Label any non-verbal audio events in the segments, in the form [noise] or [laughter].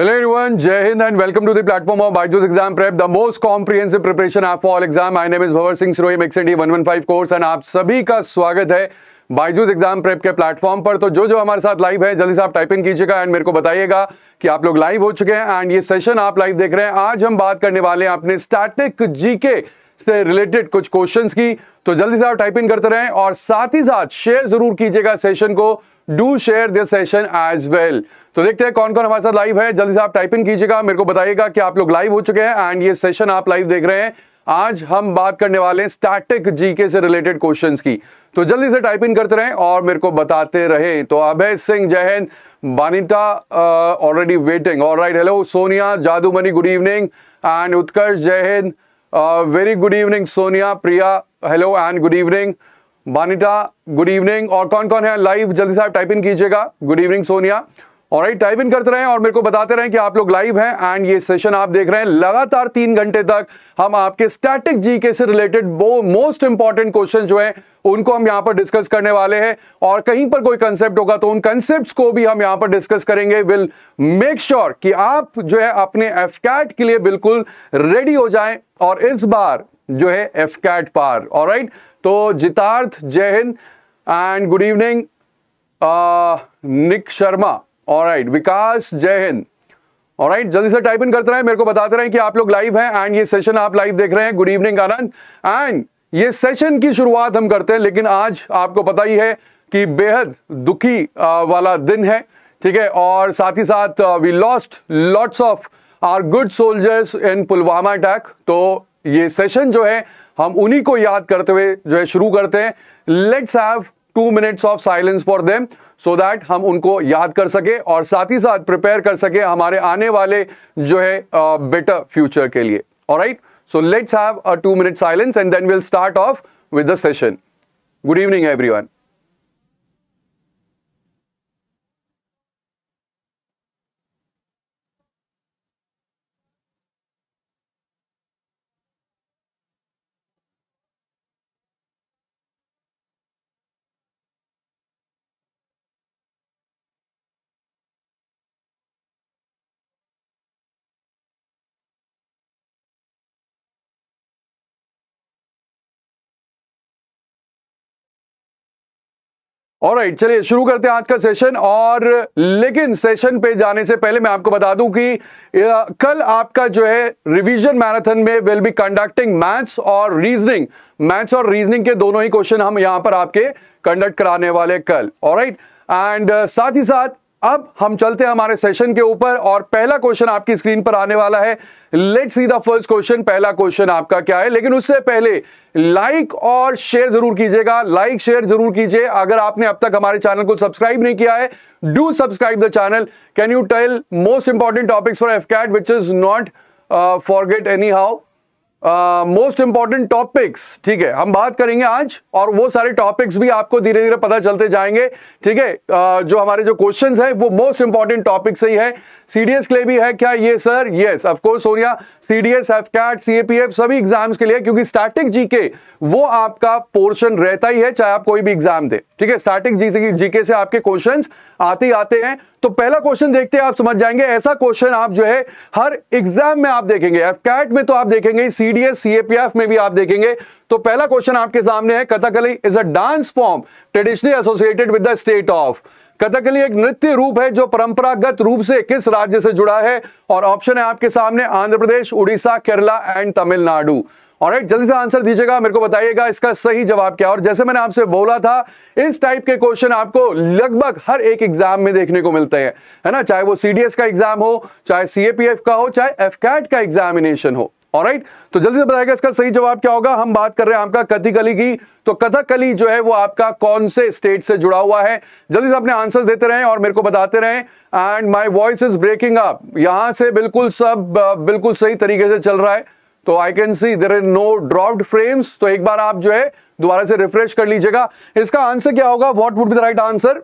Hello everyone Jai Hind and welcome to the platform of Byju's exam prep the most comprehensive preparation of all exam my name is Bhavar Singh Sirohi ex and D course and आप सभी का स्वागत है Byju's exam prep के platform पर तो जो जो हमारे साथ लाइव है जल्दी से आप टाइपिंग कीजिएगा एंड मेरे को बताइएगा कि आप लोग लाइव हो चुके हैं एंड ये सेशन आप लाइव देख रहे हैं आज हम बात करने वाले हैं अपने स्टैटिक जी से रिलेटेड कुछ क्वेश्चंस की तो जल्दी से आप टाइप इन करते रहें और साथ ही साथ शेयर जरूर कीजिएगा सेशन को do share this session as well तो देखते हैं कौन कौन हमारे साथ लाइव है जल्दी से आप टाइप इन कीजिएगा मेरे को बताइएगा कि आप लोग लाइव हो चुके हैं एंड ये सेशन आप लाइव देख रहे हैं आज हम बात करने वाले हैं स्टैटिक जीके से रिलेटेड क्वेश्चंस की तो जल्दी से टाइप इन करते रहें और मेरे को बताते रहे तो Abhay Singh Jayant Banita already waiting all right hello Sonia Jadu Mani good evening and Utkarsh Jayant very good evening Sonia Priya hello and good evening Banita good evening और कौन कौन है लाइव जल्दी से आप टाइप इन कीजिएगा गुड इवनिंग सोनिया और राइट टाइप इन करते रहे और मेरे को बताते रहे कि आप लोग लाइव हैं एंड ये सेशन आप देख रहे हैं लगातार तीन घंटे तक हम आपके स्टैटिक के से रिलेटेड मोस्ट इंपॉर्टेंट क्वेश्चन जो है उनको हम यहां पर डिस्कस करने वाले हैं और कहीं पर कोई कंसेप्ट होगा तो उन कंसेप्ट को भी हम यहां पर डिस्कस करेंगे विल मेक श्योर कि आप जो है अपने एफ के लिए बिल्कुल रेडी हो जाए और इस बार जो है एफ कैट पार और राइट तो Jitarth Jai Hind and good evening Nick Sharma all right Vikas Jai Hind और राइट जल्दी से टाइप इन करते रहे मेरे को बताते रहे कि आप लोग लाइव हैं एंड ये सेशन आप लाइव देख रहे हैं गुड इवनिंग आनंद एंड ये सेशन की शुरुआत हम करते हैं लेकिन आज आपको पता ही है कि बेहद दुखी वाला दिन है ठीक है और साथ ही साथ we lost lots of our good soldiers in Pulwama attack तो ये सेशन जो है हम उन्हीं को याद करते हुए जो है शुरू करते हैं let's have two minutes of silence for them so that हम उनको याद कर सके और साथ ही साथ प्रिपेयर कर सके हमारे आने वाले जो है बेटर uh, फ्यूचर के लिए और right so let's have a two minute silence and then will start off with the session good evening every और राइट चलिए शुरू करते हैं आज का सेशन और लेकिन सेशन पे जाने से पहले मैं आपको बता दूं कि कल आपका जो है रिवीजन मैराथन में विल बी कंडक्टिंग मैथ्स और रीजनिंग मैथ्स और रीजनिंग के दोनों ही क्वेश्चन हम यहां पर आपके कंडक्ट कराने वाले कल और राइट एंड साथ ही साथ अब हम चलते हैं हमारे सेशन के ऊपर और पहला क्वेश्चन आपकी स्क्रीन पर आने वाला है let see the first question पहला क्वेश्चन आपका क्या है लेकिन उससे पहले लाइक और शेयर जरूर कीजिएगा लाइक शेयर जरूर कीजिए अगर आपने अब तक हमारे चैनल को सब्सक्राइब नहीं किया है do subscribe the channel can you tell most important topics for AFCAT which is not for any how most important topics ठीक है हम बात करेंगे आज और वो सारे टॉपिक्स भी आपको धीरे धीरे पता चलते जाएंगे ठीक है uh, जो हमारे जो क्वेश्चंस हैं वो मोस्ट इंपॉर्टेंट टॉपिक्स ही है सीडीएस के लिए भी है क्या ये sir yes of course Sonia CDS AFCAT CAPF सभी एग्जाम्स के लिए क्योंकि स्टार्टिंग जीके वो आपका पोर्शन रहता ही है चाहे आप कोई भी एग्जाम दे ठीक है स्टार्टिंग जी जीके से आपके क्वेश्चन आते ही आते हैं तो पहला क्वेश्चन देखते हैं आप समझ जाएंगे ऐसा क्वेश्चन आप जो है हर एग्जाम में आप देखेंगे एफ में तो आप देखेंगे टीडीएस सीएपीएफ में भी आप देखेंगे तो पहला क्वेश्चन आपके सामने है Kathakali is a dance form traditionally associated with the state of Kathakali एक नृत्य रूप है जो परंपरागत रूप से किस राज्य से जुड़ा है और ऑप्शन है आपके सामने आंध्र प्रदेश उड़ीसा केरला एंड तमिलनाडु और राइट जल्दी से आंसर दीजिएगा मेरे को बताइएगा इसका सही जवाब क्या और जैसे मैंने आपसे बोला था इस टाइप के क्वेश्चन आपको लगभग हर एक एग्जाम में देखने को मिलते हैं है ना चाहे वो सीडीएस का एग्जाम हो चाहे सीएपीएफ का हो चाहे एफकैट का एग्जामिनेशन हो और राइट तो जल्दी से बताएगा इसका सही जवाब क्या होगा हम बात कर रहे हैं आपका कथकली की तो कथकली जो है वो आपका कौन से स्टेट से जुड़ा हुआ है जल्दी से अपने आंसर देते रहें और मेरे को बताते रहें and my voice is breaking up यहां से बिल्कुल सब बिल्कुल सही तरीके से चल रहा है तो I can see there is no dropped frames तो एक बार आप जो है दोबारा से रिफ्रेश कर लीजिएगा इसका आंसर क्या होगा what would be the right answer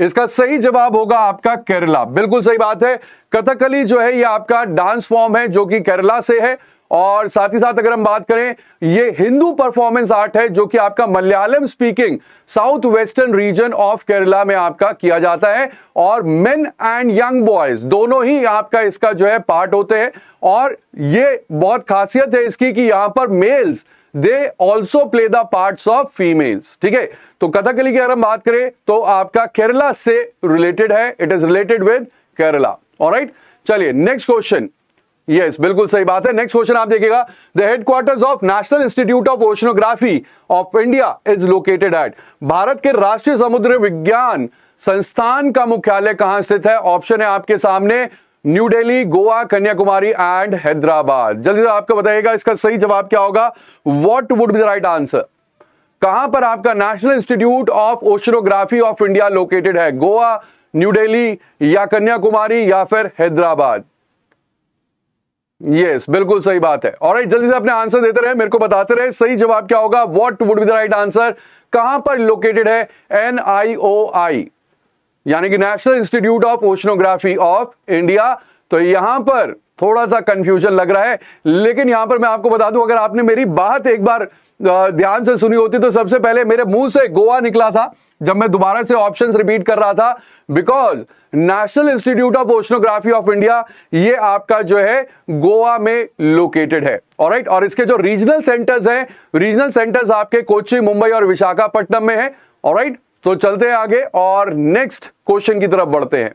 इसका सही जवाब होगा आपका केरला बिल्कुल सही बात है कथकली जो है ये आपका डांस फॉर्म है जो कि केरला से है और साथ ही साथ अगर हम बात करें ये हिंदू परफॉर्मेंस आर्ट है जो कि आपका Malayalam speaking south western region of Kerala में आपका किया जाता है और मेन एंड यंग बॉयज दोनों ही आपका इसका जो है पार्ट होते हैं और ये बहुत खासियत है इसकी कि यहां पर males they also play the part of females ठीक है तो कथकली की अगर हम बात करें तो आपका केरला से रिलेटेड है it is related with Kerala right चलिए नेक्स्ट क्वेश्चन यस बिल्कुल सही बात है नेक्स्ट क्वेश्चन आप देखिएगा the headquarters of national institute of oceanography of India is located at Bharat के राष्ट्रीय समुद्र विज्ञान संस्थान का मुख्यालय कहां स्थित है ऑप्शन है आपके सामने न्यू दिल्ली गोवा कन्याकुमारी एंड हैदराबाद जल्दी से आपको बताइएगा इसका सही जवाब क्या होगा what would be the right answer कहां पर आपका national institute of oceanography of India located है गोवा न्यू दिल्ली या कन्याकुमारी या फिर हैदराबाद यस yes, बिल्कुल सही बात है और जल्दी से अपने आंसर देते रहे मेरे को बताते रहे सही जवाब क्या होगा what would be the right answer कहां पर लोकेटेड है एन आई ओ आई यानी कि national institute of oceanography of India तो यहां पर थोड़ा सा कंफ्यूजन लग रहा है लेकिन यहां पर मैं आपको बता दूं अगर आपने मेरी बात एक बार ध्यान से सुनी होती तो सबसे पहले मेरे मुंह से गोवा निकला था जब मैं दोबारा से ऑप्शंस रिपीट कर रहा था because national institute of oceanography of India ये आपका जो है गोवा में लोकेटेड है और और इसके जो रीजनल सेंटर्स हैं रीजनल सेंटर्स आपके कोची मुंबई और विशाखापट्टनम में है और तो चलते हैं आगे और नेक्स्ट क्वेश्चन की तरफ बढ़ते हैं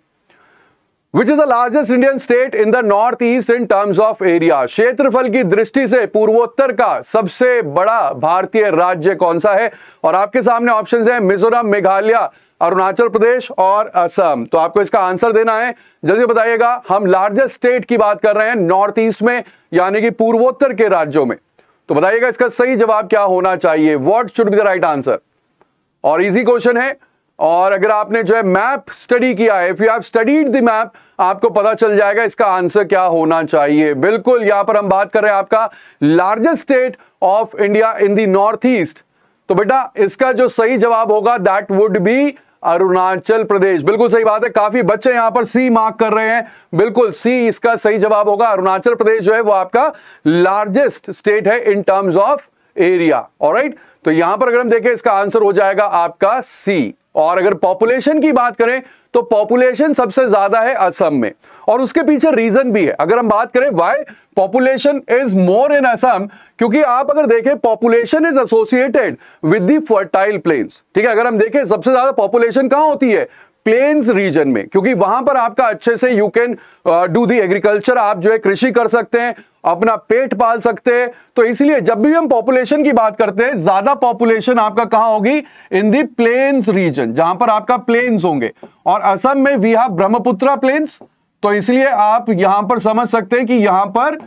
which is the largest Indian state in the north east in terms of area क्षेत्रफल की दृष्टि से पूर्वोत्तर का सबसे बड़ा भारतीय राज्य कौन सा है और आपके सामने ऑप्शन है मिजोरम मेघालय अरुणाचल प्रदेश और असम तो आपको इसका आंसर देना है जल्दी बताइएगा हम लार्जेस्ट स्टेट की बात कर रहे हैं नॉर्थ ईस्ट में यानी कि पूर्वोत्तर के राज्यों में तो बताइएगा इसका सही जवाब क्या होना चाहिए what should be the right answer और इजी क्वेश्चन है और अगर आपने जो है मैप स्टडी किया है if you have studied the map आपको पता चल जाएगा इसका आंसर क्या होना चाहिए बिल्कुल यहां पर हम बात कर रहे हैं आपका largest state of India in the north east तो बेटा इसका जो सही जवाब होगा that would be Arunachal Pradesh बिल्कुल सही बात है काफी बच्चे यहां पर सी मार्क कर रहे हैं बिल्कुल सी इसका सही जवाब होगा अरुणाचल प्रदेश जो है वो आपका लार्जेस्ट स्टेट है इन टर्म्स ऑफ एरिया और तो यहां पर अगर हम देखें इसका आंसर हो जाएगा आपका सी और अगर पॉपुलेशन की बात करें तो पॉपुलेशन सबसे ज्यादा है असम में और उसके पीछे रीजन भी है अगर हम बात करें why population is more in Assam क्योंकि आप अगर देखें population is associated with the fertile plains ठीक है अगर हम देखें सबसे ज्यादा पॉपुलेशन कहां होती है प्लेन्स रीजन में क्योंकि वहां पर आपका अच्छे से you can do the agriculture आप जो है कृषि कर सकते हैं अपना पेट पाल सकते हैं तो इसलिए जब भी हम पॉपुलेशन की बात करते हैं ज्यादा पॉपुलेशन आपका कहां होगी इन दी प्लेन्स रीजन जहां पर आपका प्लेन्स होंगे और असम में वी हैव ब्रह्मपुत्रा प्लेन्स तो इसलिए आप यहां पर समझ सकते हैं कि यहां पर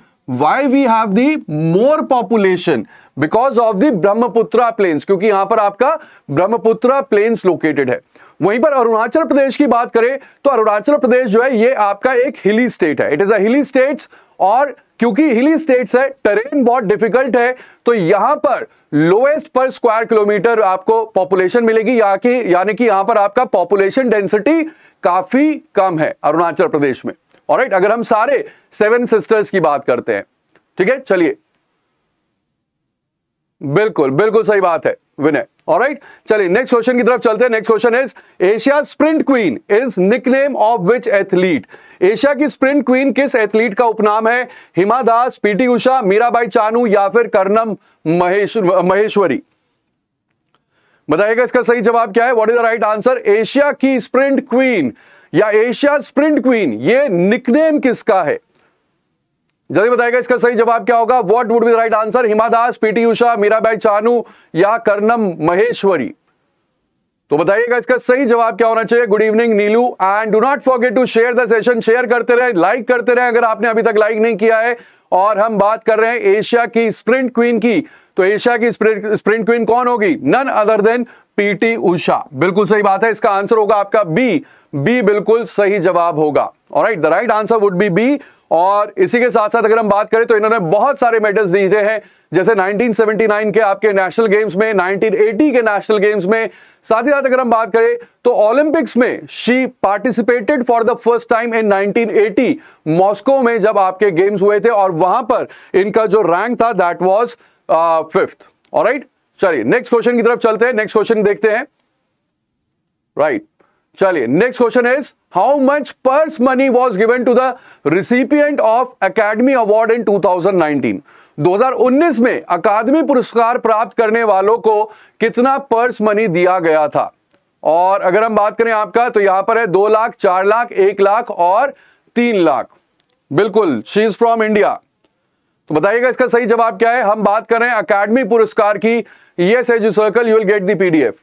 why we have the more population because of the brahmaputra plains क्योंकि यहां पर आपका brahmaputra plains located है वहीं पर अरुणाचल प्रदेश की बात करें तो अरुणाचल प्रदेश जो है ये आपका एक हिली स्टेट है इट इज अली स्टेट और क्योंकि हिली स्टेट्स है टेरेन बहुत डिफिकल्ट है तो यहां पर लोएस्ट पर स्क्वायर किलोमीटर आपको पॉपुलेशन मिलेगी यहाँ की यानी कि यहां पर आपका पॉपुलेशन डेंसिटी काफी कम है अरुणाचल प्रदेश में और राइट अगर हम सारे सेवन सिस्टर्स की बात करते हैं ठीक है चलिए बिल्कुल बिल्कुल सही बात है विनय ऑलराइट चलिए नेक्स्ट क्वेश्चन की तरफ चलते हैं next question is Asia sprint queen is nickname of which athlete Asia की स्प्रिंट क्वीन किस एथलीट का उपनाम है हिमा दास पीटी उषा मीराबाई चानू या फिर कर्नम महेश महेश्वरी बताइएगा इसका सही जवाब क्या है what is the right answer Asia की स्प्रिंट क्वीन या एशिया स्प्रिंट क्वीन ये निकनेम किसका है जल्दी बताएगा इसका सही जवाब क्या होगा what would be right answer Hima Das P T Usha Mirabai Chanu या कर्णम महेश्वरी तो बताइएगा इसका सही जवाब क्या होना चाहिए good evening Neelu and do not forget to share the session share करते रहे लाइक करते रहे अगर आपने अभी तक लाइक नहीं किया है और हम बात कर रहे हैं एशिया की स्प्रिंट क्वीन की तो एशिया की स्प्रिंट क्वीन कौन होगी none other than P T Usha बिल्कुल सही बात है इसका आंसर होगा आपका बी बी बिल्कुल सही जवाब होगा और right the right answer would be B और इसी के साथ साथ अगर हम बात करें तो इन्होंने बहुत सारे मेडल्स दिए हैं जैसे 1979 के आपके नेशनल गेम्स में 1980 के नेशनल गेम्स में साथ ही साथ अगर हम बात करें तो ओलंपिक्स में she participated for the first time in 1980 Moscow में जब आपके गेम्स हुए थे और वहां पर इनका जो रैंक था दैट वॉज फिफ्थ और चलिए नेक्स्ट क्वेश्चन की तरफ चलते हैं नेक्स्ट क्वेश्चन देखते हैं राइट right. चलिए next question is how much purse money was given to the recipient of academy award in 2019 2019 में अकादमी पुरस्कार प्राप्त करने वालों को कितना पर्स मनी दिया गया था और अगर हम बात करें आपका तो यहां पर है दो लाख चार लाख एक लाख और तीन लाख बिल्कुल शी इज फ्रॉम इंडिया तो बताइएगा इसका सही जवाब क्या है हम बात करें अकेडमी पुरस्कार की yes edu circle you will get the PDF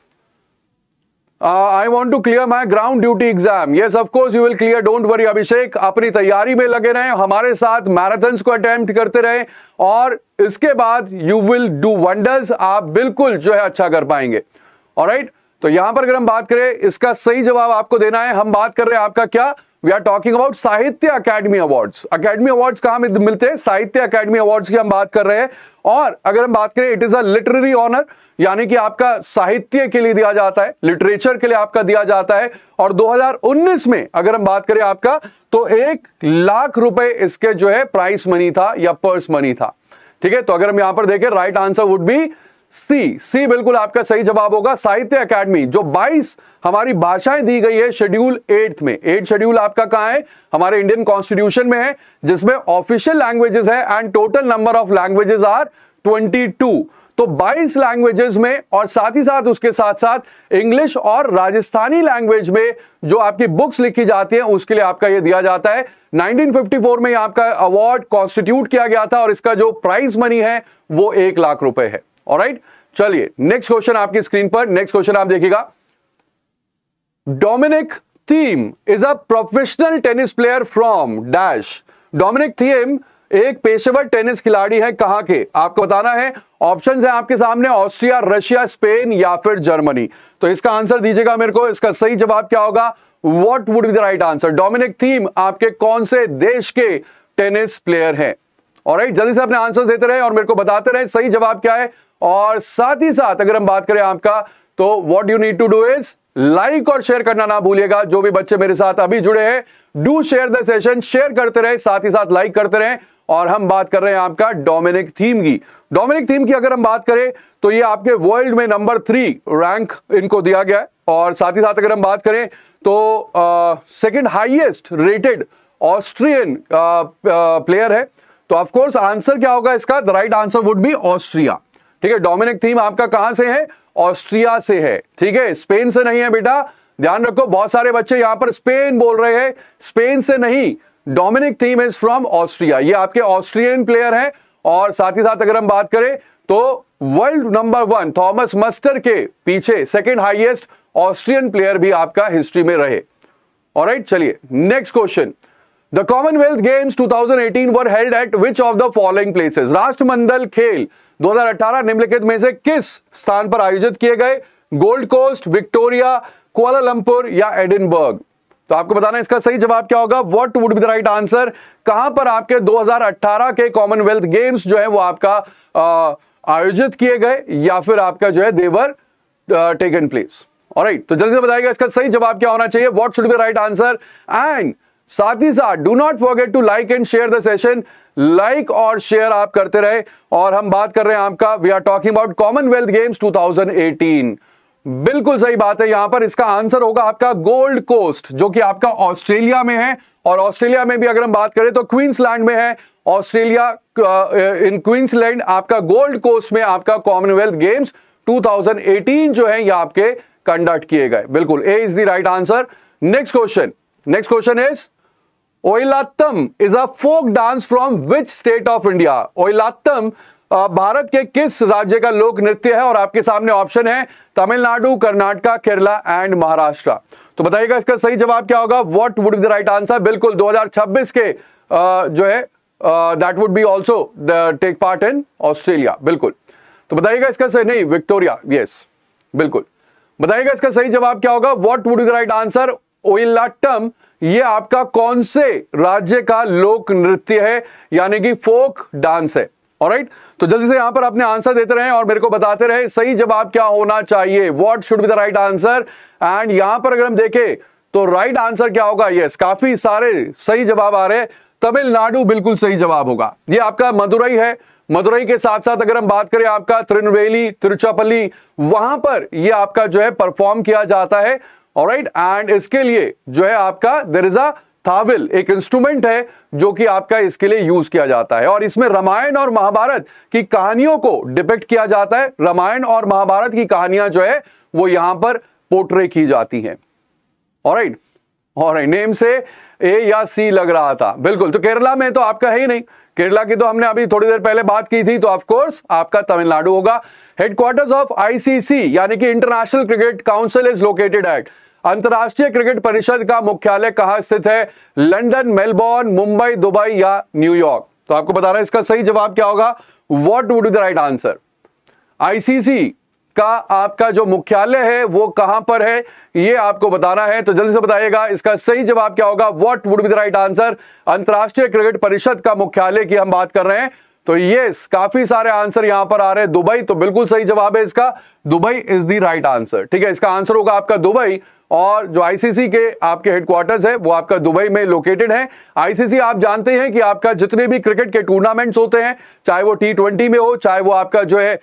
I want to clear my ground duty exam ये सबकोर्स you will clear don't worry Abhishek अपनी तैयारी में लगे रहे हमारे साथ मैराथन्स को अटेम्प्ट करते रहे और इसके बाद यू विल डू वंडर्स आप बिल्कुल जो है अच्छा कर पाएंगे और राइट तो यहां पर अगर हम बात करें इसका सही जवाब आपको देना है हम बात कर रहे हैं आपका क्या we are talking about Sahitya academy award academy award कहा मिलते हैं साहित्य अकेडमी अवार्ड की हम बात कर रहे हैं और अगर हम बात करें it is a literary honour यानी कि आपका साहित्य के लिए दिया जाता है लिटरेचर के लिए आपका दिया जाता है और 2019 में अगर हम बात करें आपका तो एक लाख रुपए इसके जो है प्राइस मनी था या पर्स मनी था ठीक है तो अगर हम यहां पर देखें right answer would be C C बिल्कुल आपका सही जवाब होगा साहित्य अकादमी जो 22 हमारी भाषाएं दी गई है शेड्यूल एट्थ में एट शेड्यूल आपका कहाँ है हमारे इंडियन कॉन्स्टिट्यूशन में है जिसमें ऑफिशियल लैंग्वेजेस है and total number of languages are 22 तो 22 लैंग्वेजेस में और साथ ही साथ उसके साथ साथ इंग्लिश और राजस्थानी लैंग्वेज में जो आपकी बुक्स लिखी जाती हैं उसके लिए आपका ये दिया जाता है 1954 में आपका अवार्ड कॉन्स्टिट्यूट किया गया था और इसका जो प्राइज मनी है वो एक लाख रुपए है और राइट चलिए नेक्स्ट क्वेश्चन आपकी स्क्रीन पर नेक्स्ट क्वेश्चन आप देखिएगा Dominic Thiem is a professional tennis player from dash Dominic Thiem एक पेशेवर टेनिस खिलाड़ी है कहां के आपको बताना है ऑप्शंस हैं आपके सामने ऑस्ट्रिया रशिया स्पेन या फिर जर्मनी तो इसका आंसर दीजिएगा मेरे को इसका सही जवाब क्या होगा what would be the right answer Dominic Thiem आपके कौन से देश के टेनिस प्लेयर हैं और राइट जल्दी से अपने आंसर देते रहे और मेरे को बताते रहे सही जवाब क्या है और साथ ही साथ अगर हम बात करें आपका तो what you need to do is like और शेयर करना ना भूलिएगा जो भी बच्चे मेरे साथ अभी जुड़े हैं do share the session share करते रहे साथ ही साथ लाइक करते रहे और हम बात कर रहे हैं आपका डोमिनिक थीम की डोमिनिक थीम की अगर हम बात करें तो ये आपके वर्ल्ड में नंबर थ्री रैंक इनको दिया गया है और साथ ही साथ अगर हम बात करें तो second highest rated Austrian player है तो ऑफकोर्स आंसर क्या होगा इसका the right answer would be Austria ठीक है डोमिनिक थीम आपका कहां से है ऑस्ट्रिया से है ठीक है स्पेन से नहीं है बेटा ध्यान रखो बहुत सारे बच्चे यहां पर स्पेन बोल रहे हैं स्पेन से नहीं Dominic Thiem is from Austria ये आपके ऑस्ट्रियन प्लेयर हैं और साथ ही साथ अगर हम बात करें तो world number one Thomas Muster के पीछे सेकेंड हाइएस्ट ऑस्ट्रियन प्लेयर भी आपका हिस्ट्री में रहे और चलिए next question The Commonwealth Games 2018 were held at which of the following places राष्ट्रमंडल खेल 2018 निम्नलिखित में से किस स्थान पर आयोजित किए गए गोल्ड कोस्ट विक्टोरिया कोलालंपुर या एडिनबर्ग तो आपको बताना इसका सही जवाब क्या होगा what would be the right answer कहां पर आपके 2018 के कॉमनवेल्थ गेम्स जो है वो आपका आयोजित किए गए या फिर आपका जो है देवर टेकन प्लेस राइट तो जल्दी से बताइएगा इसका सही जवाब क्या होना चाहिए what should be right answer and साथ ही साथ do not forget to like and share the session like और शेयर आप करते रहे और हम बात कर रहे हैं आपका we are talking about Commonwealth Games 2018 बिल्कुल सही बात है यहां पर इसका आंसर होगा आपका गोल्ड कोस्ट जो कि आपका ऑस्ट्रेलिया में है और ऑस्ट्रेलिया में भी अगर हम बात करें तो क्वींसलैंड में है ऑस्ट्रेलिया इन क्वींसलैंड आपका गोल्ड कोस्ट में आपका कॉमनवेल्थ गेम्स 2018 जो है यहां आपके कंडक्ट किए गए बिल्कुल A is the right answer next question next question is Oyilattam is a folk dance from which state of India Oyilattam Bharat के किस राज्य का लोक नृत्य है और आपके सामने ऑप्शन है तमिलनाडु कर्नाटका केरला एंड महाराष्ट्र तो बताइएगा इसका सही जवाब क्या होगा what would be the right answer बिल्कुल 2026 के जो है that would be also take part in Australia बिल्कुल तो बताइएगा इसका सही नहीं विक्टोरिया यस बिल्कुल बताइएगा इसका सही जवाब क्या होगा what would be the right answer Oyilattam ये आपका कौन से राज्य का लोक नृत्य है यानी कि फोक डांस है राइट तो जल्दी से यहां पर आपने आंसर देते रहे और मेरे को बताते रहे सही जवाब क्या होना चाहिए what should be the right answer and यहां पर अगर हम देखें तो राइट आंसर क्या होगा यस yes, काफी सारे सही जवाब आ रहे हैं तमिलनाडु बिल्कुल सही जवाब होगा ये आपका मदुरई है मदुरई के साथ साथ अगर हम बात करें आपका त्रिनवेली तिरुचापल्ली वहां पर ये आपका जो है परफॉर्म किया जाता है राइट एंड इसके लिए जो है आपका देर इज अ थाविल एक इंस्ट्रूमेंट है जो कि आपका इसके लिए यूज किया जाता है और इसमें रामायण और महाभारत की कहानियों को डिपेक्ट किया जाता है रामायण और महाभारत की कहानियां जो है वो यहां पर पोर्ट्रे की जाती हैं ऑलराइट ऑलराइट नेम से ए या सी लग रहा था बिल्कुल तो केरला में तो आपका है ही नहीं केरला की तो हमने अभी थोड़ी देर पहले बात की थी तो ऑफकोर्स आपका तमिलनाडु होगा हेडक्वार्टर्स ऑफ आईसीसी यानी कि international cricket council is located at अंतर्राष्ट्रीय क्रिकेट परिषद का मुख्यालय कहां स्थित है लंदन मेलबोर्न मुंबई दुबई या न्यूयॉर्क तो आपको बता रहा है इसका सही जवाब क्या होगा what would the right answer ICC का आपका जो मुख्यालय है वो कहां पर है ये आपको बताना है तो जल्दी से बताइएगा इसका सही जवाब क्या होगा what would be the right answer अंतर्राष्ट्रीय क्रिकेट परिषद का मुख्यालय की हम बात कर रहे हैं तो ये काफी सारे आंसर यहां पर आ रहे हैं दुबई तो बिल्कुल सही जवाब है इसका Dubai is the right answer ठीक है इसका आंसर होगा आपका दुबई और जो आईसीसी के आपके हेडक्वार्टर्स है वो आपका दुबई में लोकेटेड है आईसीसी आप जानते हैं कि आपका जितने भी क्रिकेट के टूर्नामेंट्स होते हैं चाहे वो टी ट्वेंटी में हो चाहे वो आपका जो है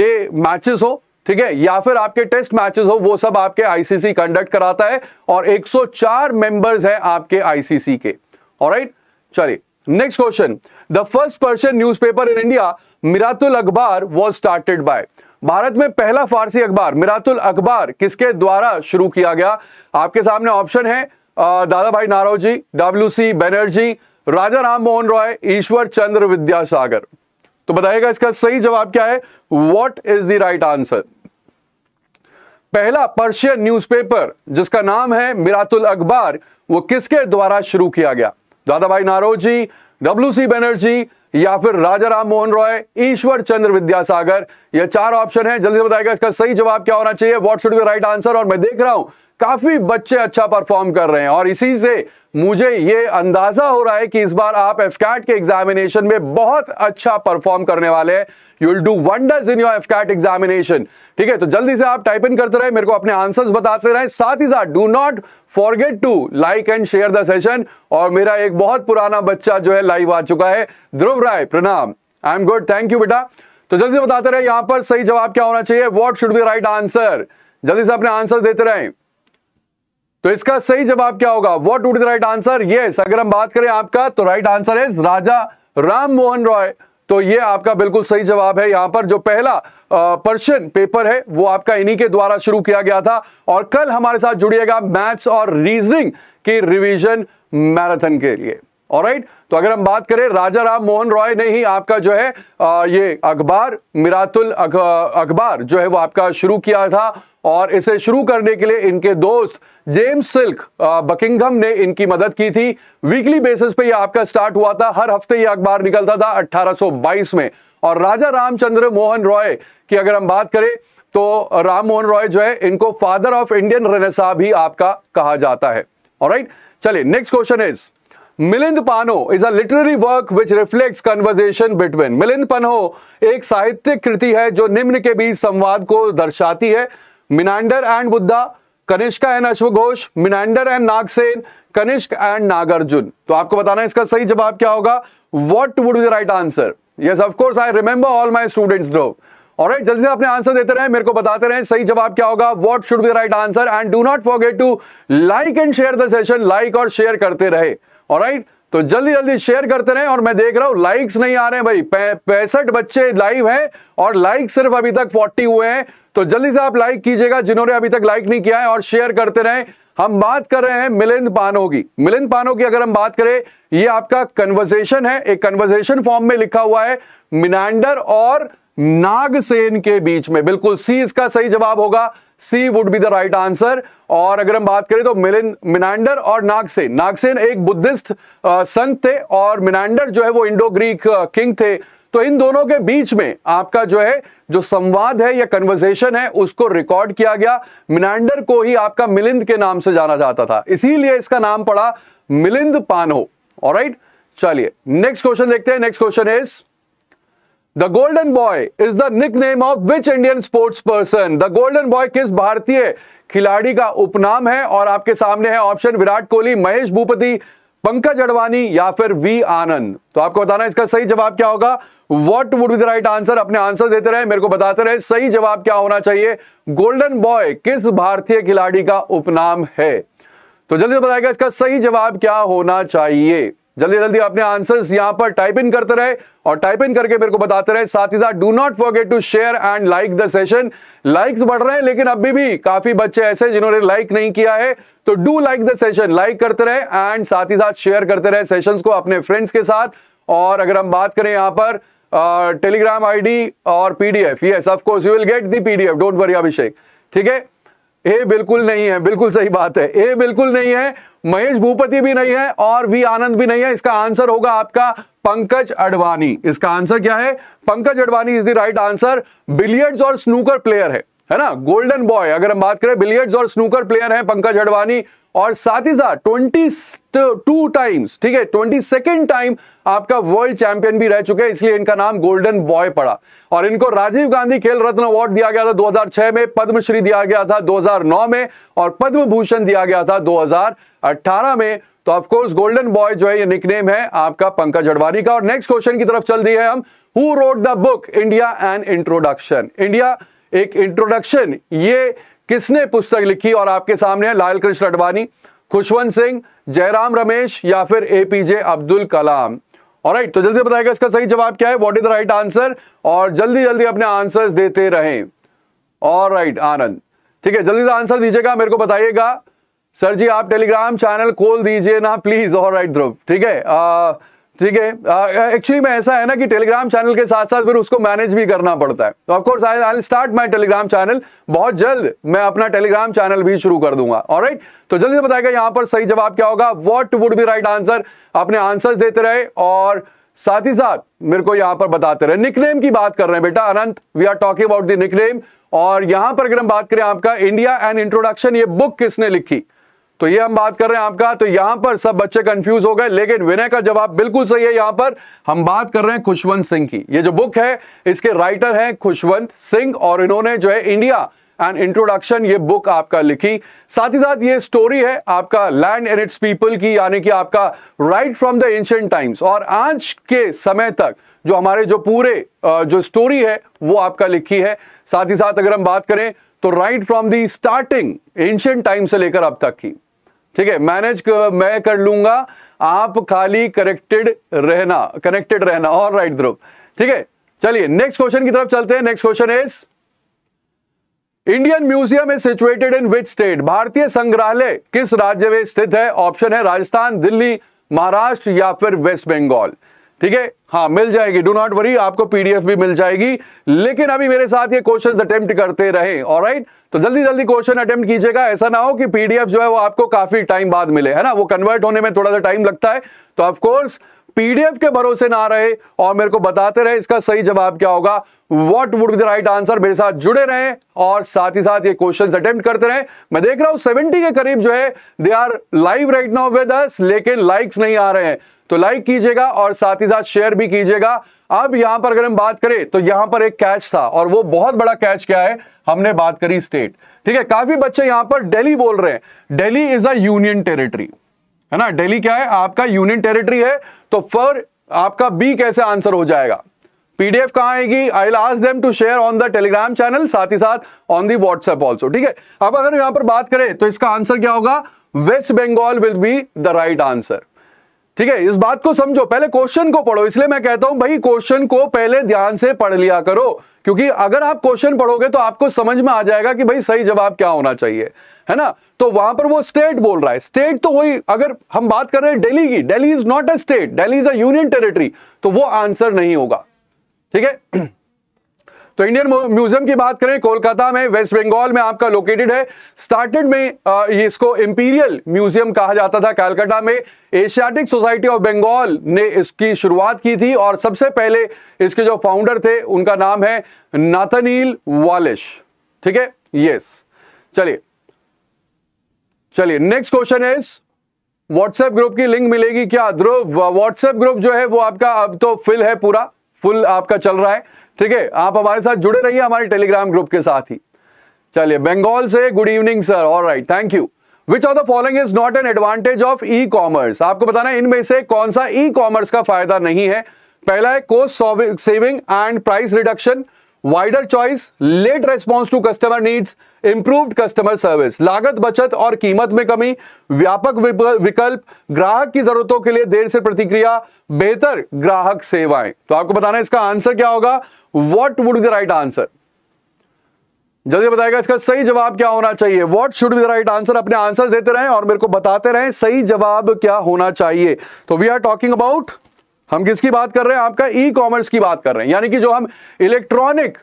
डे मैचेस हो ठीक है या फिर आपके टेस्ट मैचेस हो वो सब आपके आईसीसी कंडक्ट कराता है और 104 मेंबर्स हैं आपके आईसीसी के ऑलराइट चलिए next question the first Persian newspaper in India Miratul Akhbar was started by Bharat में पहला फारसी अखबार मिरातुल अखबार किसके द्वारा शुरू किया गया आपके सामने ऑप्शन है Dadabhai Naoroji W C Banerjee Raja Ram Mohan Roy Ishwar Chandra Vidyasagar तो बताइएगा इसका सही जवाब क्या है what is the right answer पहला पर्शियन न्यूज़पेपर जिसका नाम है मिरातुल अखबार वो किसके द्वारा शुरू किया गया दादा भाई नारोजी डब्ल्यू सी बैनर्जी या फिर राजा राम मोहन रॉय ईश्वर चंद्र विद्यासागर ये चार ऑप्शन है जल्दी बताएगा इसका सही जवाब क्या होना चाहिए what should be right answer और मैं देख रहा हूं काफी बच्चे अच्छा परफॉर्म कर रहे हैं और इसी से मुझे ये अंदाजा हो रहा है कि इस बार आप एफ के एग्जामिनेशन में बहुत अच्छा परफॉर्म करने वाले हैं you will do wonders in your F examination ठीक है तो जल्दी से आप टाइप इन करते रहे मेरे को अपने आंसर्स बताते रहे साथ ही साथ do not forget to like and share the session और मेरा एक बहुत पुराना बच्चा जो है लाइव आ चुका है ध्रुव राय प्रणाम I am good thank you बेटा तो जल्दी से बताते रहे यहां पर सही जवाब क्या होना चाहिए what should be right answer जल्दी से अपने आंसर देते रहे तो इसका सही जवाब क्या होगा what would the right answer ये अगर हम बात करें आपका तो राइट आंसर है राजा राम मोहन रॉय तो ये आपका बिल्कुल सही जवाब है यहां पर जो पहला पर्शियन पेपर है वो आपका इन्हीं के द्वारा शुरू किया गया था और कल हमारे साथ जुड़िएगा मैथ्स और रीजनिंग के रिवीजन मैराथन के लिए और राइट तो अगर हम बात करें राजा राम मोहन रॉय ने ही आपका जो है आ, ये अखबार मिरातुल अखबार जो है वो आपका शुरू किया था और इसे शुरू करने के लिए इनके दोस्त जेम्स सिल्क बकिंगम ने इनकी मदद की थी वीकली बेसिस पे ये आपका स्टार्ट हुआ था हर हफ्ते ये अखबार निकलता था 1822 में और राजा रामचंद्र मोहन रॉय की अगर हम बात करें तो राम मोहन रॉय जो है इनको फादर ऑफ इंडियन रेनेसा भी आपका कहा जाता है और राइट चलिए next question is Milinda Panha is a literary work which reflect conversation between Milinda Panha एक साहित्यिक कृति है जो निम्न के बीच संवाद को दर्शाती है Menander and Buddha Kanishka and अश्वघोष Menander and Nagasena Kanishka and Nagarjuna तो आपको बताना है इसका सही जवाब क्या होगा what would the right answer yes of course I remember all my students draw और right, जल्दी अपने आंसर देते रहे मेरे को बताते रहे सही जवाब क्या होगा what should be right answer and do not forget to like and share the session like और शेयर करते रहे और राइट तो जल्दी जल्दी शेयर करते रहे और मैं देख रहा हूं लाइक्स नहीं आ रहे हैं भाई पैंसठ बच्चे लाइव हैं और लाइक सिर्फ अभी तक 40 हुए हैं तो जल्दी से आप लाइक कीजिएगा जिन्होंने अभी तक लाइक नहीं किया है और शेयर करते रहे हम बात कर रहे हैं मिलिंद पानो की मिलिंद पानो की अगर हम बात करें ये आपका कन्वर्सेशन है एक कन्वर्सेशन फॉर्म में लिखा हुआ है मिनांडर और नागसेन के बीच में बिल्कुल सी इसका सही जवाब होगा C would be the right answer और अगर हम बात करें तो मिलिन मिनांडर और नागसेन नागसेन एक बुद्धिस्ट संत थे और मिनांडर जो है वो इंडो ग्रीक किंग थे तो इन दोनों के बीच में आपका जो है जो संवाद है या कन्वर्सेशन है उसको रिकॉर्ड किया गया मिनांडर को ही आपका मिलिंद के नाम से जाना जाता था इसीलिए इसका नाम पड़ा मिलिंद पानो और चलिए नेक्स्ट क्वेश्चन देखते हैं next question is the golden boy is the nick name of which Indian sports person the golden boy किस भारतीय खिलाड़ी का उपनाम है और आपके सामने है ऑप्शन विराट कोहली महेश भूपति पंकज अडवाणी या फिर वी आनंद तो आपको बताना है इसका सही जवाब क्या होगा what would be the right answer अपने आंसर देते रहे मेरे को बताते रहे सही जवाब क्या होना चाहिए गोल्डन बॉय किस भारतीय खिलाड़ी का उपनाम है तो जल्दी से बताएगा इसका सही जवाब क्या होना चाहिए जल्दी जल्दी अपने आंसर्स यहां पर टाइप इन करते रहे और टाइप इन करके मेरे को बताते रहे साथ ही साथ do not forget to share and like the session like बढ़ रहे हैं लेकिन अभी भी काफी बच्चे ऐसे जिन्होंने लाइक नहीं किया है तो do like the session like करते रहे एंड साथ ही साथ शेयर करते रहे सेशन को अपने फ्रेंड्स के साथ और अगर हम बात करें यहां पर टेलीग्राम आईडी और PDF yes of you will get the PDF don't worry Abhishek ठीक है ए बिल्कुल नहीं है बिल्कुल सही बात है ए बिल्कुल नहीं है महेश भूपति भी नहीं है और वी आनंद भी नहीं है इसका आंसर होगा आपका पंकज अडवाणी इसका आंसर क्या है Pankaj Advani is the right answer billiards और स्नूकर प्लेयर है है ना गोल्डन बॉय अगर हम बात करें बिलियर्ड्स और स्नूकर प्लेयर है पंकज अडवाणी और साथ ही साथ ट्वेंटी टू टाइम्स ठीक है ट्वेंटी सेकेंड टाइम आपका वर्ल्ड चैंपियन भी रह चुके हैं इसलिए इनका नाम गोल्डन बॉय पड़ा और इनको राजीव गांधी खेल रत्न अवार्ड दिया गया था 2006 में पद्मश्री दिया गया था 2009 में और पद्म भूषण दिया गया था 2018 में तो ऑफकोर्स गोल्डन बॉय जो है ये निकनेम है आपका पंकज अडवाणी का और नेक्स्ट क्वेश्चन की तरफ चल रही है हम who wrote the book India and introduction India एक इंट्रोडक्शन ये किसने पुस्तक लिखी और आपके सामने है लाल कृष्ण अडवाणी खुशवंत सिंह जयराम रमेश या फिर एपीजे अब्दुल कलाम और राइट तो जल्दी बताएगा इसका सही जवाब क्या है what is the right answer और जल्दी जल्दी अपने आंसर्स देते रहें और राइट आनंद ठीक है जल्दी से आंसर दीजिएगा मेरे को बताइएगा सर जी आप टेलीग्राम चैनल खोल दीजिए ना प्लीज और राइट ध्रुव ठीक है आ, ठीक है एक्चुअली में ऐसा है ना कि टेलीग्राम चैनल के साथ साथ फिर उसको मैनेज भी करना पड़ता है तो course I I start my Telegram channel बहुत जल्द मैं अपना टेलीग्राम चैनल भी शुरू कर दूंगा और राइट तो जल्दी से बताएगा यहां पर सही जवाब क्या होगा what would be right answer अपने आंसर देते रहे और साथ ही साथ मेरे को यहां पर बताते रहे निकनेम की बात कर रहे हैं बेटा Anant we are talking about the nickname और यहां पर अगर हम बात करें आपका इंडिया एंड इंट्रोडक्शन ये बुक किसने लिखी तो ये हम बात कर रहे हैं आपका तो यहां पर सब बच्चे कंफ्यूज हो गए लेकिन विनय का जवाब बिल्कुल सही है यहां पर हम बात कर रहे हैं खुशवंत सिंह की ये जो बुक है इसके राइटर हैं खुशवंत सिंह और इन्होंने जो है इंडिया एंड इंट्रोडक्शन ये बुक आपका लिखी साथ ही साथ ये स्टोरी है आपका लैंड एंड इट्स पीपल की यानी कि आपका right from the ancient times और आज के समय तक जो हमारे जो पूरे जो स्टोरी है वो आपका लिखी है साथ ही साथ अगर हम बात करें तो right from the starting ancient time से लेकर अब तक की ठीक है मैनेज मैं कर लूंगा आप खाली करेक्टेड रहना कनेक्टेड रहना और राइट ध्रुव ठीक है चलिए नेक्स्ट क्वेश्चन की तरफ चलते हैं next question is Indian museum is situated in which state भारतीय संग्रहालय किस राज्य में स्थित है ऑप्शन है राजस्थान दिल्ली महाराष्ट्र या फिर वेस्ट बंगाल ठीक है हाँ मिल जाएगी डू नॉट वरी आपको पीडीएफ भी मिल जाएगी लेकिन अभी मेरे साथ ये क्वेश्चन अटेम्प्ट करते रहे और राइट तो जल्दी जल्दी क्वेश्चन अटेम्प्ट कीजिएगा ऐसा ना हो कि पीडीएफ जो है वो आपको काफी टाइम बाद मिले है ना वो कन्वर्ट होने में थोड़ा सा टाइम लगता है तो ऑफकोर्स पीडीएफ के भरोसे ना रहे और मेरे को बताते रहे इसका सही जवाब क्या होगा what would be the right answer मेरे साथ जुड़े रहे और साथ ही साथ ये क्वेश्चंस अटेम्प्ट करते रहे मैं देख रहा हूं 70 के करीब जो है they are live right now with us लेकिन लाइक्स नहीं आ रहे हैं तो लाइक कीजिएगा और साथ ही साथ शेयर भी कीजिएगा अब यहां पर अगर हम बात करें तो यहां पर एक कैच था और वो बहुत बड़ा कैच क्या है हमने बात करी स्टेट ठीक है काफी बच्चे यहां पर डेली बोल रहे हैं Delhi is a union territory है ना डेली क्या है आपका यूनियन टेरिटरी है तो फॉर आपका बी कैसे आंसर हो जाएगा पीडीएफ कहां आएगी I last them to share on the Telegram channel साथ ही साथ ऑन दी व्हाट्सएप ऑल्सो ठीक है अब अगर यहां पर बात करें तो इसका आंसर क्या होगा West Bengal will be the right answer ठीक है इस बात को समझो पहले क्वेश्चन को पढ़ो इसलिए मैं कहता हूं भाई क्वेश्चन को पहले ध्यान से पढ़ लिया करो क्योंकि अगर आप क्वेश्चन पढ़ोगे तो आपको समझ में आ जाएगा कि भाई सही जवाब क्या होना चाहिए है ना तो वहां पर वो स्टेट बोल रहा है स्टेट तो वही अगर हम बात कर रहे हैं डेली की Delhi is not a state Delhi is a union territory तो वो आंसर नहीं होगा ठीक है तो इंडियन म्यूजियम की बात करें कोलकाता में वेस्ट बंगाल में आपका लोकेटेड है स्टार्टेड में आ, इसको इंपीरियल म्यूजियम कहा जाता था कैलकाटा में एशियाटिक सोसाइटी ऑफ बंगाल ने इसकी शुरुआत की थी और सबसे पहले इसके जो फाउंडर थे उनका नाम है नाथनील वालिश ठीक है यस चलिए चलिए next question is WhatsApp group की लिंक मिलेगी क्या ध्रुव व्हाट्सएप ग्रुप जो है वो आपका अब तो फिल है पूरा फुल आपका चल रहा है ठीक है आप हमारे साथ जुड़े रहिए हमारे टेलीग्राम ग्रुप के साथ ही चलिए बंगाल से good evening sir all right thank you which of the following is not an advantage of e commerce आपको बताना है इनमें से कौन सा ई e कॉमर्स का फायदा नहीं है पहला है cost saving and price reduction wider choice late response to customer needs improved customer service लागत बचत और कीमत में कमी व्यापक विकल्प ग्राहक की जरूरतों के लिए देर से प्रतिक्रिया बेहतर ग्राहक सेवाएं तो आपको बताना है इसका आंसर क्या होगा what would the right answer जल्दी बताएगा इसका सही जवाब क्या होना चाहिए what should be the right answer अपने आंसर देते रहे और मेरे को बताते रहे सही जवाब क्या होना चाहिए तो वी आर टॉकिंग अबाउट हम किसकी बात कर रहे हैं आपका ई कॉमर्स की बात कर रहे हैं यानी कि जो हम इलेक्ट्रॉनिक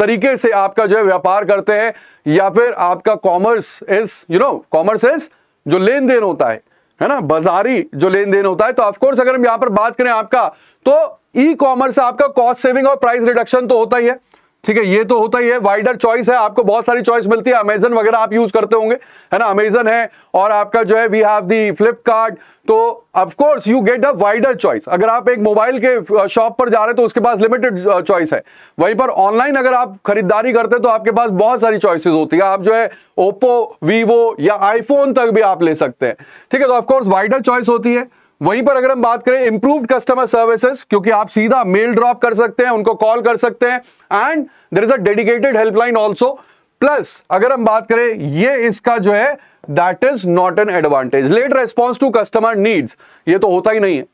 तरीके से आपका जो है व्यापार करते हैं या फिर आपका commerce is you know commerce is जो लेन देन होता है है ना बाजारी जो लेन देन होता है तो ऑफकोर्स अगर हम यहां पर बात करें आपका तो ई e कॉमर्स आपका कॉस्ट सेविंग और प्राइस रिडक्शन तो होता ही है ठीक है ये तो होता ही है वाइडर चॉइस है आपको बहुत सारी चॉइस मिलती है अमेजन वगैरह आप यूज करते होंगे है ना अमेजन है और आपका जो है वी हैव दी फ्लिपकार्ट तो of course you get a wider choice अगर आप एक मोबाइल के शॉप पर जा रहे हैं तो उसके पास लिमिटेड चॉइस है वहीं पर ऑनलाइन अगर आप खरीदारी करते हैं तो आपके पास बहुत सारी चॉइसेस होती है आप जो है ओप्पो वीवो या आईफोन तक भी आप ले सकते हैं ठीक है तो ऑफकोर्स वाइडर चॉइस होती है वहीं पर अगर हम बात करें इंप्रूव्ड कस्टमर सर्विसेज क्योंकि आप सीधा मेल ड्रॉप कर सकते हैं उनको कॉल कर सकते हैं and there is a dedicated helpline also plus अगर हम बात करें ये इसका जो है that is not an advantage late response to customer needs ये तो होता ही नहीं है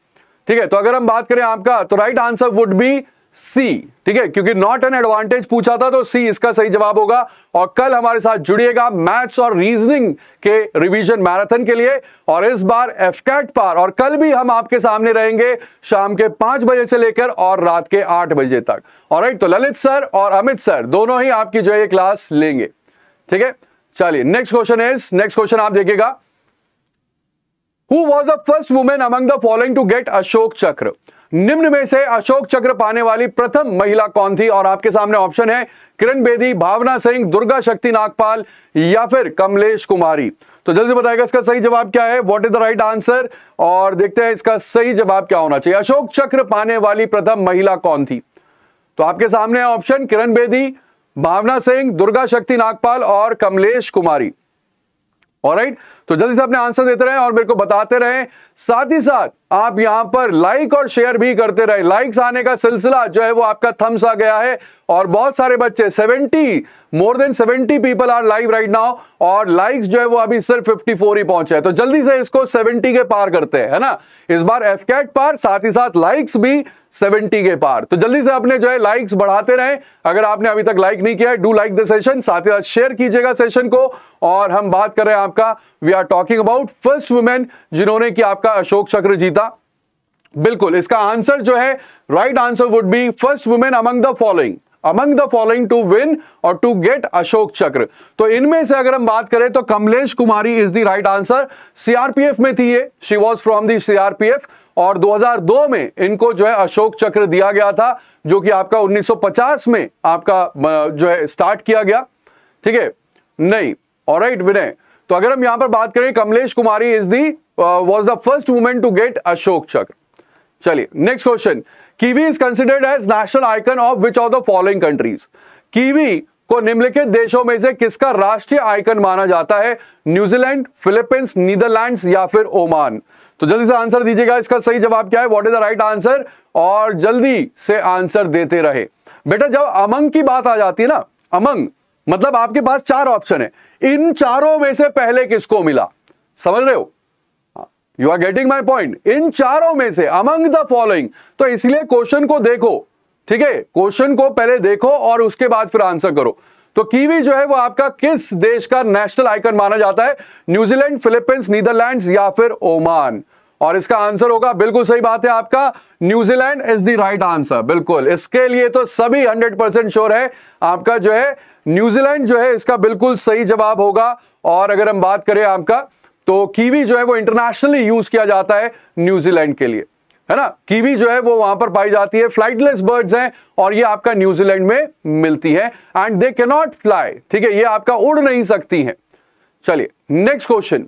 ठीक है तो अगर हम बात करें आपका तो right answer would be C ठीक है क्योंकि नॉट एन एडवांटेज पूछा था तो सी इसका सही जवाब होगा और कल हमारे साथ जुड़िएगा मैथ्स और रीजनिंग के रिवीजन मैराथन के लिए और इस बार एफकेट पार और कल भी हम आपके सामने रहेंगे शाम के पांच बजे से लेकर और रात के आठ बजे तक और राइट तो ललित सर और अमित सर दोनों ही आपकी जो है क्लास लेंगे ठीक है चलिए next question is next question आप देखिएगा who was the first women among the following to get Ashok Chakra निम्न में से अशोक चक्र पाने वाली प्रथम महिला कौन थी और आपके सामने ऑप्शन है किरण बेदी भावना सिंह दुर्गा शक्ति नागपाल या फिर कमलेश कुमारी तो जल्दी बताएगा इसका सही जवाब क्या है what is the right answer और देखते हैं इसका सही जवाब क्या होना चाहिए अशोक चक्र पाने वाली प्रथम महिला कौन थी तो आपके सामने ऑप्शन किरण बेदी भावना सिंह दुर्गा शक्ति नागपाल और कमलेश कुमारी और राइट तो जल्दी से अपने आंसर देते रहे और मेरे को बताते रहे साथ ही साथ आप यहां पर लाइक और शेयर भी करते रहे लाइक्स आने का सिलसिला जो है वो आपका थम्स आ गया है और बहुत सारे बच्चे 70 more than 70 people are live right now और लाइक्स जो है वो अभी सिर्फ 54 ही पहुंचे हैं तो जल्दी से इसको 70 के पार करते हैं है ना इस बार एफ कैट पार साथ ही साथ लाइक्स भी 70 के पार तो जल्दी से अपने जो है लाइक्स बढ़ाते रहें अगर आपने अभी तक लाइक नहीं किया है डू लाइक द सेशन साथ ही साथ शेयर कीजिएगा सेशन को और हम बात कर रहे हैं आपका we are talking about first women जिन्होंने कि आपका अशोक चक्र जीता बिल्कुल इसका आंसर जो है right answer would be first women among the following among the following to win और टू गेट अशोक चक्र तो इनमें से अगर हम बात करें तो Kamlesh Kumari is the right answer CRPF में थी ये she was from the CRPF और 2002 में इनको जो है अशोक चक्र दिया गया था जो कि आपका 1950 में आपका जो है स्टार्ट किया गया ठीक है नहीं और राइट विनय तो अगर हम यहां पर बात करें Kamlesh Kumari is the was the first women to get Ashok Chakra चलिए next question kiwi is considered as national icon of which of the following countries kiwi को निम्नलिखित देशों में से किसका राष्ट्रीय आइकन माना जाता है न्यूजीलैंड फिलीपींस नीदरलैंड्स या फिर ओमान तो जल्दी से आंसर दीजिएगा इसका सही जवाब क्या है what is the right answer और जल्दी से आंसर देते रहे बेटा जब अमंग की बात आ जाती है ना अमंग मतलब आपके पास चार ऑप्शन है इन चारों में से पहले किसको मिला समझ रहे हो you are getting my point इन चारों में से अमंग द फॉलोइंग तो इसलिए क्वेश्चन को देखो ठीक है क्वेश्चन को पहले देखो और उसके बाद फिर आंसर करो तो कीवी जो है वो आपका किस देश का नेशनल आइकन माना जाता है न्यूजीलैंड फिलीपींस नीदरलैंड्स या फिर ओमान और इसका आंसर होगा बिल्कुल सही बात है आपका New Zealand is the right answer बिल्कुल इसके लिए तो सभी 100 परसेंट श्योर है आपका जो है न्यूजीलैंड जो है इसका बिल्कुल सही जवाब होगा और अगर हम बात करें आपका तो कीवी जो है वो इंटरनेशनली यूज किया जाता है न्यूजीलैंड के लिए है ना कीवी जो है वो वहां पर पाई जाती है फ्लाइटलेस बर्ड्स हैं और ये आपका न्यूजीलैंड में मिलती है एंड दे के नॉट फ्लाई ठीक है ये आपका उड़ नहीं सकती है चलिए next question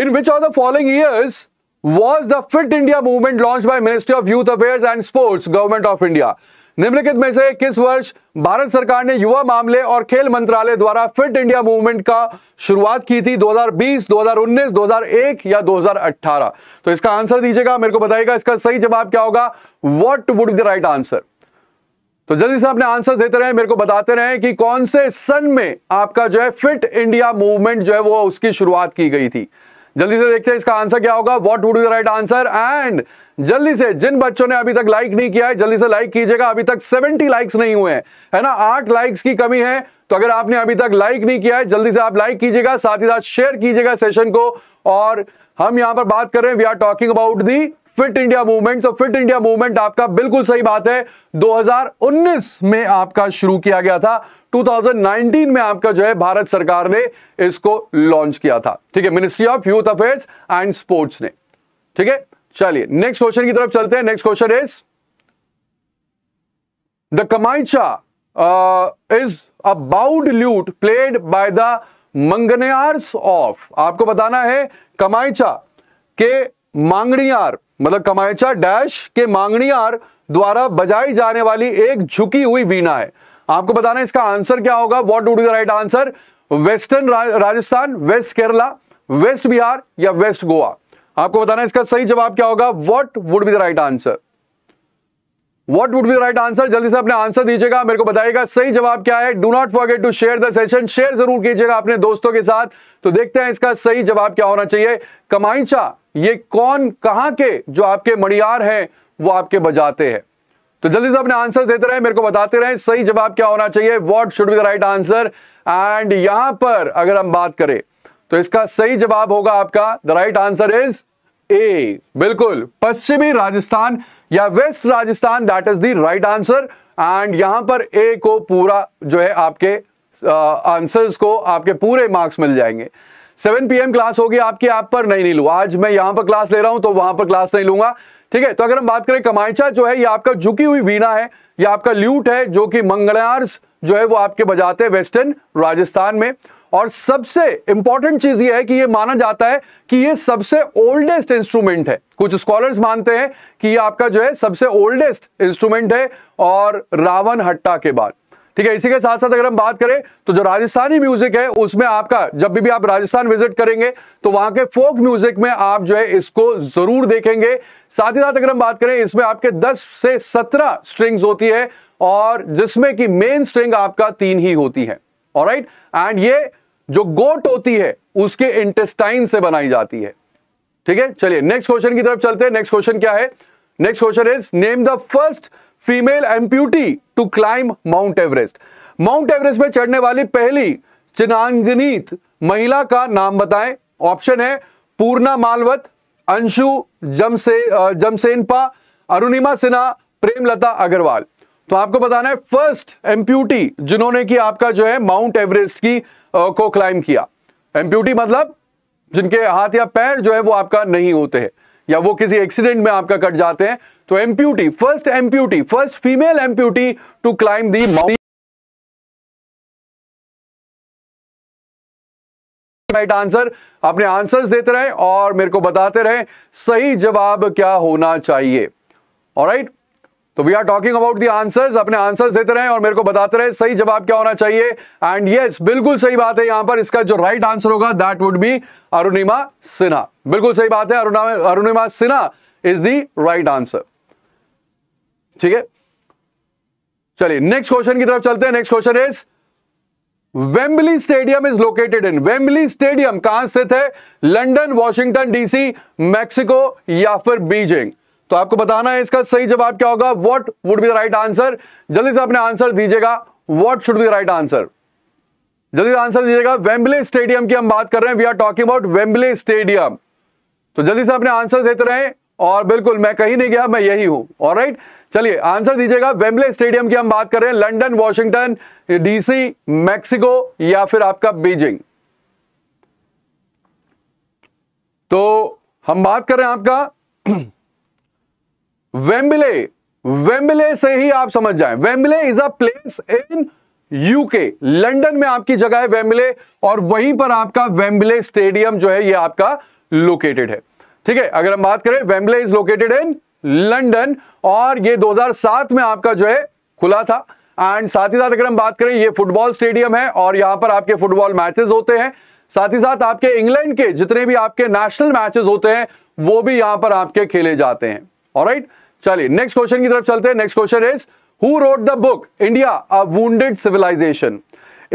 in which are the following years was the fit India movement launch by ministry of youth affairs and sports government of India निम्नलिखित में से किस वर्ष भारत सरकार ने युवा मामले और खेल मंत्रालय द्वारा फिट इंडिया मूवमेंट का शुरुआत की थी 2020, 2019, 2001 या 2018? तो इसका आंसर दीजिएगा मेरे को बताइएगा इसका सही जवाब क्या होगा what would the right answer तो जल्दी से आपने आंसर देते रहे मेरे को बताते रहे कि कौन से सन में आपका जो है फिट इंडिया मूवमेंट जो है वो उसकी शुरुआत की गई थी जल्दी से देखते हैं इसका आंसर क्या होगा what would you right answer and जल्दी से जिन बच्चों ने अभी तक लाइक नहीं किया है जल्दी से लाइक कीजिएगा अभी तक 70 लाइक्स नहीं हुए है ना आठ लाइक्स की कमी है तो अगर आपने अभी तक लाइक नहीं किया है जल्दी से आप लाइक कीजिएगा साथ ही साथ शेयर कीजिएगा सेशन को और हम यहां पर बात कर रहे हैं we are talking about the fit India movement तो फिट इंडिया मूवमेंट आपका बिल्कुल सही बात है 2019 में आपका शुरू किया गया था 2019 में आपका जो है भारत सरकार ने इसको लॉन्च किया था ठीक है ministry of youth affairs and sports ने ठीक है चलिए नेक्स्ट क्वेश्चन की तरफ चलते हैं next question is the kamaicha is a bowed lute played by the Manganiyars of आपको बताना है कमाइचा के मांगणियार मतलब कमायचा डैश के मांगनियार द्वारा बजाई जाने वाली एक झुकी हुई वीणा है आपको बताना इसका आंसर क्या होगा what would the right answer western Rajasthan west Kerala west Bihar या वेस्ट गोवा आपको बताना इसका सही जवाब क्या होगा what would be the right answer what would be the right answer जल्दी से अपने आंसर दीजिएगा मेरे को बताइएगा सही जवाब क्या है do not forget to share the session share जरूर कीजिएगा अपने दोस्तों के साथ तो देखते हैं इसका सही जवाब क्या होना चाहिए कमाईचा ये कौन कहां के जो आपके मणियार हैं वो आपके बजाते हैं तो जल्दी से अपने आंसर देते रहे मेरे को बताते रहे सही जवाब क्या होना चाहिए what should be the right answer and यहां पर अगर हम बात करें तो इसका सही जवाब होगा आपका the right answer is A बिल्कुल पश्चिमी राजस्थान या west Rajasthan that is the right answer and यहां पर ए को पूरा जो है आपके आंसर्स uh, को आपके पूरे मार्क्स मिल जाएंगे सेवन एम क्लास होगी आपकी आप पर नहीं नहीं लू आज मैं यहां पर क्लास ले रहा हूं तो वहां पर क्लास नहीं लूंगा ठीक है तो अगर हम बात करें कमाइचा जो है ये आपका झुकी हुई वीणा है ये आपका ल्यूट है जो कि मंगलार्स जो है वो आपके बजाते हैं वेस्टर्न राजस्थान में और सबसे इंपॉर्टेंट चीज ये है कि ये माना जाता है कि ये सबसे ओल्डेस्ट इंस्ट्रूमेंट है कुछ स्कॉलर्स मानते हैं कि ये आपका जो है सबसे ओल्डेस्ट इंस्ट्रूमेंट है और रावण हट्टा के बाद ठीक है इसी के साथ साथ अगर हम बात करें तो जो राजस्थानी म्यूजिक है उसमें आपका जब भी, भी आप राजस्थान विजिट करेंगे तो वहां के फोक म्यूजिक में आप जो है इसको जरूर देखेंगे साथ ही साथ अगर हम बात करें इसमें आपके दस से सत्रह स्ट्रिंग्स होती है और जिसमें कि मेन स्ट्रिंग आपका तीन ही होती है और एंड ये जो गोट होती है उसके इंटेस्टाइन से बनाई जाती है ठीक है चलिए नेक्स्ट क्वेश्चन की तरफ चलते हैं नेक्स्ट क्वेश्चन क्या है next question is name the first female amputee to climb Mount Everest Mount Everest में चढ़ने वाली पहली चिनांगनीत महिला का नाम बताएं ऑप्शन है पूर्णा मालवत अंशु जमसे जमसेनपा अरुणिमा सिन्हा प्रेमलता अग्रवाल तो आपको बताना है फर्स्ट एम्प्यूटी जिन्होंने कि आपका जो है माउंट एवरेस्ट की आ, को क्लाइम किया एम्प्यूटी मतलब जिनके हाथ या पैर जो है वो आपका नहीं होते हैं या वो किसी एक्सीडेंट में आपका कट जाते हैं तो amputee first amputee first female amputee to climb the mount right answer अपने आंसर्स देते रहे और मेरे को बताते रहे सही जवाब क्या होना चाहिए और राइट तो we are talking about the answers अपने आंसर्स देते रहे और मेरे को बताते रहे सही जवाब क्या होना चाहिए एंड यस yes, बिल्कुल सही बात है यहां पर इसका जो राइट right आंसर होगा that would be Arunima Sinha बिल्कुल सही बात है Arunima Sinha is the right answer ठीक है चलिए नेक्स्ट क्वेश्चन की तरफ चलते हैं next question is Wembley stadium is located in Wembley stadium कहां स्थित है लंडन वॉशिंगटन डीसी मैक्सिको या फिर बीजिंग तो आपको बताना है इसका सही जवाब क्या होगा what would be the right answer जल्दी से अपने आंसर दीजिएगा what should be the right answer जल्दी से आंसर दीजिएगा वेम्बले स्टेडियम की हम बात कर रहे हैं we are talking about Wembley stadium तो जल्दी से अपने आंसर देते रहे और बिल्कुल मैं कहीं नहीं गया मैं यही हूं और राइट चलिए आंसर दीजिएगा वेम्बले स्टेडियम की हम बात कर रहे हैं लंडन वॉशिंगटन डीसी मैक्सिको या फिर आपका बीजिंग तो हम बात कर रहे हैं आपका वेम्बले वेम्बले से ही आप समझ जाए Wembley is a place in UK London में आपकी जगह है वेम्बले और वहीं पर आपका वेम्बले स्टेडियम जो है ये आपका लोकेटेड है ठीक है अगर हम बात करें Wembley is located in London और ये 2007 में आपका जो है खुला था एंड साथ ही साथ अगर हम बात करें ये फुटबॉल स्टेडियम है और यहां पर आपके फुटबॉल मैचेस होते हैं साथ ही साथ आपके इंग्लैंड के जितने भी आपके नेशनल मैचेस होते हैं वो भी यहां पर आपके खेले जाते हैं राइट चलिए नेक्स्ट क्वेश्चन की तरफ चलते हैं next question is who wrote the book India a wounded civilization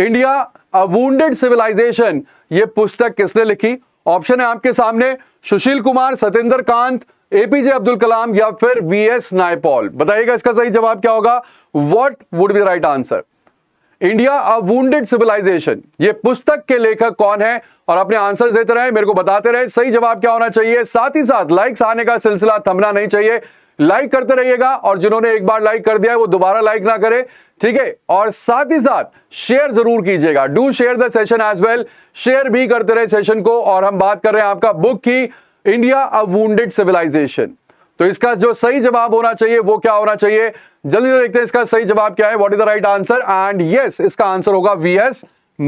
India a wounded civilization ये पुस्तक किसने लिखी ऑप्शन है आपके सामने सुशील कुमार सतेंद्र कांत एपीजे अब्दुल कलाम या फिर वीएस एस नायपॉल बताइएगा इसका सही जवाब क्या होगा what would be right answer India a wounded civilization ये पुस्तक के लेखक कौन है और अपने आंसर देते रहे मेरे को बताते रहे सही जवाब क्या होना चाहिए साथ ही साथ लाइक्स आने का सिलसिला थमना नहीं चाहिए लाइक करते रहिएगा और जिन्होंने एक बार लाइक कर दिया है वो दोबारा लाइक ना करे ठीक है और साथ ही साथ शेयर जरूर कीजिएगा do share the session as well share भी करते रहे सेशन को और हम बात कर रहे हैं आपका बुक की इंडिया अ वेड सिविलाइजेशन तो इसका जो सही जवाब होना चाहिए वो क्या होना चाहिए जल्दी से देखते हैं इसका सही जवाब क्या है what is the right answer and yes इसका आंसर होगा V S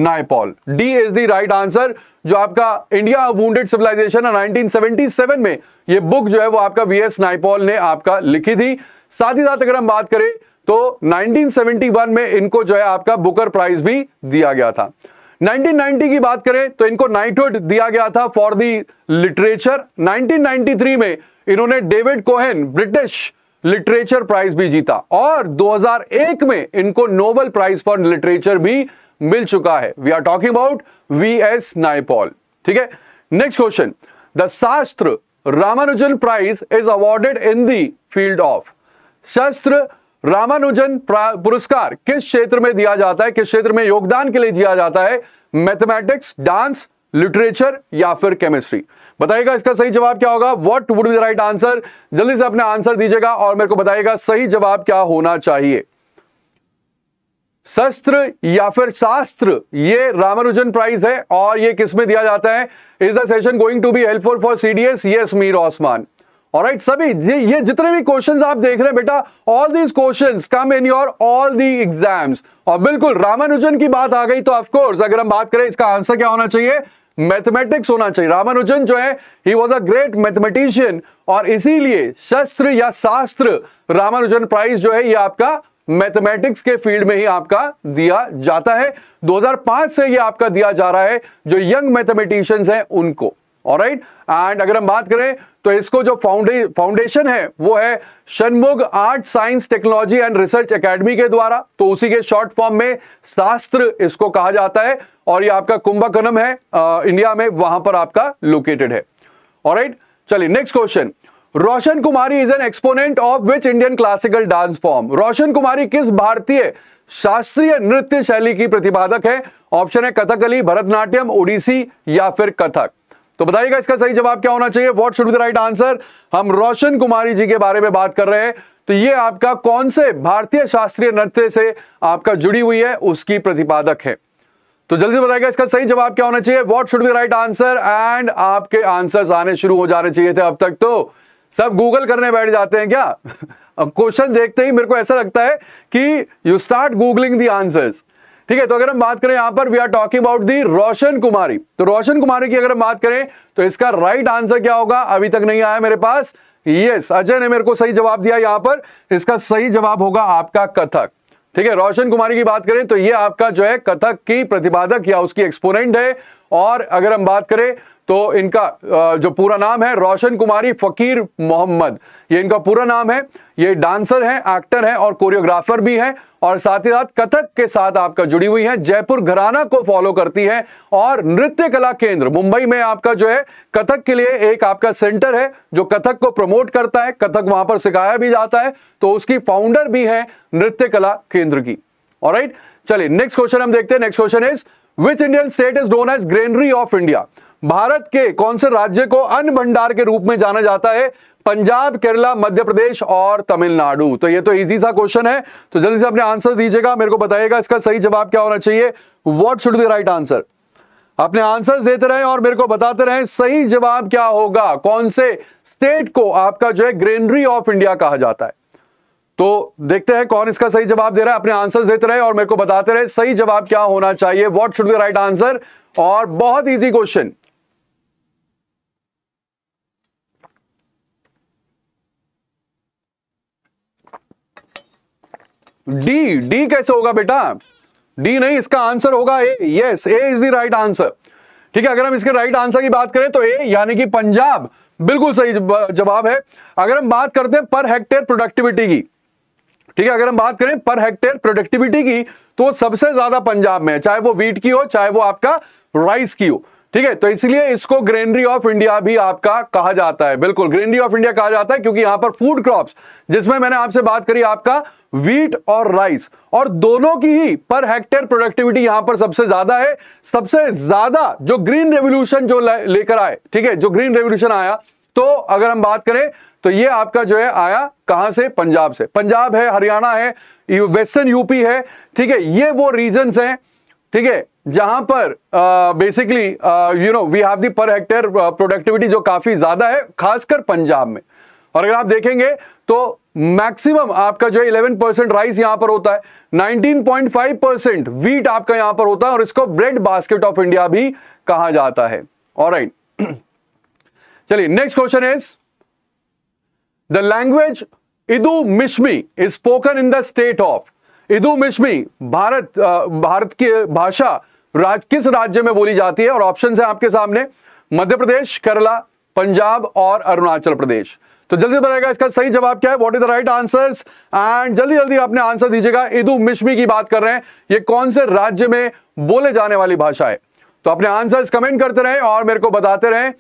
Naipaul D is the right answer जो आपका India wounded civilization nineteen seventy seven में ये बुक जो है वो आपका वी एस नाइपॉल ने आपका लिखी थी साथ ही साथ अगर हम बात करें तो 1971 में इनको जो है आपका बुकर प्राइज भी दिया गया था 1990 की बात करें तो इनको नाइटहुड दिया गया था फॉर दी लिटरेचर 1993 में इन्होंने David Cohen British literature prize भी जीता और 2001 में इनको नोबेल प्राइज फॉर लिटरेचर भी मिल चुका है we are talking about V S Naipaul ठीक है next question the SASTRA Ramanujan prize is awarded in the field of SASTRA Ramanujan पुरस्कार किस क्षेत्र में दिया जाता है किस क्षेत्र में योगदान के लिए दिया जाता है मैथमेटिक्स डांस लिटरेचर या फिर केमिस्ट्री बताइएगा इसका सही जवाब क्या होगा what would be the right answer जल्दी से अपने आंसर दीजिएगा और मेरे को बताइएगा सही जवाब क्या होना चाहिए शस्त्र या फिर शास्त्र ये रामानुजन प्राइज है और ये किसमें दिया जाता है is the session going to be helpful for CDS yes Meer और राइट सभी ये ये जितने भी क्वेश्चंस आप देख रहे हैं बेटा all these questions come in your all the exams और बिल्कुल रामानुजन की बात आ गई तो ऑफकोर्स अगर हम बात करें इसका आंसर क्या होना चाहिए मैथमेटिक्स होना चाहिए रामानुजन जो है he was a great mathematician और इसीलिए शस्त्र या शास्त्र रामानुजन प्राइज जो है ये आपका मैथमेटिक्स के फील्ड में ही आपका दिया जाता है 2005 से ये आपका दिया जा रहा है जो यंग मैथमेटिशियंस हैं उनको और राइट एंड अगर हम बात करें तो इसको जो फाउंडे फाउंडेशन है वो है Shanmugha art science technology and research academy के द्वारा तो उसी के शॉर्ट फॉर्म में शास्त्र इसको कहा जाता है और ये आपका कुंभकर्णम है आ, इंडिया में वहां पर आपका लोकेटेड है राइट चलिए next question Roshan Kumari is an exponent of which Indian classical dance form Roshan Kumari किस भारतीय शास्त्रीय नृत्य शैली की प्रतिपादक है ऑप्शन है कथकली भरतनाट्यम ओडिसी या फिर कथक तो बताइएगा इसका सही जवाब क्या होना चाहिए what should be the right answer हम रोशन कुमारी जी के बारे में बात कर रहे हैं तो ये आपका कौन से भारतीय शास्त्रीय नृत्य से आपका जुड़ी हुई है उसकी प्रतिपादक है तो जल्दी बताएगा इसका सही जवाब क्या होना चाहिए what should be right answer and आपके आंसर्स आने शुरू हो जाने चाहिए थे अब तक तो सब गूगल करने बैठ जाते हैं क्या क्वेश्चन [laughs] देखते ही मेरे को ऐसा लगता है कि you start googling the answers ठीक है तो अगर हम बात करें यहां पर we are talking about the Roshan Kumari तो रोशन कुमारी की अगर हम बात करें तो इसका राइट आंसर क्या होगा अभी तक नहीं आया मेरे पास यस अजय ने मेरे को सही जवाब दिया यहां पर इसका सही जवाब होगा आपका कथक ठीक है रोशन कुमारी की बात करें तो ये आपका जो है कथक की प्रतिपादक या उसकी एक्सपोनेंट है और अगर हम बात करें तो इनका जो पूरा नाम है रोशन कुमारी फ़कीर मोहम्मद ये इनका पूरा नाम है ये डांसर हैं एक्टर हैं और कोरियोग्राफर भी हैं और साथ ही साथ कथक के साथ आपका जुड़ी हुई है जयपुर घराना को फॉलो करती है और नृत्य कला केंद्र मुंबई में आपका जो है कथक के लिए एक आपका सेंटर है जो कथक को प्रमोट करता है कथक वहां पर सिखाया भी जाता है तो उसकी फाउंडर भी है नृत्य कला केंद्र की और चलिए नेक्स्ट क्वेश्चन हम देखते हैं next question is which Indian state is done as granary of India Bharat के कौन से राज्य को अन्न भंडार के रूप में जाना जाता है पंजाब केरला मध्य प्रदेश और तमिलनाडु तो ये तो इजी सा क्वेश्चन है तो जल्दी से अपने आंसर दीजिएगा मेरे को बताइएगा इसका सही जवाब क्या होना चाहिए what should be right answer अपने आंसर्स देते रहे और मेरे को बताते रहे सही जवाब क्या होगा कौन से स्टेट को आपका जो है ग्रेनरी ऑफ इंडिया कहा जाता है तो देखते हैं कौन इसका सही जवाब दे रहा है अपने आंसर्स देते रहे और मेरे को बताते रहे सही जवाब क्या होना चाहिए what should be right answer और बहुत इजी क्वेश्चन डी डी कैसे होगा बेटा डी नहीं इसका आंसर होगा A yes A is the right answer ठीक है अगर हम इसके राइट आंसर की बात करें तो ए यानी कि पंजाब बिल्कुल सही जवाब है अगर हम बात करते हैं पर हेक्टेयर प्रोडक्टिविटी की ठीक है अगर हम बात करें पर हेक्टेयर प्रोडक्टिविटी की तो सबसे ज्यादा पंजाब में है चाहे वो वीट की हो चाहे वो आपका राइस की हो ठीक है तो इसलिए इसको ग्रेनरी ऑफ इंडिया भी आपका कहा जाता है बिल्कुल ग्रेनरी ऑफ इंडिया कहा जाता है क्योंकि यहां पर फूड क्रॉप्स जिसमें मैंने आपसे बात करी आपका वीट और राइस और दोनों की ही पर हेक्टेयर प्रोडक्टिविटी यहां पर सबसे ज्यादा है सबसे ज्यादा जो ग्रीन रेवोल्यूशन जो लेकर आए ठीक है जो ग्रीन रेवोल्यूशन आया तो अगर हम बात करें तो ये आपका जो है आया कहां से पंजाब से पंजाब है हरियाणा है वेस्टर्न यूपी है ठीक है ये वो रीजन है ठीक है जहां पर basically you know we have the per hectare productivity जो काफी ज्यादा है खासकर पंजाब में और अगर आप देखेंगे तो मैक्सिमम आपका जो है 11 परसेंट राइस यहां पर होता है 19.5 परसेंट वीट आपका यहां पर होता है और इसको ब्रेड बास्केट ऑफ इंडिया भी कहा जाता है और [clears throat] चलिए next question is the language Idu Mishmi is spoken in the state of Idu Mishmi Bharat Bharat की भाषा राज किस राज्य में बोली जाती है और ऑप्शन है आपके सामने मध्य प्रदेश केरला पंजाब और अरुणाचल प्रदेश तो जल्दी बताएगा इसका सही जवाब क्या है what is the right answer and जल्दी जल्दी आपने आंसर दीजिएगा इदू मिश्मी की बात कर रहे हैं ये कौन से राज्य में बोले जाने वाली भाषा है तो अपने आंसर्स कमेंट करते रहे और मेरे को बताते रहे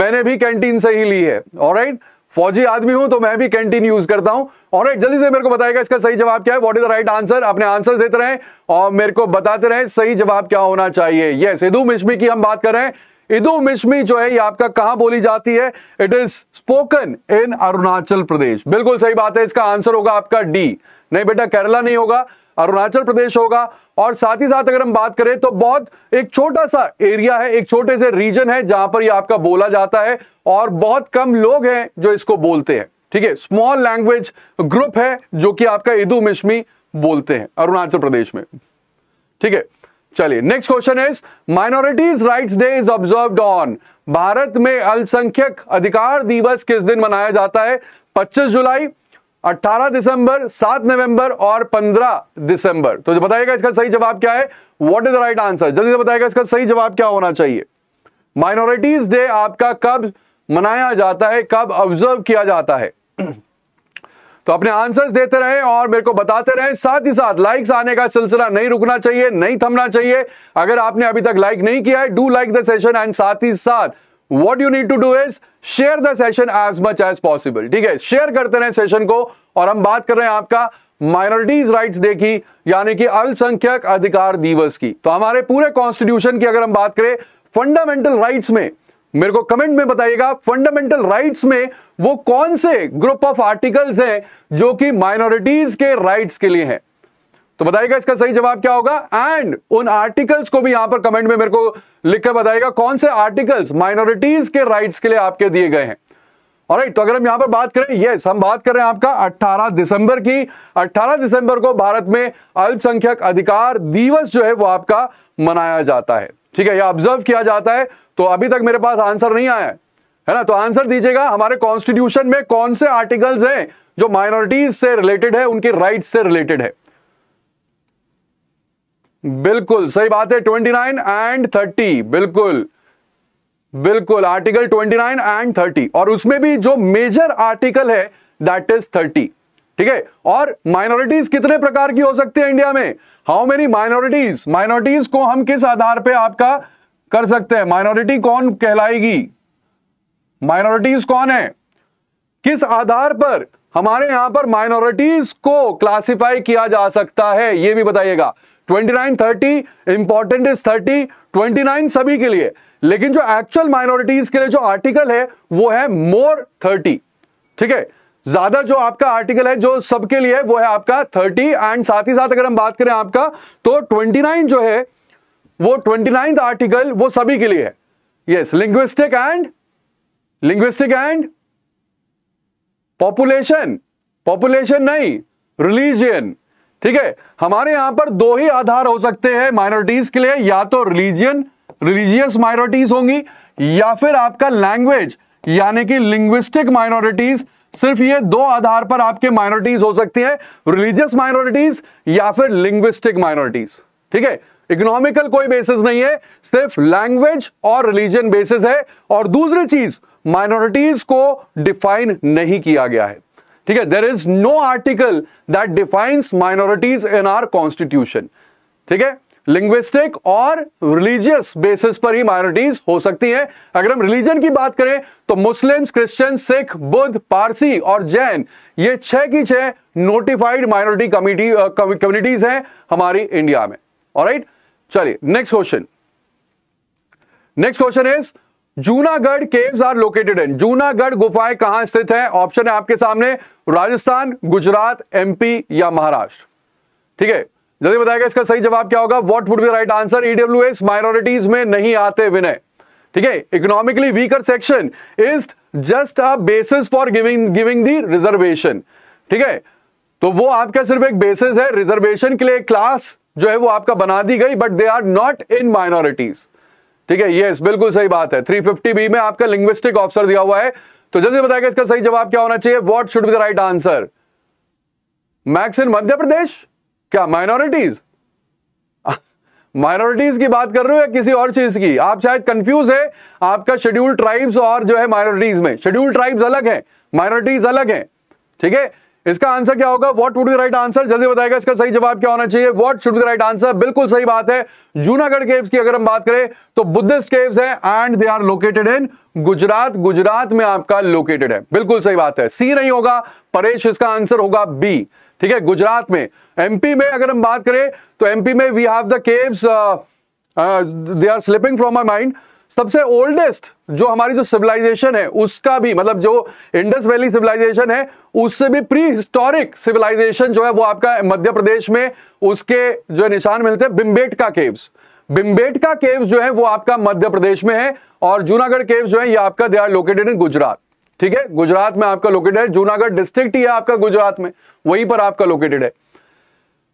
मैंने भी कैंटीन से ही ली है और राइट फौजी आदमी हूं तो मैं भी कैंटीन यूज करता हूं और जल्दी से मेरे को बताएगा इसका सही जवाब क्या है what is the right answer अपने आंसर देते रहे और मेरे को बताते रहे सही जवाब क्या होना चाहिए यस इदू मिश्मी की हम बात कर रहे हैं इदू मिश्मी जो है ये आपका कहां बोली जाती है it is spoken in Arunachal Pradesh बिल्कुल सही बात है इसका आंसर होगा आपका डी नहीं बेटा केरला नहीं होगा अरुणाचल प्रदेश होगा और साथ ही साथ अगर हम बात करें तो बहुत एक छोटा सा एरिया है एक छोटे से रीजन है जहां पर ये आपका बोला जाता है और बहुत कम लोग हैं जो इसको बोलते हैं ठीक है स्मॉल लैंग्वेज ग्रुप है जो कि आपका इदू मिश्मी बोलते हैं अरुणाचल प्रदेश में ठीक है चलिए next question is minorities rights day is observe on Bharat में अल्पसंख्यक अधिकार दिवस किस दिन मनाया जाता है 25 जुलाई 18 दिसंबर 7 नवंबर और 15 दिसंबर तो जो बताएगा इसका सही जवाब क्या है what is the right answer जल्दी से बताएगा इसका सही जवाब क्या होना चाहिए माइनॉरिटीज डे आपका कब मनाया जाता है कब ऑब्जर्व किया जाता है तो अपने आंसर्स देते रहे और मेरे को बताते रहे साथ ही साथ लाइक्स आने का सिलसिला नहीं रुकना चाहिए नहीं थमना चाहिए अगर आपने अभी तक लाइक नहीं किया है do like the session and साथ ही साथ what you need to do is share the session as much as possible ठीक है शेयर करते रहे सेशन को और हम बात कर रहे हैं आपका माइनॉरिटीज राइट डे की यानी कि अल्पसंख्यक अधिकार दिवस की तो हमारे पूरे कॉन्स्टिट्यूशन की अगर हम बात करें फंडामेंटल राइट्स में मेरे को कमेंट में बताइएगा फंडामेंटल राइट्स में वो कौन से ग्रुप ऑफ आर्टिकल्स हैं जो कि माइनॉरिटीज के राइट्स के लिए हैं तो बताइएगा इसका सही जवाब क्या होगा एंड उन आर्टिकल्स को भी यहां पर कमेंट में मेरे को लिखकर बताइएगा कौन से आर्टिकल्स माइनॉरिटीज के राइट्स के लिए आपके दिए गए हैं और तो अगर हम यहां पर बात करें यस हम बात कर रहे हैं आपका 18 दिसंबर की 18 दिसंबर को भारत में अल्पसंख्यक अधिकार दिवस जो है वो आपका मनाया जाता है ठीक है यह ऑब्जर्व किया जाता है तो अभी तक मेरे पास आंसर नहीं आया है है ना तो आंसर दीजिएगा हमारे कॉन्स्टिट्यूशन में कौन से आर्टिकल्स हैं जो माइनॉरिटीज से रिलेटेड है उनके राइट से रिलेटेड है बिल्कुल सही बात है ट्वेंटी नाइन एंड थर्टी बिल्कुल बिल्कुल article twenty nine and thirty और उसमें भी जो मेजर आर्टिकल है दैट इज थर्टी ठीक है और माइनॉरिटीज कितने प्रकार की हो सकती है इंडिया में हाउ मेनी माइनॉरिटीज माइनॉरिटीज को हम किस आधार पे आपका कर सकते हैं माइनॉरिटी कौन कहलाएगी माइनॉरिटीज कौन है किस आधार पर हमारे यहां पर माइनॉरिटीज को क्लासिफाई किया जा सकता है ये भी बताइएगा 29 30 इंपॉर्टेंट इज 30 29 सभी के लिए लेकिन जो एक्चुअल माइनॉरिटीज के लिए जो आर्टिकल है वो है मोर 30 ठीक है ज्यादा जो आपका आर्टिकल है जो सबके लिए वो है आपका 30 एंड साथ ही साथ अगर हम बात करें आपका तो 29 जो है वो 29 आर्टिकल वो सभी के लिए है yes linguistic and linguistic and population population नहीं रिलीजियन ठीक है हमारे यहां पर दो ही आधार हो सकते हैं माइनॉरिटीज के लिए या तो रिलीजियन रिलीजियस माइनॉरिटीज होंगी या फिर आपका लैंग्वेज यानी कि लिंग्विस्टिक माइनॉरिटीज सिर्फ ये दो आधार पर आपके माइनॉरिटीज हो सकती है रिलीजियस माइनॉरिटीज या फिर लिंग्विस्टिक माइनॉरिटीज ठीक है इकोनॉमिकल कोई बेसिस नहीं है सिर्फ लैंग्वेज और रिलीजन बेसिस है और दूसरी चीज माइनॉरिटीज को डिफाइन नहीं किया गया है ठीक है there is no article that defines minorities in our constitution ठीक है लिंग्विस्टिक और रिलीजियस बेसिस पर ही माइनॉरिटीज हो सकती हैं अगर हम रिलीजन की बात करें तो मुस्लिम्स क्रिश्चियन सिख बुद्ध पारसी और जैन ये छह की छह नोटिफाइड माइनॉरिटी कमिटी कम्युनिटीज हैं हमारी इंडिया में और चलिए next question next question is Junagadh caves are located in Junagadh गुफाएं कहां स्थित है ऑप्शन है आपके सामने राजस्थान गुजरात एमपी या महाराष्ट्र ठीक है जल्दी बताएगा इसका सही जवाब क्या होगा what would be right answer E W S minorities में नहीं आते विनय ठीक है economically weaker section is just a basis for giving giving the reservation ठीक है तो वो आपका सिर्फ एक बेसिस है रिजर्वेशन के लिए क्लास जो है वो आपका बना दी गई but they are not in minorities ठीक है यस बिल्कुल सही बात है 350 बी में आपका लिंग्विस्टिक ऑप्शन दिया हुआ है तो जल्दी बताएगा इसका सही जवाब क्या होना चाहिए what should be the right answer max in Madhya Pradesh क्या माइनॉरिटीज माइनॉरिटीज [laughs] की बात कर रहे हो या किसी और चीज की आप शायद कंफ्यूज है आपका शेड्यूल ट्राइब्स और जो है माइनॉरिटीज में शेड्यूल ट्राइब्स अलग है माइनॉरिटीज अलग है ठीक है इसका आंसर क्या होगा वॉट वुड राइट आंसर जल्दी बताएगा इसका सही जवाब क्या होना चाहिए वॉट शुड राइट आंसर बिल्कुल सही बात है जूनागढ़ केव्स की अगर हम बात करें तो बुद्धिस्ट केव्स है and they are located in Gujarat Gujarat में आपका लोकेटेड है बिल्कुल सही बात है सी नहीं होगा परेश इसका आंसर होगा बी ठीक है गुजरात में एमपी में अगर हम बात करें तो एमपी में we have the caves they are slipping from my mind सबसे ओल्डेस्ट जो हमारी जो सिविलाइजेशन है उसका भी मतलब जो इंडस वैली सिविलाइजेशन है उससे भी प्री हिस्टोरिक सिविलाइजेशन जो है वो आपका मध्य प्रदेश में उसके जो है निशान मिलते हैं बिम्बेटका केव्स बिम्बेटका केव्स जो है वो आपका मध्य प्रदेश में है और जूनागढ़ केव्स जो है ये आपका they are located in Gujarat ठीक है गुजरात में आपका लोकेटेड है जूनागढ़ डिस्ट्रिक्ट ही है आपका गुजरात में वहीं पर आपका लोकेटेड है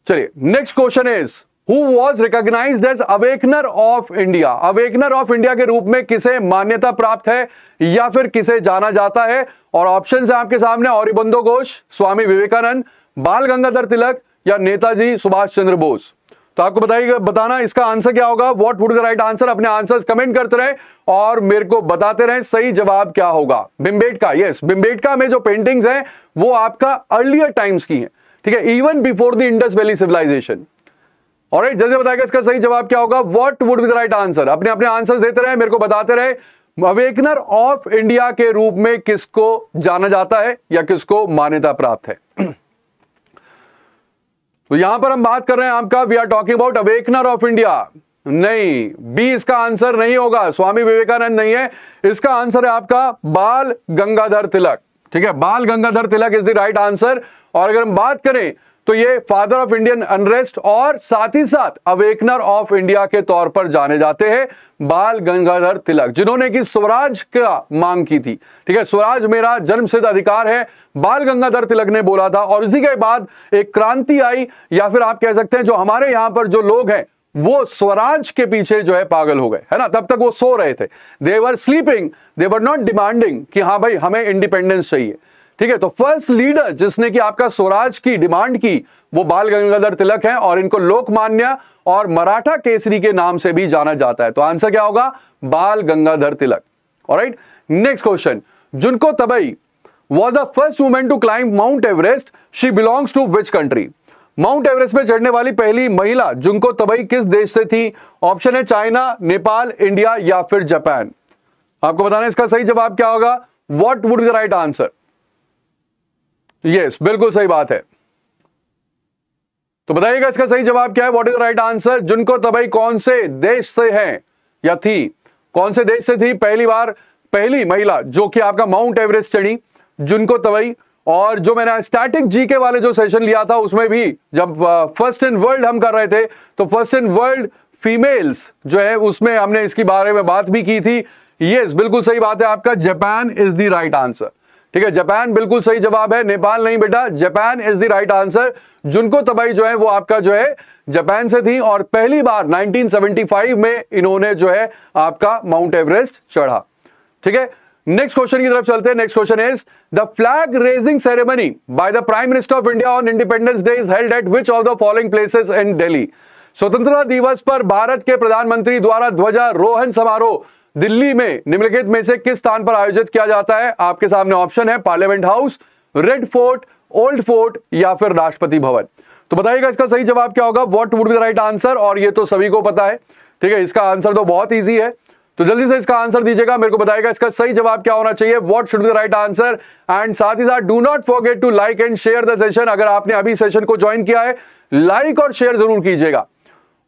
चलिए next question is who was recognize as awakener of India awakener of India के रूप में किसे मान्यता प्राप्त है या फिर किसे जाना जाता है और ऑप्शन है आपके सामने औरिबंदो घोष स्वामी विवेकानंद बाल गंगाधर तिलक या नेताजी सुभाष चंद्र बोस तो आपको बताइए बताना इसका आंसर क्या होगा what would the right answer अपने आंसर कमेंट करते रहे और मेरे को बताते रहे सही जवाब क्या होगा बिम्बेटका यस बिम्बेटका में जो पेंटिंग्स हैं वो आपका अर्लियर टाइम्स की हैं ठीक है even before the Indus valley civilization और राइट जैसे बताएगा इसका सही जवाब क्या होगा what would be the right answer अपने अपने आंसर देते रहे मेरे को बताते रहे अवेकनर ऑफ इंडिया के रूप में किसको जाना जाता है या किसको मान्यता प्राप्त है तो यहां पर हम बात कर रहे हैं आपका we are talking about awakener of India नहीं बी इसका आंसर नहीं होगा स्वामी विवेकानंद नहीं है इसका आंसर है आपका बाल गंगाधर तिलक ठीक है Bal Gangadhar Tilak is the right answer और अगर हम बात करें तो ये फादर ऑफ इंडियन अनरेस्ट और साथ ही साथ अवेकनर ऑफ इंडिया के तौर पर जाने जाते हैं बाल गंगाधर तिलक जिन्होंने कि स्वराज का मांग की थी ठीक है स्वराज मेरा जन्मसिद्ध अधिकार है बाल गंगाधर तिलक ने बोला था और उसी के बाद एक क्रांति आई या फिर आप कह सकते हैं जो हमारे यहां पर जो लोग हैं वो स्वराज के पीछे जो है पागल हो गए है ना तब तक वो सो रहे थे they were sleeping they were not demanding कि हाँ भाई हमें इंडिपेंडेंस चाहिए ठीक है तो फर्स्ट लीडर जिसने कि आपका स्वराज की डिमांड की वो बाल गंगाधर तिलक हैं और इनको लोकमान्य और मराठा केसरी के नाम से भी जाना जाता है तो आंसर क्या होगा Bal Gangadhar Tilak right next question Junko Tabei was the first women to climb Mount Everest she belongs to which country Mount Everest में चढ़ने वाली पहली महिला जिनको तबई किस देश से थी ऑप्शन है चाइना नेपाल इंडिया या फिर जापान आपको बताना इसका सही जवाब क्या होगा what would the right answer yes बिल्कुल सही बात है तो बताइएगा इसका सही जवाब क्या है what is the right answer Junko Tabei कौन से देश से है या थी कौन से देश से थी पहली बार पहली महिला जो कि आपका माउंट एवरेस्ट चढ़ी जिनको तबई और जो मैंने स्टैटिक जीके वाले जो सेशन लिया था उसमें भी जब फर्स्ट इन वर्ल्ड हम कर रहे थे तो फर्स्ट इन वर्ल्ड फीमेल्स जो है उसमें हमने इसके बारे में बात भी की थी यस बिल्कुल सही बात है आपका Japan is the right answer ठीक है जापान बिल्कुल सही जवाब है नेपाल नहीं बेटा Japan is the right answer Junko Tabei जो है वो आपका जो है जापान से थी और पहली बार 1975 में इन्होंने जो है आपका माउंट एवरेस्ट चढ़ा ठीक है नेक्स्ट क्वेश्चन की तरफ चलते हैं next question is the flag raising ceremony by the prime minister of India on independence day is held at which of the following places in Delhi स्वतंत्रता दिवस पर भारत के प्रधानमंत्री द्वारा ध्वजारोहण समारोह दिल्ली में निम्नलिखित में से किस स्थान पर आयोजित किया जाता है आपके सामने ऑप्शन है parliament house red fort old fort या फिर राष्ट्रपति भवन तो बताइएगा इसका सही जवाब क्या होगा what would be the right answer और ये तो सभी को पता है ठीक है इसका आंसर तो बहुत ईजी है तो जल्दी से इसका आंसर दीजिएगा मेरे को बताएगा इसका सही जवाब क्या होना चाहिए what should be the right answer and साथ ही साथ do not forget to like and share the session अगर आपने अभी सेशन को ज्वाइन किया है लाइक like और शेयर जरूर कीजिएगा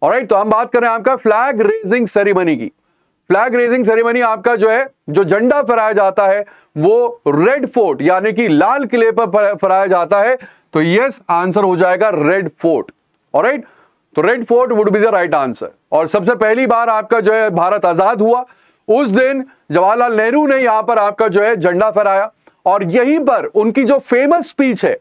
और right, तो हम बात कर रहे हैं आपका फ्लैग रेजिंग सेरेमनी की फ्लैग रेजिंग सेरेमनी आपका जो है जो झंडा फहराया जाता है वो रेड फोर्ट यानी कि लाल किले पर फहराया जाता है तो यस आंसर हो जाएगा रेड फोर्ट और राइट तो red fort would be the right answer और सबसे पहली बार आपका जो है भारत आजाद हुआ उस दिन जवाहरलाल नेहरू ने यहां पर आपका जो है झंडा फहराया और यहीं पर उनकी जो फेमस स्पीच है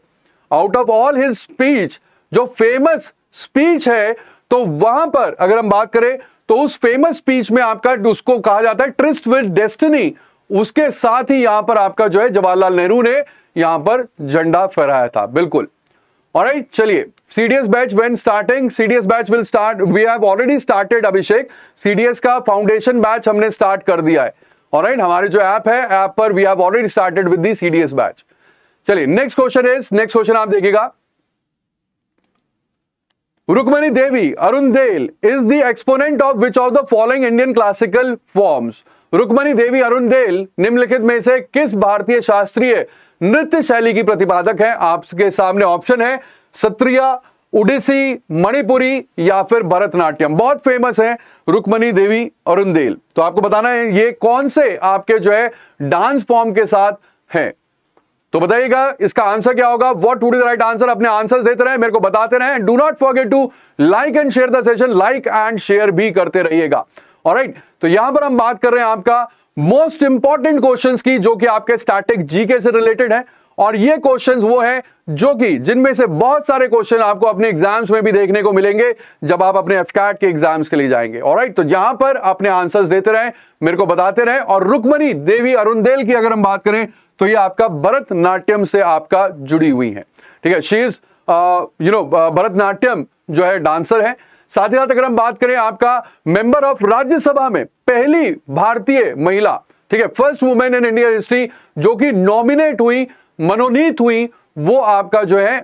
out of all his speech जो फेमस स्पीच है तो वहां पर अगर हम बात करें तो उस फेमस स्पीच में आपका उसको कहा जाता है ट्रिस्ट विद डेस्टिनी उसके साथ ही यहां पर आपका जो है जवाहरलाल नेहरू ने यहां पर झंडा फहराया था बिल्कुल ऑलराइट चलिए CDS batch when starting CDS batch will start we have already started Abhishek CDS का फाउंडेशन बैच हमने स्टार्ट कर दिया है और ऑलराइट हमारे जो ऐप है ऐप पर we have already started with the CDS batch चलिए next question is next question आप देखिएगा Rukmani Devi Arundale is the exponent of which of the following Indian classical forms Rukmini Devi Arundale निम्नलिखित में से किस भारतीय शास्त्रीय नृत्य शैली की प्रतिपादक है आपके सामने ऑप्शन है सत्रिया उडीसी मणिपुरी या फिर भरतनाट्यम बहुत फेमस है रुक्मणी देवी अरुण देल तो आपको बताना है ये कौन से आपके जो है डांस फॉर्म के साथ है तो बताइएगा इसका आंसर क्या होगा what would is right answer अपने आंसर देते रहे मेरे को बताते रहे do not forget to like and share the session like and share भी करते रहिएगा और राइट right, तो यहां पर हम बात कर रहे हैं आपका मोस्ट इंपॉर्टेंट क्वेश्चन की जो कि आपके स्टैटिक जीके से रिलेटेड है और ये क्वेश्चंस वो हैं जो कि जिनमें से बहुत सारे क्वेश्चन आपको अपने एग्जाम्स में भी देखने को मिलेंगे जब आप अपने एफकैट के एग्जाम्स के लिए जाएंगे और तो यहां पर अपने आंसर्स देते रहें मेरे को बताते रहें और रुकमणी देवी अरुणदेल की अगर हम बात करें तो ये आपका भरतनाट्यम से आपका जुड़ी हुई है ठीक है शीर्ष यू नो भरतनाट्यम जो है डांसर है साथ ही साथ अगर हम बात करें आपका मेंबर ऑफ राज्यसभा में पहली भारतीय महिला ठीक है first women in India history जो कि नॉमिनेट हुई मनोनीत हुई वो आपका जो है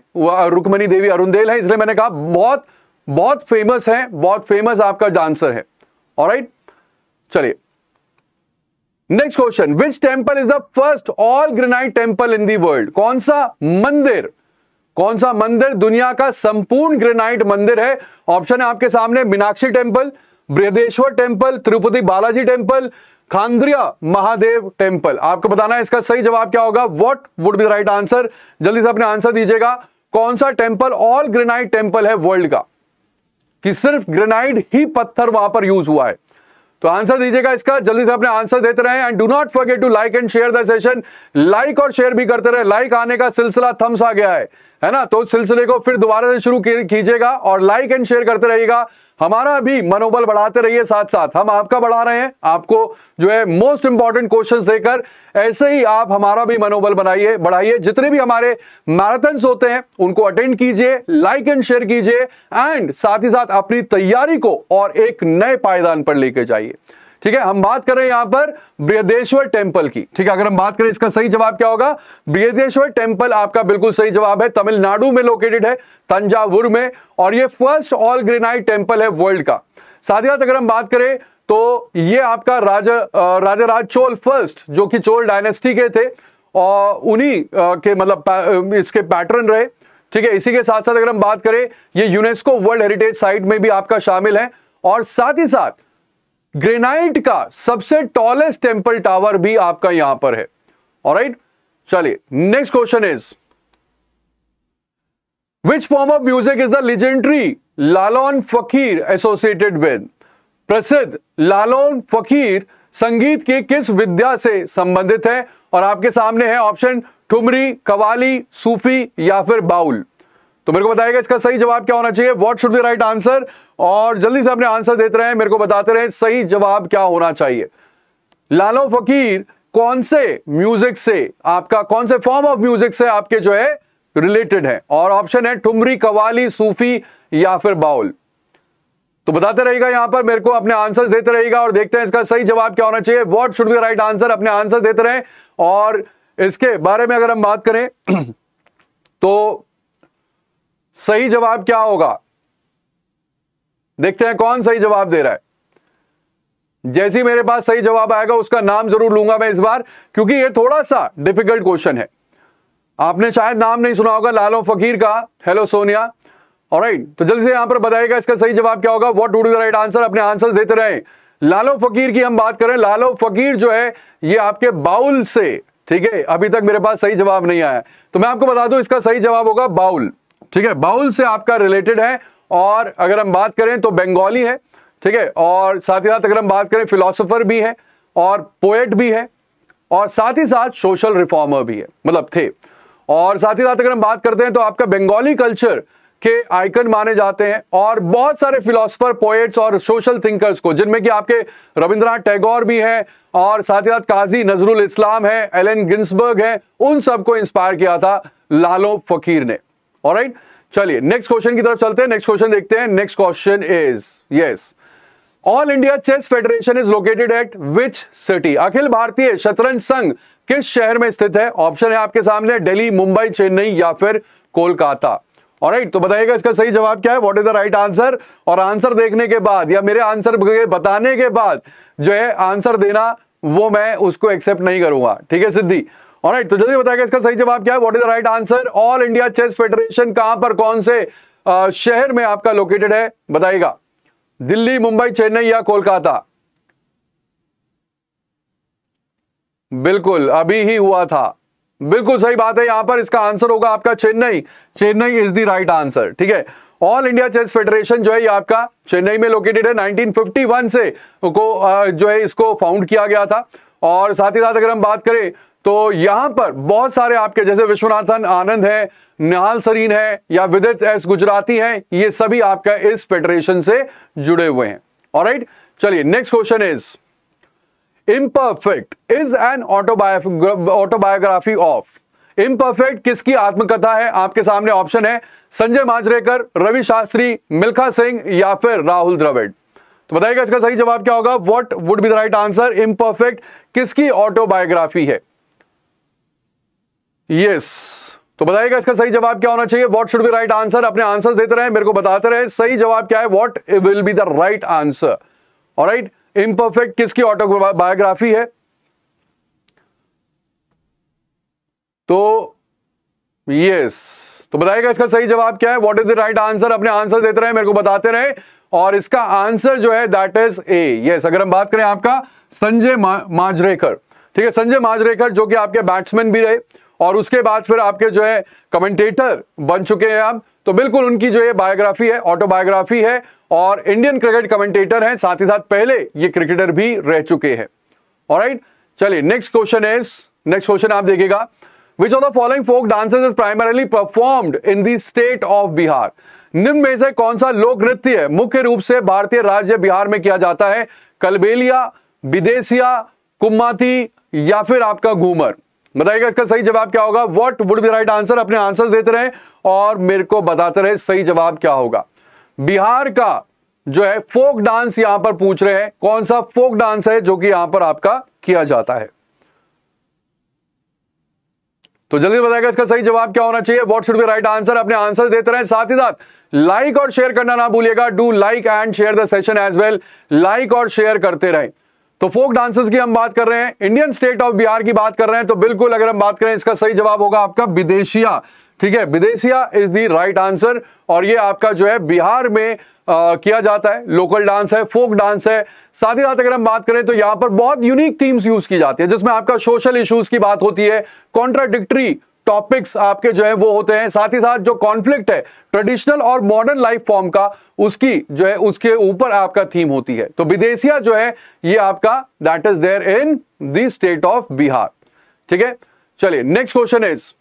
रुकमणी देवी अरुणदेल है इसलिए मैंने कहा बहुत बहुत फेमस है बहुत फेमस आपका डांसर है ऑलराइट चलिए next question which temple is the first all granite temple in the world कौन सा मंदिर कौन सा मंदिर दुनिया का संपूर्ण ग्रेनाइट मंदिर है ऑप्शन है आपके सामने Meenakshi temple Brihadeeswara temple Tirupati Balaji temple Khandariya Mahadev temple आपको बताना है इसका सही जवाब क्या होगा what would be right answer जल्दी से अपने आंसर दीजिएगा कौन सा टेम्पल ऑल ग्रेनाइट टेम्पल है वर्ल्ड का कि सिर्फ ग्रेनाइट ही पत्थर वहां पर यूज हुआ है तो आंसर दीजिएगा इसका जल्दी से अपने आंसर देते रहे and do not forget to like and share the session like और शेयर भी करते रहे लाइक आने का सिलसिला थम्स आ गया है है ना तो सिलसिले को फिर दोबारा से शुरू कीजिएगा और लाइक एंड शेयर करते रहिएगा हमारा भी मनोबल बढ़ाते रहिए साथ साथ हम आपका बढ़ा रहे हैं आपको जो है मोस्ट इंपॉर्टेंट क्वेश्चन देकर ऐसे ही आप हमारा भी मनोबल बनाइए बढ़ाइए जितने भी हमारे मैराथन होते हैं उनको अटेंड कीजिए लाइक एंड शेयर कीजिए एंड साथ ही साथ अपनी तैयारी को और एक नए पायदान पर लेकर जाइए ठीक है हम बात कर रहे हैं यहां पर बृहदेश्वर टेम्पल की ठीक है अगर हम बात करें इसका सही जवाब क्या होगा बृहदेश्वर टेम्पल आपका बिल्कुल सही जवाब है तमिलनाडु में लोकेटेड है तंजावुर में और ये फर्स्ट ऑल ग्रेनाइट टेम्पल है वर्ल्ड का साथ ही साथ अगर हम बात करें तो ये आपका राजा राजा राज चोल फर्स्ट जो कि चोल डायनेस्टी के थे और उन्हीं के मतलब पा, इसके पैटर्न रहे ठीक है इसी के साथ साथ अगर हम बात करें ये यूनेस्को वर्ल्ड हेरिटेज साइट में भी आपका शामिल है और साथ ही साथ ग्रेनाइट का सबसे टॉलेस्ट टेम्पल टावर भी आपका यहां पर है और राइट चलिए next question is which form of music is the legendary Lalon Fakir associated with प्रसिद्ध लालोन फकीर संगीत के किस विद्या से संबंधित है और आपके सामने है ऑप्शन ठुमरी कवाली सूफी या फिर बाउल तो मेरे को बताएगा इसका सही जवाब क्या होना चाहिए what should be right answer और जल्दी से अपने आंसर देते रहे मेरे को बताते रहे सही जवाब क्या होना चाहिए लालो फकीर कौन से म्यूजिक से आपका कौन से फॉर्म ऑफ म्यूजिक से आपके जो है रिलेटेड है और ऑप्शन है ठुमरी कवाली सूफी या फिर बाउल तो बताते रहेगा यहां पर मेरे को अपने आंसर्स देते रहेगा और देखते हैं इसका सही जवाब क्या होना चाहिए what should be right answer अपने आंसर देते रहे और इसके बारे में अगर हम बात करें [clears throat] तो सही जवाब क्या होगा देखते हैं कौन सही जवाब दे रहा है जैसे ही मेरे पास सही जवाब आएगा उसका नाम जरूर लूंगा मैं इस बार क्योंकि ये थोड़ा सा डिफिकल्ट क्वेश्चन है आपने शायद नाम नहीं सुना होगा लालो फकीर का हेलो सोनिया राइट तो जल्दी से यहां पर बताएगा इसका सही जवाब क्या होगा what would the right answer अपने आंसर देते रहे लालो फकीर की हम बात करें लालो फकीर जो है ये आपके बाउल से ठीक है अभी तक मेरे पास सही जवाब नहीं आया तो मैं आपको बता दूं इसका सही जवाब होगा बाउल ठीक है बाउल से आपका रिलेटेड है और अगर हम बात करें तो बंगाली है ठीक है और साथ ही साथ अगर हम बात करें फिलोसोफर भी है और पोएट भी है और साथ ही साथ सोशल रिफॉर्मर भी है मतलब थे और साथ ही साथ अगर हम बात करते हैं तो आपका बंगाली कल्चर के आइकन माने जाते हैं और बहुत सारे फिलोसोफर पोएट्स और सोशल थिंकर्स को जिनमें कि आपके रविंद्रनाथ टैगोर भी हैं और साथ ही साथ काजी नजरुल इस्लाम है एलेन गिन्सबर्ग है उन सबको इंस्पायर किया था लालो फकीर ने और चलिए नेक्स्ट क्वेश्चन की तरफ चलते हैं नेक्स्ट क्वेश्चन देखते हैं next question is yes all India chess federation is located at which city अखिल भारतीय शतरंज संघ किस शहर में स्थित है ऑप्शन है आपके सामने दिल्ली मुंबई चेन्नई या फिर कोलकाता और राइट तो बताइएगा इसका सही जवाब क्या है what is the right answer और आंसर देखने के बाद या मेरे आंसर बताने के बाद जो है आंसर देना वो मैं उसको एक्सेप्ट नहीं करूंगा ठीक है सिद्धि और राइट तो जल्दी बताएगा इसका सही जवाब क्या है what is the right answer all India chess federation कहां पर कौन से शहर में आपका लोकेटेड है बताइएगा दिल्ली मुंबई चेन्नई या कोलकाता बिल्कुल अभी ही हुआ था बिल्कुल सही बात है यहां पर इसका आंसर होगा आपका Chennai Chennai is the right answer ठीक है ऑल इंडिया चेस फेडरेशन जो है ये आपका चेन्नई में लोकेटेड है 1951 से को जो है इसको फाउंड किया गया था और साथ ही साथ अगर हम बात करें तो यहां पर बहुत सारे आपके जैसे विश्वनाथन आनंद है निहाल सरीन है या विदित एस गुजराती है ये सभी आपका इस फेडरेशन से जुड़े हुए हैं और चलिए next question is imperfect is an autobiography of imperfect किसकी आत्मकथा है आपके सामने ऑप्शन है संजय माजरेकर रवि शास्त्री मिल्खा सिंह या फिर राहुल द्रविड़ तो बताइएगा इसका सही जवाब क्या होगा what would be the right answer imperfect किसकी ऑटोबायोग्राफी है यस तो बताइएगा इसका सही जवाब क्या होना चाहिए what should be right answer अपने आंसर देते रहे मेरे को बताते रहे सही जवाब क्या है what will be the right answer और राइट इम्परफेक्ट किसकी ऑटोबायोग्राफी है तो यस तो बताइएगा इसका सही जवाब क्या है what is the right answer अपने आंसर देते रहे मेरे को बताते रहे और इसका आंसर जो है दैट इज ए यस अगर हम बात करें आपका संजय मा, माजरेकर ठीक है संजय माजरेकर जो कि आपके बैट्समैन भी रहे और उसके बाद फिर आपके जो है कमेंटेटर बन चुके हैं आप तो बिल्कुल उनकी जो ये बायोग्राफी है ऑटोबायोग्राफी है और इंडियन क्रिकेट कमेंटेटर हैं साथ ही साथ पहले ये क्रिकेटर भी रह चुके हैं और चलिए next question is next question आप देखिएगा which of the following folk dancers is primarily performed in the state of Bihar निम्न में से कौन सा लोक नृत्य है मुख्य रूप से भारतीय राज्य बिहार में किया जाता है कलबेलिया विदेशिया कुम्माती या फिर आपका घूमर बताइएगा इसका सही जवाब क्या होगा what would be right answer अपने आंसर देते रहे और मेरे को बताते रहे सही जवाब क्या होगा बिहार का जो है फोक डांस यहां पर पूछ रहे हैं कौन सा फोक डांस है जो कि यहां पर आपका किया जाता है तो जल्दी बताएगा इसका सही जवाब क्या होना चाहिए what should be right answer अपने आंसर देते रहे साथ ही साथ लाइक और शेयर करना ना भूलिएगा do like and share the session as well like और शेयर करते रहें तो फोक डांसेस की हम बात कर रहे हैं इंडियन स्टेट ऑफ बिहार की बात कर रहे हैं तो बिल्कुल अगर हम बात करें इसका सही जवाब होगा आपका विदेशिया ठीक है विदेशिया इज दी राइट आंसर और ये आपका जो है बिहार में आ, किया जाता है लोकल डांस है फोक डांस है साथ ही साथ अगर हम बात करें तो यहां पर बहुत यूनिक थीम्स यूज की जाती है जिसमें आपका सोशल इश्यूज की बात होती है कॉन्ट्राडिक्ट्री टॉपिक्स आपके जो है वो होते हैं साथ ही साथ जो कॉन्फ्लिक्ट है ट्रेडिशनल और मॉडर्न लाइफ फॉर्म का उसकी जो है उसके ऊपर आपका थीम होती है तो विदेशिया जो है ये आपका that is there in the state of Bihar ठीक है चलिए नेक्स्ट क्वेश्चन इज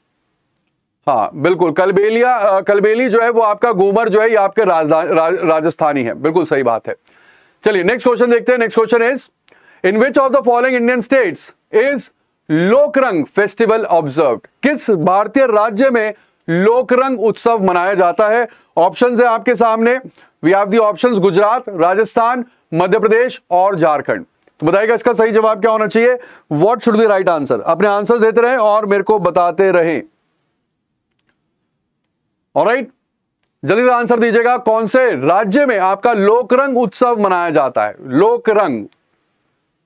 हाँ बिल्कुल कलबेलिया कलबेली जो है वो आपका गोमर जो है ये आपके रा, राजस्थानी है बिल्कुल सही बात है चलिए नेक्स्ट क्वेश्चन देखते हैं next question is in which of the following Indian states is Lokrang festival observe किस भारतीय राज्य में लोकरंग उत्सव मनाया जाता है ऑप्शन है आपके सामने we have the options Gujarat Rajasthan Madhya Pradesh और झारखंड तो बताइएगा इसका सही जवाब क्या होना चाहिए what should be right answer अपने आंसर देते रहे और मेरे को बताते रहे और राइट जल्दी से आंसर दीजिएगा कौन से राज्य में आपका लोकरंग उत्सव मनाया जाता है लोकरंग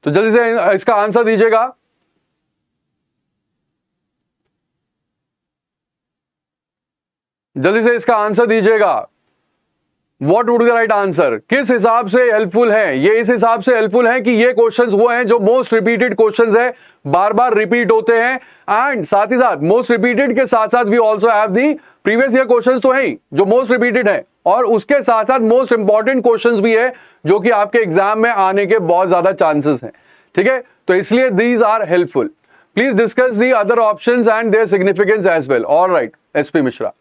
तो जल्दी से इसका आंसर दीजिएगा जल्दी से इसका आंसर दीजिएगा what would the right answer किस हिसाब से हेल्पफुल है ये इस हिसाब से हेल्पफुल है कि ये क्वेश्चंस वो हैं जो मोस्ट रिपीटेड क्वेश्चंस है बार बार रिपीट होते हैं एंड साथ ही साथ मोस्ट रिपीटेड के साथ साथ we also have the previous year questions तो हैं जो मोस्ट रिपीटेड है और उसके साथ साथ मोस्ट इंपॉर्टेंट क्वेश्चन भी है जो कि आपके एग्जाम में आने के बहुत ज्यादा चांसेस है ठीक है तो इसलिए these are helpful please discuss the other option and their significance as well all right S Mishra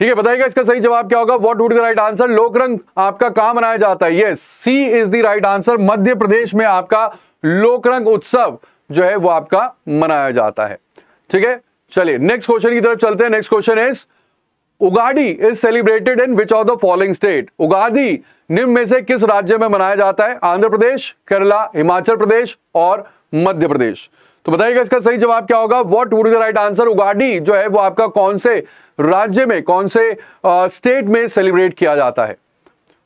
ठीक है बताइएगा इसका सही जवाब क्या होगा what would the right answer Lokrang आपका कहां मनाया जाता है ये C is the right answer Madhya Pradesh में आपका लोकरंग उत्सव जो है वो आपका मनाया जाता है ठीक है चलिए नेक्स्ट क्वेश्चन की तरफ चलते हैं next question is Ugadi is celebrated in which of the following state Ugadi निम्न में से किस राज्य में मनाया जाता है आंध्र प्रदेश केरला हिमाचल प्रदेश और मध्य प्रदेश तो बताइएगा इसका सही जवाब क्या होगा what would the right answer Ugadi जो है वो आपका कौन से राज्य में कौन से स्टेट में सेलिब्रेट किया जाता है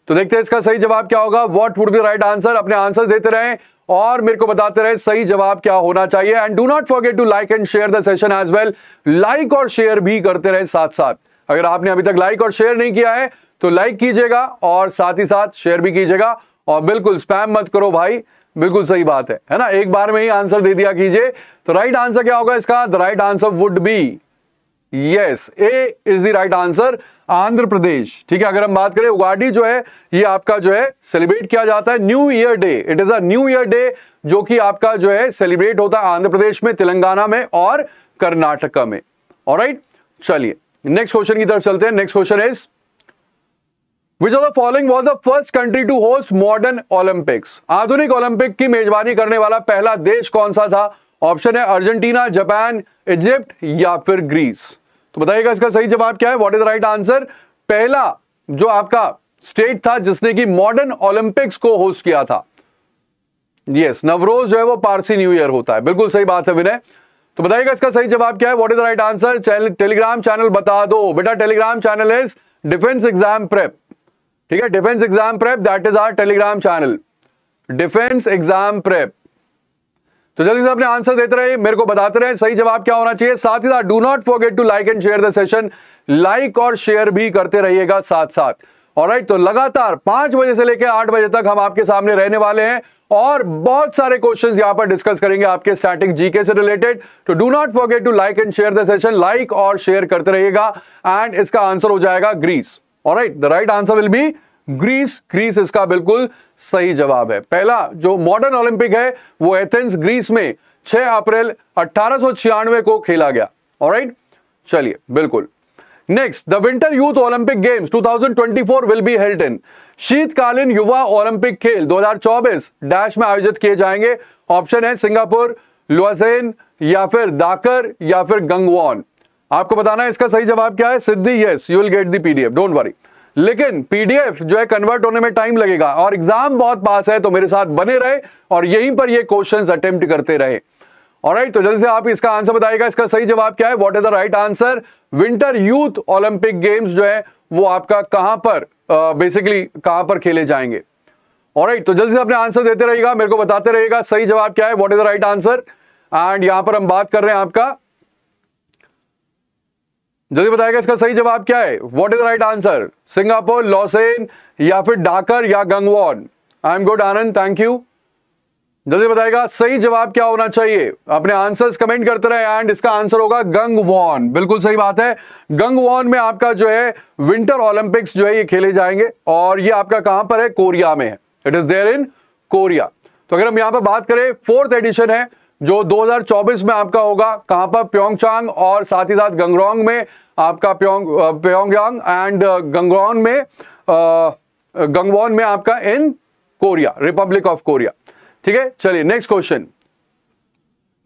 तो देखते हैं इसका सही जवाब क्या होगा what would the right answer अपने आंसर देते रहे और मेरे को बताते रहे सही जवाब क्या होना चाहिए and do not forget to like and share the session as well like और शेयर भी करते रहे साथ साथ अगर आपने अभी तक लाइक और शेयर नहीं किया है तो लाइक कीजिएगा और साथ ही साथ शेयर भी कीजिएगा और बिल्कुल स्पैम मत करो भाई बिल्कुल सही बात है है ना एक बार में ही आंसर दे दिया कीजिए तो राइट आंसर क्या होगा इसका the right answer would be yes A is the right answer Andhra Pradesh ठीक है अगर हम बात करें उगाडी जो है ये आपका जो है सेलिब्रेट किया जाता है new year day it is a new year day जो कि आपका जो है सेलिब्रेट होता है आंध्र प्रदेश में तेलंगाना में और कर्नाटका में और चलिए नेक्स्ट क्वेश्चन की तरफ चलते हैं next question is which of the following was the first country to host modern Olympics आधुनिक ओलंपिक की मेजबानी करने वाला पहला देश कौन सा था ऑप्शन है अर्जेंटीना जापान इजिप्ट या फिर ग्रीस तो बताइएगा इसका सही जवाब क्या है what is the right answer पहला जो आपका स्टेट था जिसने की मॉडर्न ओलंपिक्स को होस्ट किया था यस yes, नवरोज जो है वो पारसी न्यू ईयर होता है बिल्कुल सही बात है विनय तो बताइएगा इसका सही जवाब क्या है what is the right answer Telegram channel बता दो बेटा Telegram channel is defence exam prep ठीक है defence exam prep that is our Telegram channel defence exam prep तो जल्दी से अपने आंसर देते रहे मेरे को बताते रहे सही जवाब क्या होना चाहिए साथ ही साथ do not forget to like and share the session like और शेयर भी करते रहिएगा साथ साथ और राइट तो लगातार पांच बजे से लेकर आठ बजे तक हम आपके सामने रहने वाले हैं और बहुत सारे क्वेश्चंस यहां पर डिस्कस करेंगे आपके स्टैटिक जीके से रिलेटेड तो do not forget to like and share the session like और शेयर करते रहिएगा एंड इसका आंसर हो जाएगा ग्रीस और right the right answer will be Greece Greece इसका बिल्कुल सही जवाब है पहला जो मॉडर्न ओलंपिक है वो एथेंस ग्रीस में 6 अप्रैल अट्ठारह को खेला गया राइट चलिए बिल्कुल next the winter youth Olympic games 2024 will be held in शीतकालीन युवा ओलंपिक खेल 2024 डैश में आयोजित किए जाएंगे ऑप्शन है सिंगापुर लुआसेन या फिर दाकर या फिर गंगवान आपको बताना है इसका सही जवाब क्या है Siddhi yes you will get the PDF don't worry लेकिन पीडीएफ जो है कन्वर्ट होने में टाइम लगेगा और एग्जाम बहुत पास है तो मेरे साथ बने रहे और यहीं पर ये क्वेश्चंस अटेम्प्ट करते रहे और right, तो से आप इसका आंसर बताएगा इसका सही जवाब क्या है what is the right answer winter youth Olympic games जो है वो आपका कहां पर बेसिकली uh, कहां पर खेले जाएंगे और राइट तो जल्दी से अपने आंसर देते रहेगा मेरे को बताते रहेगा सही जवाब क्या है what is the right answer and यहां पर हम बात कर रहे हैं आपका जल्दी बताएगा इसका सही जवाब क्या है what is the right answer Singapore Lausanne या फिर डाकर या Gangwon I am good Anand thank you जल्दी बताएगा सही जवाब क्या होना चाहिए अपने आंसर्स कमेंट करते रहे एंड इसका आंसर होगा गंग वॉन बिल्कुल सही बात है गंग वॉन में आपका जो है विंटर ओलंपिक्स जो है ये खेले जाएंगे और ये आपका कहां पर है कोरिया में है it is there in Korea तो अगर हम यहां पर बात करें फोर्थ एडिशन है जो 2024 में आपका होगा कहां पर प्योंगचांग और साथ ही साथ गंगरोंग में आपका प्योंग प्योंगयांग एंड गंगरोंग में गंगवॉन में आपका in Korea Republic of Korea ठीक है चलिए नेक्स्ट क्वेश्चन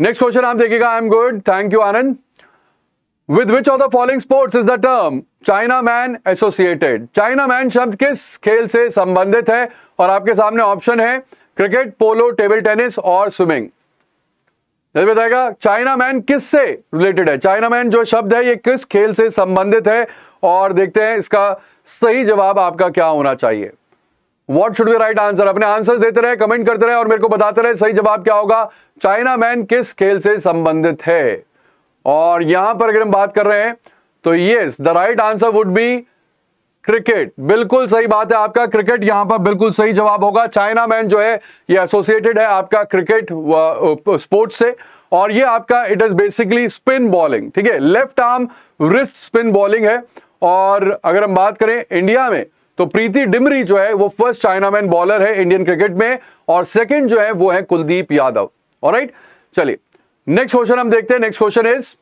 नेक्स्ट क्वेश्चन आप देखिएगा I am good thank you Anand with which of the following sports is the term chinaman associated chinaman शब्द किस खेल से संबंधित है और आपके सामने ऑप्शन है क्रिकेट पोलो टेबल टेनिस और स्विमिंग बताएगा चाइना मैन किस से रिलेटेड है चाइना मैन जो शब्द है ये किस खेल से संबंधित है और देखते हैं इसका सही जवाब आपका क्या होना चाहिए what should be right answer अपने आंसर देते रहे कमेंट करते रहे और मेरे को बताते रहे सही जवाब क्या होगा चाइना मैन किस खेल से संबंधित है और यहां पर अगर हम बात कर रहे हैं तो ये the right answer would be cricket बिल्कुल सही बात है आपका क्रिकेट यहां पर बिल्कुल सही जवाब होगा चाइना मैन जो है ये एसोसिएटेड है आपका क्रिकेट स्पोर्ट्स से और ये आपका it is basically spin bowling ठीक है left arm wrist spin bowling है और अगर हम बात करें इंडिया में तो प्रीति डिमरी जो है वो फर्स्ट चाइनामैन बॉलर है इंडियन क्रिकेट में और सेकेंड जो है वो है कुलदीप यादव और राइट चलिए नेक्स्ट क्वेश्चन हम देखते हैं next question is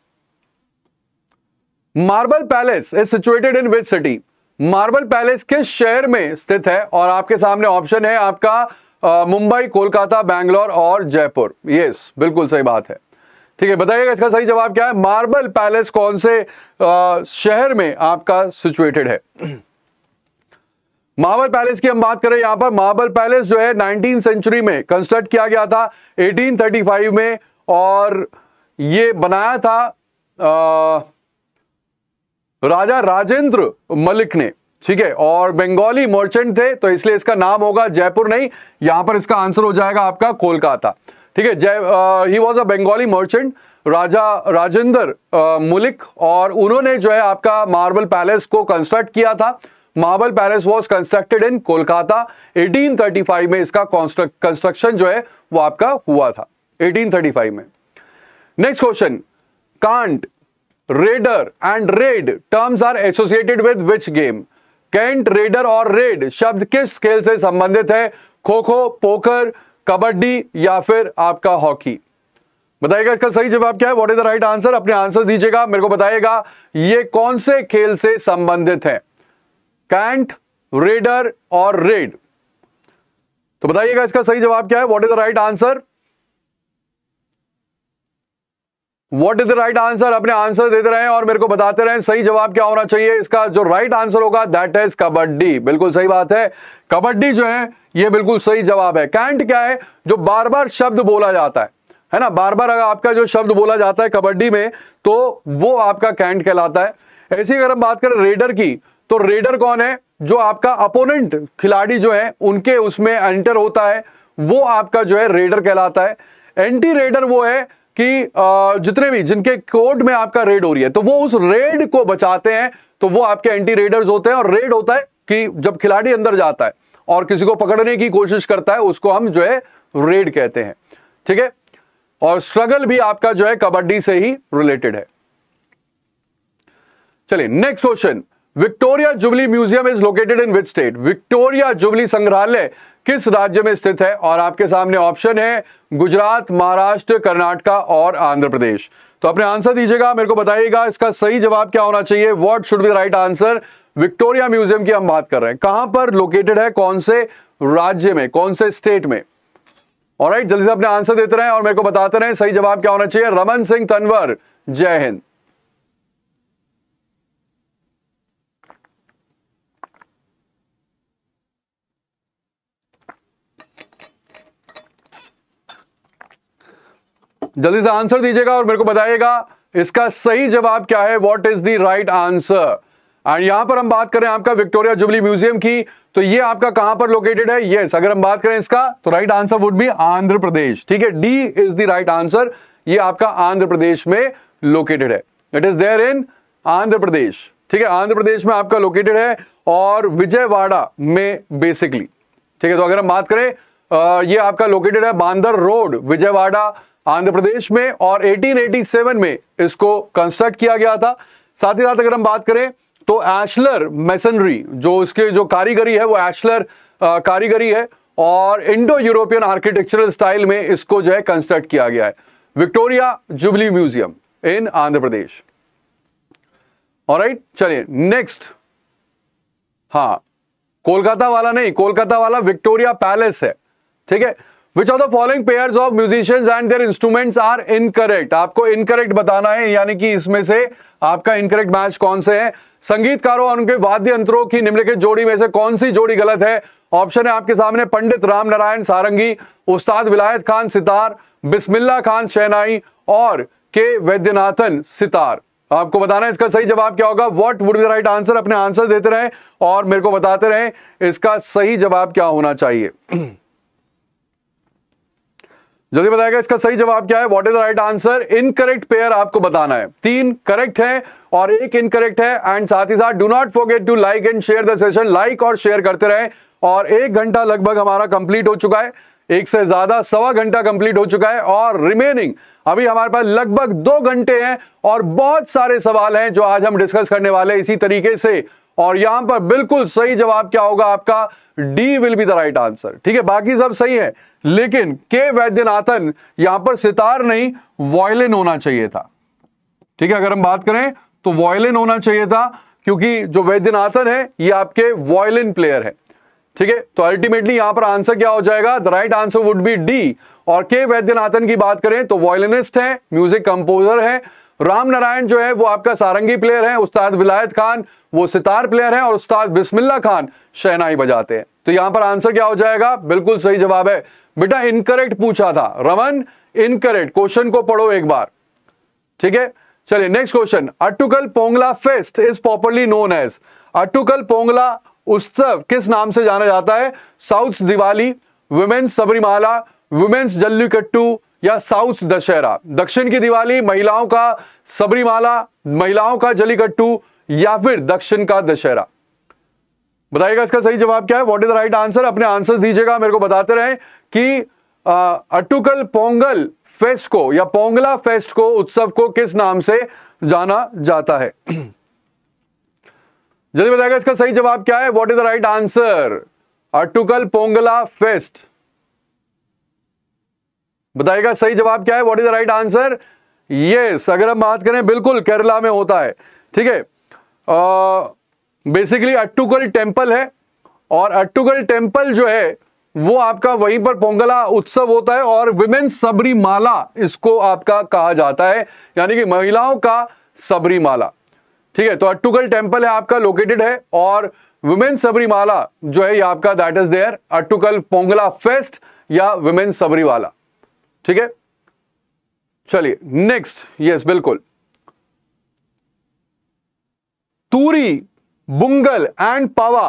Marble Palace is situated in which city Marble Palace के शहर में स्थित है और आपके सामने ऑप्शन है आपका मुंबई कोलकाता बैंगलोर और जयपुर यस बिल्कुल सही बात है ठीक है बताइएगा इसका सही जवाब क्या है मार्बल पैलेस कौन से शहर में आपका सिचुएटेड है [clears throat] मार्बल पैलेस की हम बात करें यहां पर मार्बल पैलेस जो है नाइनटीन सेंचुरी में कंस्ट्रक्ट किया गया था 1835 में और ये बनाया था आ, राजा राजेंद्र मलिक ने ठीक है और बंगाली मर्चेंट थे तो इसलिए इसका नाम होगा जयपुर नहीं यहां पर इसका आंसर हो जाएगा आपका कोलकाता ठीक है जय he was a Bengali merchant Raja Rajendra Mullick और उन्होंने जो है आपका मार्बल पैलेस को कंस्ट्रक्ट किया था Marble Palace was constructed in Kolkata 1835 में इसका कंस्ट्रक्शन जो है वो आपका हुआ था 1835 में next question cant raider and raid terms are associated with which game cant raider और रेड शब्द किस खेल से संबंधित है खो खो पोकर कबड्डी या फिर आपका हॉकी बताइएगा इसका सही जवाब क्या है what is the right answer अपने आंसर दीजिएगा मेरे को बताइएगा ये कौन से खेल से संबंधित है कैंट रेडर और रेड तो बताइएगा इसका सही जवाब क्या है what is the right answer what is the right answer अपने आंसर देते रहे और मेरे को बताते रहे सही जवाब क्या होना चाहिए इसका जो राइट right आंसर होगा दैट इज कबड्डी बिल्कुल सही बात है कबड्डी जो है ये बिल्कुल सही जवाब है कैंट क्या है जो बार बार शब्द बोला जाता है है ना बार बार अगर आपका जो शब्द बोला जाता है कबड्डी में तो वो आपका कैंट कहलाता है ऐसी अगर हम बात करें रेडर की तो रेडर कौन है जो आपका अपोनेंट खिलाड़ी जो है उनके उसमें एंटर होता है वो आपका जो है रेडर कहलाता है एंटी रेडर वो है कि जितने भी जिनके कोर्ट में आपका रेड हो रही है तो वो उस रेड को बचाते हैं तो वो आपके एंटी रेडर्स होते हैं और रेड होता है कि जब खिलाड़ी अंदर जाता है और किसी को पकड़ने की कोशिश करता है उसको हम जो है रेड कहते हैं ठीक है और स्ट्रगल भी आपका जो है कबड्डी से ही रिलेटेड है चलिए next question Victoria Jubilee Museum is located in which state Victoria Jubilee संग्रहालय किस राज्य में स्थित है और आपके सामने ऑप्शन है गुजरात महाराष्ट्र कर्नाटका और आंध्र प्रदेश तो अपने आंसर दीजिएगा मेरे को बताइएगा इसका सही जवाब क्या होना चाहिए what should be right answer Victoria Museum की हम बात कर रहे हैं कहां पर लोकेटेड है कौन से राज्य में कौन से स्टेट में और राइट जल्दी से अपने आंसर देते रहे और मेरे को बताते रहे सही जवाब क्या होना चाहिए रमन सिंह तनवर जय हिंद जल्दी से आंसर दीजिएगा और मेरे को बताइएगा इसका सही जवाब क्या है what is the right answer and यहां पर हम बात करें आपका विक्टोरिया जुबली म्यूजियम की तो ये आपका कहां पर लोकेटेड है यस अगर हम बात करें इसका तो right answer would be Andhra Pradesh ठीक है D is the right answer ये आपका आंध्र प्रदेश में लोकेटेड है it is there in Andhra Pradesh ठीक है आंध्र प्रदेश में आपका लोकेटेड है और विजयवाड़ा में बेसिकली ठीक है तो अगर हम बात करें आ, ये आपका लोकेटेड है बांदर रोड विजयवाड़ा आंध्र प्रदेश में और 1887 में इसको कंस्ट्रक्ट किया गया था साथ ही साथ अगर हम बात करें तो एशलर मेसनरी जो इसके जो कारीगरी है वो एशलर कारीगरी है और इंडो यूरोपियन आर्किटेक्चरल स्टाइल में इसको जो है कंस्ट्रक्ट किया गया है Victoria Jubilee Museum in Andhra Pradesh और राइट चलिए नेक्स्ट हाँ कोलकाता वाला नहीं कोलकाता वाला विक्टोरिया पैलेस है ठीक है which are the following pair of musicians and their instruments are incorrect आपको इनकरेक्ट बताना है यानी कि इसमें से आपका इनकरेक्ट मैच कौन से है संगीतकारों और उनके वाद्य यंत्रों की निम्नलिखित जोड़ी में से कौन सी जोड़ी गलत है ऑप्शन है आपके सामने पंडित राम नारायण सारंगी उस्ताद विलायत खान सितार बिस्मिल्ला खान शहनाई और के वैद्यनाथन सितार आपको बताना है इसका सही जवाब क्या होगा what would be the right answer अपने आंसर देते रहे और मेरे को बताते रहे इसका सही जवाब क्या होना चाहिए जल्दी बताएगा इसका सही जवाब क्या है what is the right answer incorrect pair आपको बताना है तीन करेक्ट है और एक इनकरेक्ट है एंड साथ ही साथ do not forget to like and share the session like और शेयर करते रहे और एक घंटा लगभग हमारा कंप्लीट हो चुका है एक से ज्यादा सवा घंटा कंप्लीट हो चुका है और रिमेनिंग अभी हमारे पास लगभग दो घंटे हैं और बहुत सारे सवाल हैं जो आज हम डिस्कस करने वाले इसी तरीके से और यहां पर बिल्कुल सही जवाब क्या होगा आपका D will be the right answer ठीक है बाकी सब सही है लेकिन के वैद्यनाथन यहां पर सितार नहीं वॉयलिन होना चाहिए था ठीक है अगर हम बात करें तो वॉयलिन होना चाहिए था क्योंकि जो वैद्यनाथन है ये आपके वॉयलिन प्लेयर है ठीक है तो अल्टीमेटली यहां पर आंसर क्या हो जाएगा the right answer would be D और के वैद्यनाथन की बात करें तो वॉयलिनिस्ट है म्यूजिक कंपोजर है राम नारायण जो है वो आपका सारंगी प्लेयर है उस्ताद विलायत खान वो सितार प्लेयर है और उस्ताद बिस्मिल्ला खान शहनाई बजाते हैं तो यहां पर आंसर क्या हो जाएगा बिल्कुल सही जवाब है बेटा इनकरेक्ट पूछा था रमन इनकरेक्ट क्वेश्चन को पढ़ो एक बार ठीक है चलिए next question Attukal Pongala fest is popularly known as Attukal Pongala उत्सव किस नाम से जाना जाता है south Diwali women's Sabarimala women's Jallikattu या साउथ दशहरा दक्षिण की दिवाली महिलाओं का सबरीमाला महिलाओं का जलीकट्टू या फिर दक्षिण का दशहरा बताइएगा इसका सही जवाब क्या है what is the right answer अपने आंसर दीजिएगा मेरे को बताते रहे कि अटुकल पोंगल फेस्ट को या पोंगला फेस्ट को उत्सव को किस नाम से जाना जाता है जल्दी बताएगा इसका सही जवाब क्या है what is the right answer Attukal Pongala fest बताइएगा सही जवाब क्या है what is the right answer ये अगर हम बात करें बिल्कुल केरला में होता है ठीक है बेसिकली अट्टुकल टेम्पल है और अट्टुकल टेम्पल जो है वो आपका वहीं पर पोंगला उत्सव होता है और विमेन्स सबरीमाला इसको आपका कहा जाता है यानी कि महिलाओं का सबरीमाला ठीक है तो अट्टुकल टेम्पल है आपका लोकेटेड है और वुमेन सबरीमाला जो है ये आपका that is there Attukal Pongala fest या वुमेन सबरीवाला ठीक है चलिए नेक्स्ट यस बिल्कुल Turi Bungal and Pava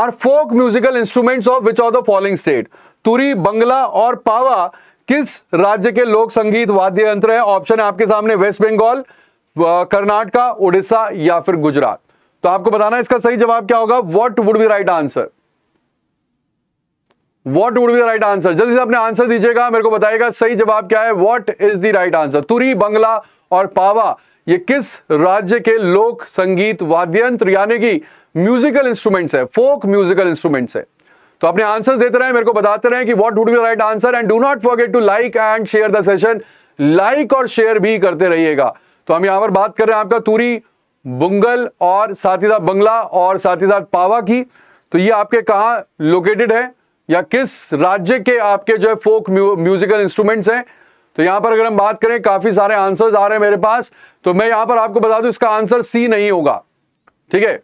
are folk musical instruments of which are the following state Turi Bungal और पावा किस राज्य के लोक संगीत वाद्य यंत्र है ऑप्शन है आपके सामने वेस्ट बंगाल कर्नाटका उड़ीसा या फिर गुजरात तो आपको बताना इसका सही जवाब क्या होगा what would be right answer what would be the right answer जल्दी से अपने आंसर दीजिएगा मेरे को बताइएगा सही जवाब क्या है what is the right answer Turi Bungal और पावा ये किस राज्य के लोक संगीत वाद्यंत्र यानी कि म्यूजिकल इंस्ट्रूमेंट्स है फोक म्यूजिकल इंस्ट्रूमेंट्स है तो अपने आंसर देते रहे मेरे को बताते रहे कि what would be right answer and do not forget to like and share the session like और शेयर भी करते रहिएगा तो हम यहां पर बात कर रहे हैं आपका तुरी बुंगल और साथ ही साथ बंगला और साथ ही साथ पावा की तो ये आपके कहा लोकेटेड है या किस राज्य के आपके जो है फोक म्यूजिकल इंस्ट्रूमेंट्स हैं तो यहां पर अगर हम बात करें काफी सारे आंसर्स आ रहे हैं मेरे पास तो मैं यहां पर आपको बता दूं इसका आंसर सी नहीं होगा ठीक है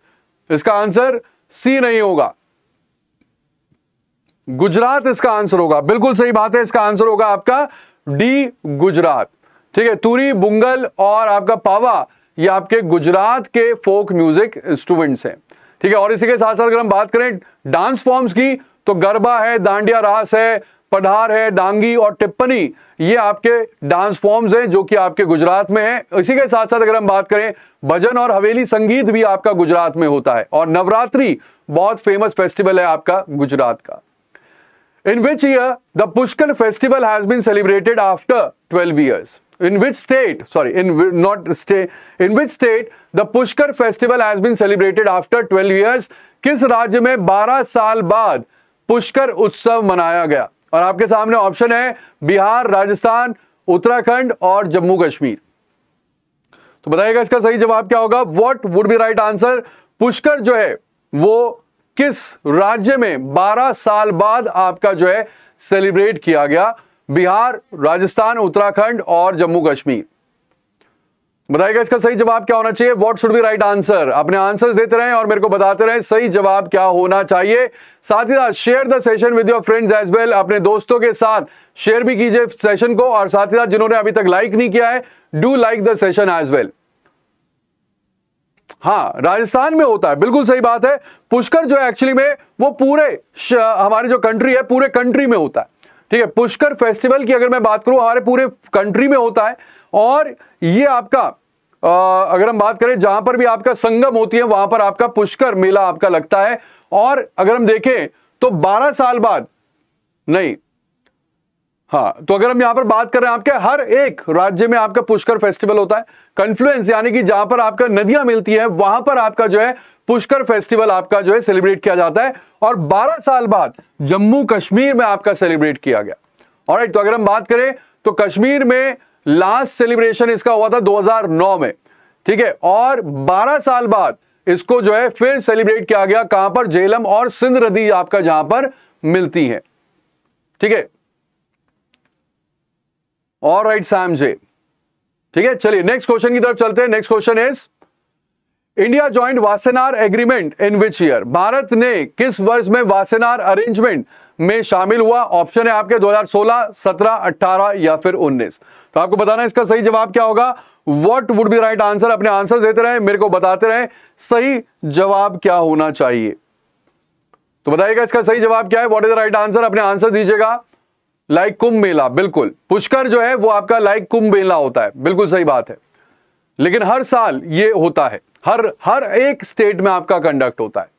इसका आंसर सी नहीं होगा गुजरात इसका आंसर होगा बिल्कुल सही बात है इसका आंसर होगा आपका डी गुजरात ठीक है तुरी बुंगल और आपका पावा ये आपके गुजरात के फोक म्यूजिक इंस्ट्रूमेंट्स हैं ठीक है और इसी के साथ साथ अगर हम बात करें डांस फॉर्म्स की तो गरबा है दांडिया रास है पढ़ार है डांगी और टिप्पणी ये आपके डांस फॉर्म्स हैं जो कि आपके गुजरात में है इसी के साथ साथ अगर हम बात करें भजन और हवेली संगीत भी आपका गुजरात में होता है और नवरात्रि बहुत फेमस फेस्टिवल है आपका गुजरात का in which year the Pushkar festival has been celebrated after twelve years in which state sorry in not stay in which state the Pushkar festival has been celebrated after twelve years किस राज्य में बारह साल बाद पुष्कर उत्सव मनाया गया और आपके सामने ऑप्शन है बिहार राजस्थान उत्तराखंड और जम्मू कश्मीर तो बताइएगा इसका सही जवाब क्या होगा what would be right answer Pushkar जो है वो किस राज्य में 12 साल बाद आपका जो है सेलिब्रेट किया गया बिहार राजस्थान उत्तराखंड और जम्मू कश्मीर बताइएगा इसका सही जवाब क्या होना चाहिए what should be right answer अपने आंसर्स देते रहें और मेरे को बताते रहें सही जवाब क्या होना चाहिए साथ ही साथ share the session with your friends as well अपने दोस्तों के साथ शेयर भी कीजिए सेशन को और साथ ही साथ जिन्होंने अभी तक लाइक नहीं किया है do like the session as well हाँ राजस्थान में होता है बिल्कुल सही बात है पुष्कर जो है एक्चुअली में वो पूरे हमारी जो कंट्री है पूरे कंट्री में होता है ठीक है पुष्कर फेस्टिवल की अगर मैं बात करूं हमारे पूरे कंट्री में होता है और ये आपका अगर हम बात करें जहां पर भी आपका संगम होती है वहां पर आपका पुष्कर मेला आपका लगता है और अगर हम देखें तो 12 साल बाद नहीं हाँ तो अगर हम यहाँ पर बात कर रहे हैं आपके हर एक राज्य में आपका पुष्कर फेस्टिवल होता है कन्फ्लुएंस यानी कि जहां पर आपका नदियां मिलती है वहां पर आपका जो है पुष्कर फेस्टिवल आपका जो है सेलिब्रेट किया जाता है और 12 साल बाद जम्मू कश्मीर में आपका सेलिब्रेट किया गया और तो अगर हम बात करें तो कश्मीर में लास्ट सेलिब्रेशन इसका हुआ था दो में ठीक है और बारह साल बाद इसको जो है फिर सेलिब्रेट किया गया कहां पर झेलम और सिंध नदी आपका जहां पर मिलती है ठीक है ऑल राइट सैम जे ठीक है चलिए नेक्स्ट क्वेश्चन की तरफ चलते हैं next question is India joint Wassenaar agreement in which year Bharat ने किस वर्ष में वासेनार अरेंजमेंट में शामिल हुआ ऑप्शन है आपके 2016, 17, 18 या फिर 19 तो आपको बताना इसका सही जवाब क्या होगा what would be right answer अपने आंसर देते रहे मेरे को बताते रहे सही जवाब क्या होना चाहिए तो बताइएगा इसका सही जवाब क्या है what is the right answer अपने आंसर दीजिएगा लाइक कुंभ मेला बिल्कुल पुष्कर जो है वो आपका लाइक कुंभ मेला होता है बिल्कुल सही बात है लेकिन हर साल ये होता है हर हर एक स्टेट में आपका कंडक्ट होता है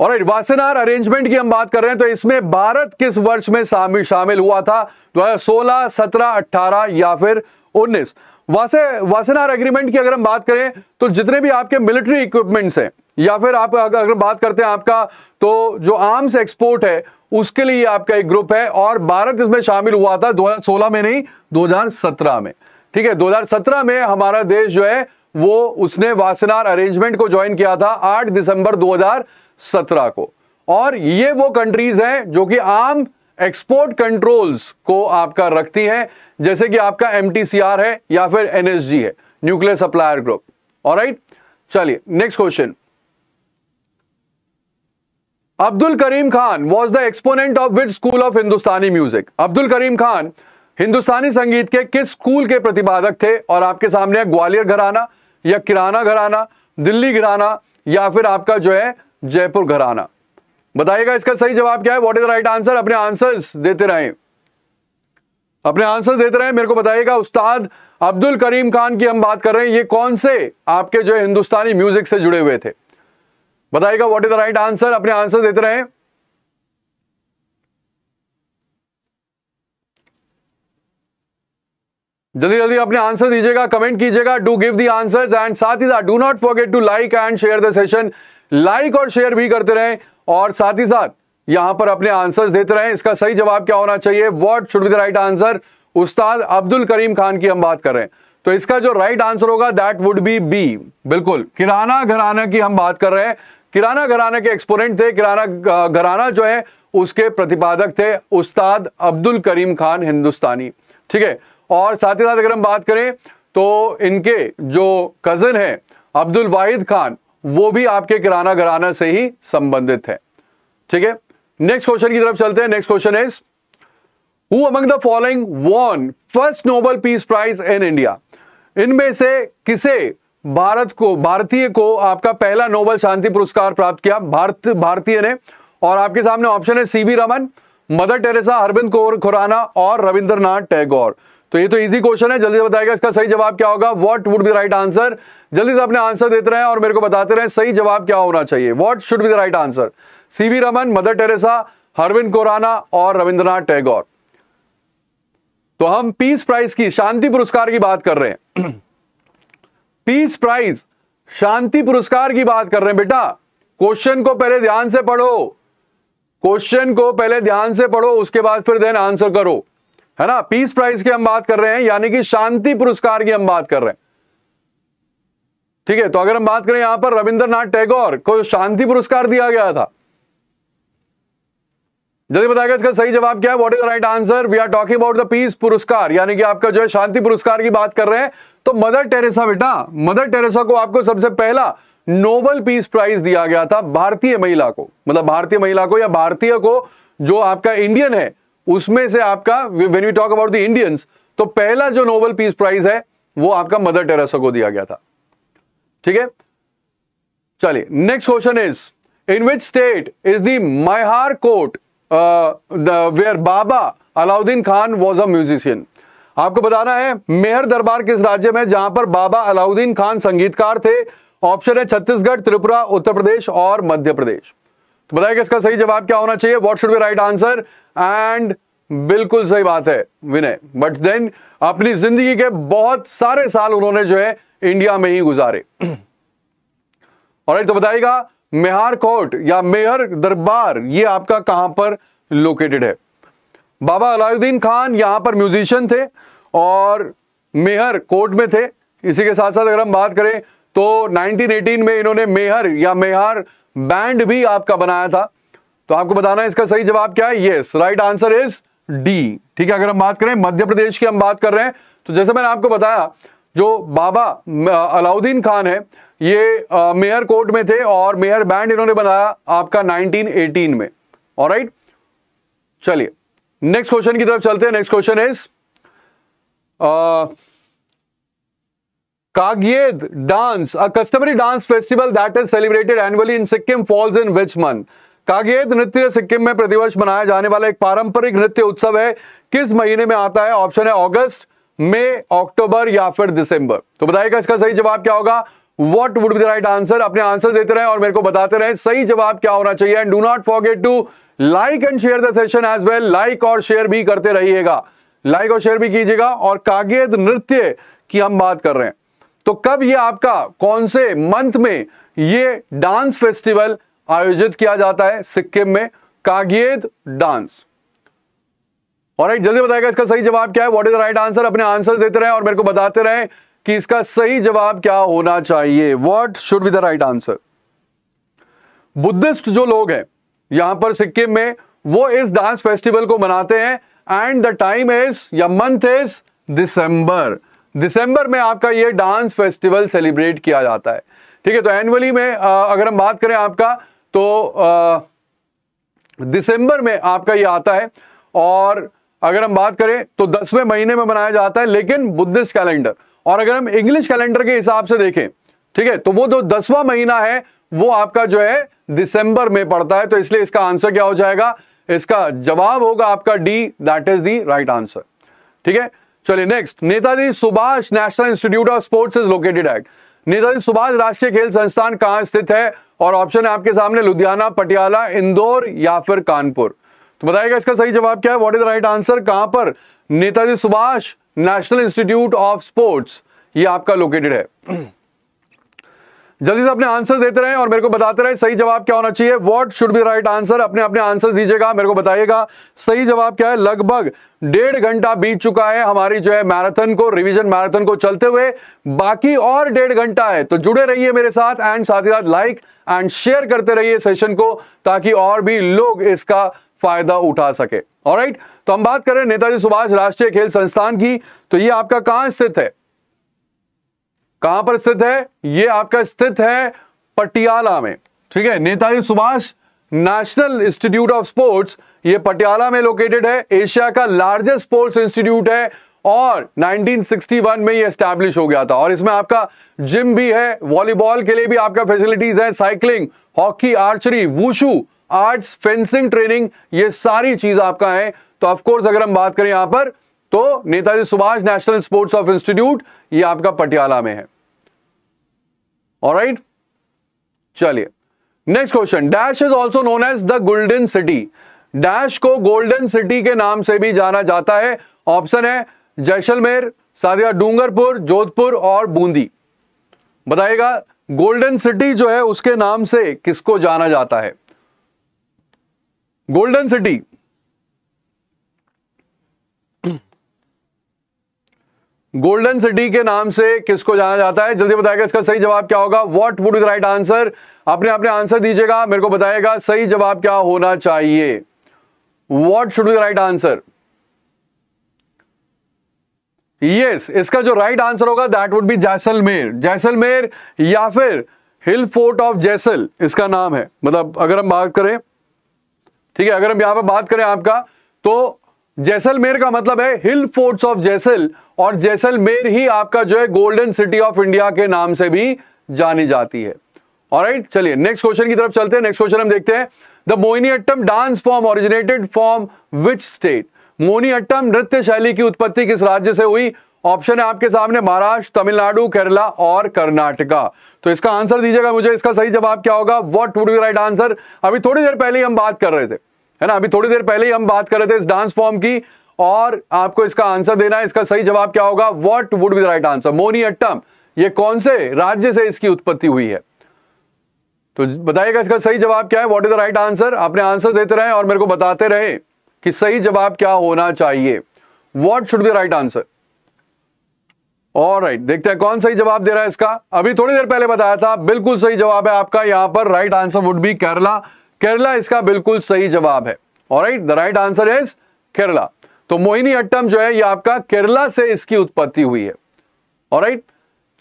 और वासनार अरेंजमेंट की हम बात कर रहे हैं तो इसमें भारत किस वर्ष में शामिल शामिल हुआ था दो हजार सोलह सत्रह अट्ठारह या फिर उन्नीस वासे वासनार एग्रीमेंट की अगर हम बात करें तो जितने भी आपके मिलिट्री इक्विपमेंट्स हैं या फिर आप अगर बात करते हैं आपका तो जो आर्म्स एक्सपोर्ट है उसके लिए आपका एक ग्रुप है और भारत इसमें शामिल हुआ था 2016 में नहीं 2017 में ठीक है 2017 में हमारा देश जो है वो उसने वासनार अरेंजमेंट को ज्वाइन किया था 8 दिसंबर 2017 को और ये वो कंट्रीज हैं जो कि आम एक्सपोर्ट कंट्रोल्स को आपका रखती हैं जैसे कि आपका एम है या फिर एनएसजी है न्यूक्लियर सप्लायर ग्रुप और चलिए next question Abdul Karim Khan was the exponent of which school of Hindustani music Abdul Karim Khan Hindustani संगीत के किस स्कूल के प्रतिपादक थे और आपके सामने है ग्वालियर घराना या किराना घराना दिल्ली घराना या फिर आपका जो है जयपुर घराना बताइएगा इसका सही जवाब क्या है what is the right answer अपने आंसर्स देते रहे अपने आंसर देते रहे मेरे को बताइएगा उस्ताद अब्दुल करीम खान की हम बात कर रहे हैं ये कौन से आपके जो हिंदुस्तानी म्यूजिक से जुड़े हुए थे बताइएगा what is the right answer अपने आंसर देते रहे जल्दी जल्दी अपने आंसर दीजिएगा कमेंट कीजिएगा do give the answer and साथ ही साथ do not forget to like and share the session like और शेयर भी करते रहे और साथ ही साथ यहां पर अपने आंसर्स देते रहे इसका सही जवाब क्या होना चाहिए what should be the right answer Ustad Abdul Karim Khan की हम बात कर रहे हैं तो इसका जो राइट आंसर होगा दैट वुड बी बी बिल्कुल किराना घराना की हम बात कर रहे हैं किराना घराना के एक्सपोनेंट थे किराना घराना जो है उसके प्रतिपादक थे उस्ताद अब्दुल करीम खान हिंदुस्तानी ठीक है और साथ ही साथ अगर हम बात करें तो इनके जो कज़न है अब्दुल वाहिद खान वो भी आपके किराना घराना से ही संबंधित है ठीक है नेक्स्ट क्वेश्चन की तरफ चलते हैं next question is who among the following won first Nobel peace prize in India इनमें से किसे भारत को भारतीय को आपका पहला नोबल शांति पुरस्कार प्राप्त किया भारत भारतीय ने और आपके सामने ऑप्शन है C B Raman Mother Teresa Arvind Kaur Khurana और रविंद्रनाथ टैगोर तो ये तो इजी क्वेश्चन है जल्दी से बताएगा इसका सही जवाब क्या होगा what would be right answer जल्दी से अपने आंसर देते रहे और मेरे को बताते रहे सही जवाब क्या होना चाहिए what should be the right answer C V Raman Mother Teresa Harvind Khorana और रविंद्रनाथ टैगोर तो हम पीस प्राइज की शांति पुरस्कार की बात कर रहे हैं पीस प्राइज शांति पुरस्कार की बात कर रहे हैं बेटा क्वेश्चन को पहले ध्यान से पढ़ो क्वेश्चन को पहले ध्यान से पढ़ो उसके बाद फिर देन आंसर करो है ना पीस प्राइज की हम बात कर रहे हैं यानी कि शांति पुरस्कार की हम बात कर रहे हैं ठीक है तो अगर हम बात करें यहां पर रविंद्रनाथ टैगोर को शांति पुरस्कार दिया गया था जल्दी बताएगा इसका सही जवाब क्या है what is the right answer we are talking about the peace पुरस्कार यानी कि आपका जो है शांति पुरस्कार की बात कर रहे हैं तो मदर टेरेसा बेटा मदर टेरेसा को आपको सबसे पहला नोबल पीस प्राइज दिया गया था भारतीय महिला को मतलब भारतीय महिला को या भारतीय को जो आपका इंडियन है उसमें से आपका when you talk about the Indians तो पहला जो नोबल पीस प्राइज है वो आपका मदर टेरेसा को दिया गया था ठीक है चलिए next question is in which state is the Maihar court Uh, the, where Baba Alauddin Khan was a musician. आपको बताना है मेहर दरबार किस राज्य में जहां पर बाबा अलाउद्दीन खान संगीतकार थे ऑप्शन है छत्तीसगढ़ त्रिपुरा उत्तर प्रदेश और मध्य प्रदेश तो बताइए इसका सही जवाब क्या होना चाहिए what should be right answer and बिल्कुल सही बात है विनय बट देन अपनी जिंदगी के बहुत सारे साल उन्होंने जो है इंडिया में ही गुजारे और [clears throat] तो बताएगा मेहार कोर्ट या मेहर दरबार ये आपका कहां पर लोकेटेड है बाबा अलाउद्दीन खान यहां पर म्यूजिशियन थे और मेहर कोर्ट में थे इसी के साथ साथ अगर हम बात करें तो 1918 में इन्होंने मेहर या मेहार बैंड भी आपका बनाया था तो आपको बताना है इसका सही जवाब क्या है yes right answer is D ठीक है अगर हम बात करें मध्य प्रदेश की हम बात कर रहे हैं तो जैसे मैंने आपको बताया जो बाबा अलाउद्दीन खान है ये मेयर कोर्ट में थे और मेयर बैंड इन्होंने बनाया आपका 1918 में और राइट चलिए नेक्स्ट क्वेश्चन की तरफ चलते हैं next question is Kagyed dance a customary dance festival that is celebrated annually in Sikkim falls in which month Kagyed नृत्य सिक्किम में प्रतिवर्ष मनाया जाने वाला एक पारंपरिक नृत्य उत्सव है किस महीने में आता है ऑप्शन है ऑगस्ट मई अक्टूबर या फिर दिसंबर तो बताइएगा इसका सही जवाब क्या होगा what would be the right answer अपने आंसर देते रहे और मेरे को बताते रहे सही जवाब क्या होना चाहिए and do not forget to like and share the session as well like और शेयर भी करते रहिएगा लाइक like और शेयर भी कीजिएगा और कागेद नृत्य की हम बात कर रहे हैं तो कब ये आपका कौन से मंथ में ये डांस फेस्टिवल आयोजित किया जाता है सिक्किम में कागेद डांस और जल्दी बताएगा इसका सही जवाब क्या है what is the right answer अपने आंसर देते रहे और मेरे को बताते रहे कि इसका सही जवाब क्या होना चाहिए what should be the right answer Buddhist जो लोग हैं यहां पर सिक्किम में वो इस डांस फेस्टिवल को मनाते हैं एंड द टाइम इज या मंथ इज दिसंबर दिसंबर में आपका ये डांस फेस्टिवल सेलिब्रेट किया जाता है ठीक है तो एनुअली में अगर हम बात करें आपका तो दिसंबर में आपका ये आता है और अगर हम बात करें तो दसवें महीने में मनाया जाता है लेकिन बुद्धिस्ट कैलेंडर और अगर हम इंग्लिश कैलेंडर के हिसाब से देखें ठीक है तो वो जो दसवां महीना है वो आपका जो है दिसंबर में पड़ता है तो इसलिए इसका आंसर क्या हो जाएगा इसका जवाब होगा आपका D that is the right answer ठीक है चलिए next Netaji Subhash national institute of sports is located at Netaji Subhash राष्ट्रीय खेल संस्थान कहां स्थित है और ऑप्शन है आपके सामने लुधियाना पटियाला इंदौर या फिर कानपुर तो बताएगा इसका सही जवाब क्या है what is the right answer कहां पर Netaji Subhash national institute of sports ये आपका लोकेटेड है जल्दी से अपने आंसर देते रहे और मेरे को बताते रहे सही जवाब क्या होना चाहिए what should be right answer अपने अपने आंसर दीजिएगा मेरे को बताइएगा सही जवाब क्या है लगभग डेढ़ घंटा बीत चुका है हमारी जो है मैराथन को रिवीजन मैराथन को चलते हुए बाकी और डेढ़ घंटा है तो जुड़े रहिए मेरे साथ एंड साथ ही साथ लाइक एंड शेयर करते रहिए सेशन को ताकि और भी लोग इसका फायदा उठा सके और राइट तो हम बात करें नेताजी सुभाष राष्ट्रीय खेल संस्थान की तो ये आपका कहां स्थित है कहां पर स्थित है ये आपका स्थित है पटियाला में ठीक है Netaji Subhash national institute of sports ये पटियाला में लोकेटेड है एशिया का लार्जेस्ट स्पोर्ट्स इंस्टीट्यूट है और 1961 में ये स्टैब्लिश हो गया था और इसमें आपका जिम भी है वॉलीबॉल के लिए भी आपका फैसिलिटीज है cycling hockey archery wushu arts fencing training ये सारी चीज आपका है तो ऑफकोर्स अगर हम बात करें यहां पर तो Netaji Subhash national sports of institute ये आपका पटियाला में है ऑलराइट चलिए next question dash is also known as the golden city dash को गोल्डन सिटी के नाम से भी जाना जाता है ऑप्शन है जैसलमेर सादिया डूंगरपुर जोधपुर और बूंदी बताइएगा गोल्डन सिटी जो है उसके नाम से किसको जाना जाता है गोल्डन सिटी गोल्डन सिटी के नाम से किसको जाना जाता है जल्दी बताएगा इसका सही जवाब क्या होगा what would the right answer अपने आपने आंसर दीजिएगा मेरे को बताएगा सही जवाब क्या होना चाहिए what should the right answer yes इसका जो राइट right आंसर होगा that would be Jaisalmer Jaisalmer या फिर हिल फोर्ट ऑफ जैसल इसका नाम है मतलब अगर हम बात करें ठीक है अगर हम यहां पर बात करें आपका तो जैसलमेर का मतलब है हिल फोर्ट्स ऑफ जैसल और जैसलमेर ही आपका जो है गोल्डन सिटी ऑफ इंडिया के नाम से भी जानी जाती है और राइट चलिए नेक्स्ट क्वेश्चन की तरफ चलते हैं नेक्स्ट क्वेश्चन हम देखते हैं the Mohiniyattam dance form originated form which state Mohiniyattam नृत्य शैली की उत्पत्ति किस राज्य से हुई ऑप्शन है आपके सामने महाराष्ट्र तमिलनाडु केरला और कर्नाटका तो इसका आंसर दीजिएगा मुझे इसका सही जवाब क्या होगा what would be right answer अभी थोड़ी देर पहले ही हम बात कर रहे थे है ना अभी थोड़ी देर पहले ही हम बात कर रहे थे इस डांस फॉर्म की और आपको इसका आंसर देना है इसका सही जवाब क्या होगा what would be right answer Mohiniyattam ये कौन से राज्य से इसकी उत्पत्ति हुई है तो बताइएगा इसका सही जवाब क्या है what is the right answer अपने आंसर देते रहे और मेरे को बताते रहे कि सही जवाब क्या होना चाहिए what should be right answer और राइट देखते हैं कौन सही जवाब दे रहा है इसका अभी थोड़ी देर पहले बताया था बिल्कुल सही जवाब है आपका यहां पर right answer would be Kerala Kerala इसका बिल्कुल सही जवाब है और right the right answer is Kerala तो मोहिनी अट्टम जो है ये आपका केरला से इसकी उत्पत्ति हुई है और राइट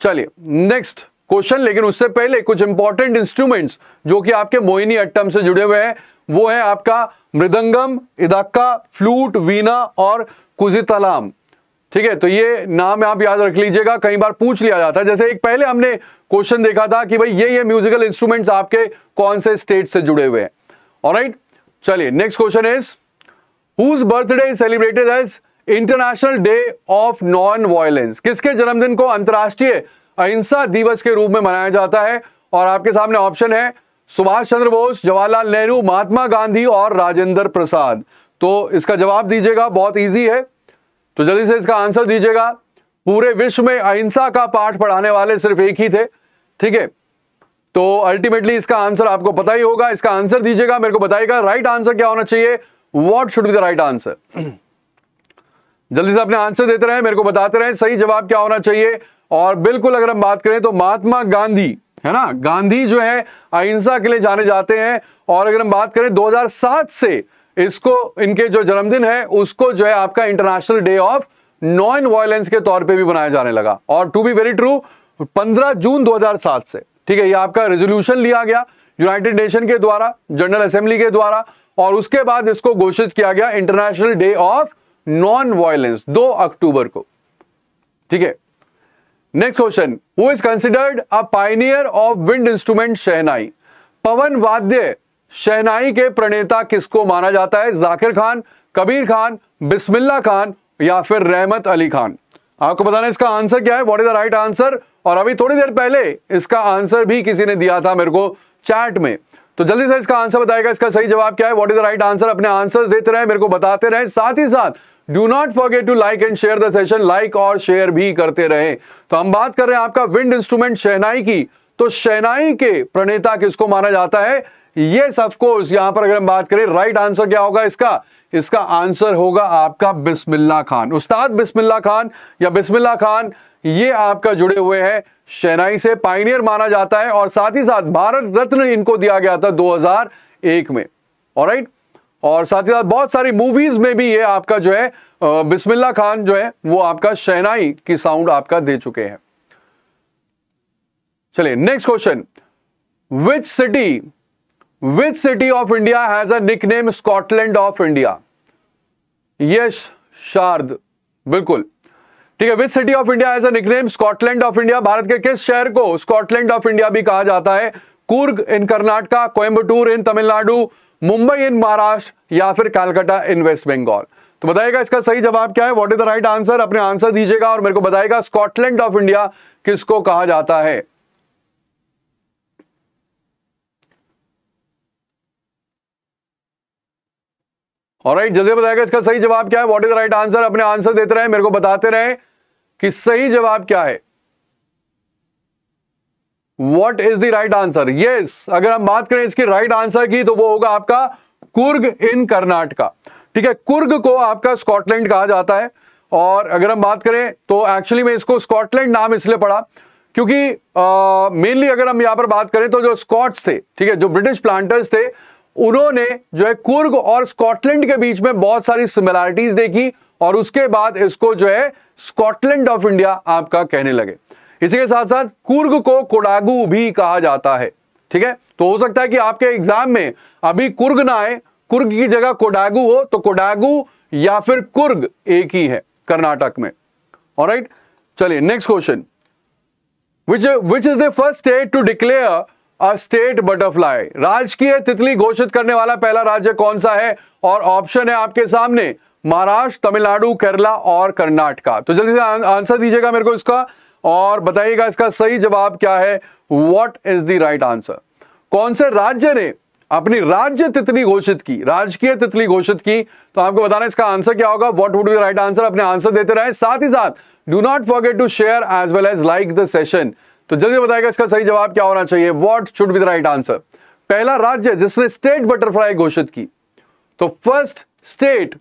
चलिए नेक्स्ट क्वेश्चन लेकिन उससे पहले कुछ इंपॉर्टेंट इंस्ट्रूमेंट्स जो कि आपके मोहिनी अट्टम से जुड़े हुए हैं वो है आपका मृदंगम इदाक्का फ्लूट वीना और कुजितलाम ठीक है तो ये नाम आप याद रख लीजिएगा कई बार पूछ लिया जाता है जैसे एक पहले हमने क्वेश्चन देखा था कि भाई ये ये म्यूजिकल इंस्ट्रूमेंट्स आपके कौन से स्टेट से जुड़े हुए हैं राइट चलिए next question is whose birthday is celebrated as international day of non violence किसके जन्मदिन को अंतर्राष्ट्रीय अहिंसा दिवस के रूप में मनाया जाता है और आपके सामने ऑप्शन है सुभाष चंद्र बोस जवाहरलाल नेहरू महात्मा गांधी और राजेंद्र प्रसाद तो इसका जवाब दीजिएगा बहुत ईजी है तो जल्दी से इसका आंसर दीजिएगा पूरे विश्व में अहिंसा का पाठ पढ़ाने वाले सिर्फ एक ही थे ठीक है तो अल्टीमेटली इसका आंसर आपको पता ही होगा इसका आंसर दीजिएगा मेरे को बताइएगा राइट आंसर क्या होना चाहिए what should be the right answer जल्दी से अपने आंसर देते रहे मेरे को बताते रहे सही जवाब क्या होना चाहिए और बिल्कुल अगर हम बात करें तो महात्मा गांधी है ना गांधी जो है अहिंसा के लिए जाने जाते हैं और अगर हम बात करें 2007 से इसको इनके जो जन्मदिन है उसको जो है आपका international day of non violence के तौर पे भी बनाया जाने लगा और टू बी वेरी ट्रू 15 जून 2007 से ठीक है ये आपका रेजोल्यूशन लिया गया यूनाइटेड नेशन के द्वारा जनरल असेंबली के द्वारा और उसके बाद इसको घोषित किया गया international day of non violence दो अक्टूबर को ठीक है next question who is considered a pioneer of wind instrument shehnai पवन वाद्य शहनाई के प्रणेता किसको माना जाता है जाकिर खान कबीर खान बिस्मिल्ला खान या फिर रहमत अली खान आपको बताना इसका आंसर क्या है what is the right answer और अभी थोड़ी देर पहले इसका आंसर भी किसी ने दिया था मेरे को चैट में तो जल्दी से इसका आंसर बताएगा इसका सही जवाब क्या है what is the right answer अपने आंसर्स देते रहे मेरे को बताते रहे साथ ही साथ do not forget to like and share the session like और शेयर भी करते रहे तो हम बात कर रहे हैं आपका विंड इंस्ट्रूमेंट शहनाई की तो शहनाई के प्रणेता किसको माना जाता है यस ऑफ कोर्स यहां पर अगर हम बात करें राइट आंसर क्या होगा इसका इसका आंसर होगा आपका बिस्मिल्ला खान उस्ताद बिस्मिल्ला खान या बिस्मिल्ला खान ये आपका जुड़े हुए हैं शहनाई से पाइनियर माना जाता है और साथ ही साथ भारत रत्न इनको दिया गया था 2001 में और राइट और साथ ही साथ बहुत सारी मूवीज में भी ये आपका जो है बिस्मिल्ला खान जो है वो आपका शहनाई की साउंड आपका दे चुके हैं चलिए next question which city which city of India has a name Scotland of India यश शार्द बिल्कुल ठीक है which city of India has a name Scotland of India Bharat के किस शहर को स्कॉटलैंड ऑफ इंडिया भी कहा जाता है कूर्ग इन कर्नाटका कोयम्बटूर इन तमिलनाडु मुंबई इन महाराष्ट्र या फिर कैलकाटा इन वेस्ट बंगाल तो बताइएगा इसका सही जवाब क्या है what is the right answer अपने आंसर दीजिएगा और मेरे को बताएगा स्कॉटलैंड ऑफ इंडिया किसको कहा जाता है और राइट जल्दी बताएगा इसका सही जवाब क्या है what is the right answer अपने आंसर देते रहे मेरे को बताते रहे कि सही जवाब क्या है what is the right answer yes अगर हम बात करें इसकी राइट right आंसर की तो वो होगा आपका कुर्ग इन कर्नाटका ठीक है कुर्ग को आपका स्कॉटलैंड कहा जाता है और अगर हम बात करें तो एक्चुअली में इसको स्कॉटलैंड नाम इसलिए पड़ा क्योंकि मेनली अगर हम यहां पर बात करें तो जो स्कॉट्स थे ठीक है जो ब्रिटिश प्लांटर्स थे उन्होंने जो है कुर्ग और स्कॉटलैंड के बीच में बहुत सारी सिमिलैरिटीज देखी और उसके बाद इसको जो है स्कॉटलैंड ऑफ इंडिया आपका कहने लगे इसी के साथ साथ कुर्ग को कोडागू भी कहा जाता है ठीक है तो हो सकता है कि आपके एग्जाम में अभी कुर्ग ना आए कुर्ग की जगह कोडागू हो तो कोडागू या फिर कुर्ग एक ही है कर्नाटक में और राइट चलिए next question which which is the first state to declare state butterfly राजकीय तितली घोषित करने वाला पहला राज्य कौन सा है और ऑप्शन है आपके सामने महाराष्ट्र तमिलनाडु केरला और कर्नाटका तो जल्दी से आंसर दीजिएगा मेरे को इसका और बताइएगा इसका सही जवाब क्या है what is the right answer कौन से राज्य ने अपनी राज्य तितली घोषित की राजकीय तितली घोषित की तो आपको बताना इसका आंसर क्या होगा what would be right answer अपने आंसर देते रहे साथ ही साथ do not forget to share as well as like the session तो जल्दी बताएगा इसका सही जवाब क्या होना चाहिए what should be the right answer पहला राज्य जिसने स्टेट बटरफ्लाई घोषित की तो फर्स्ट स्टेट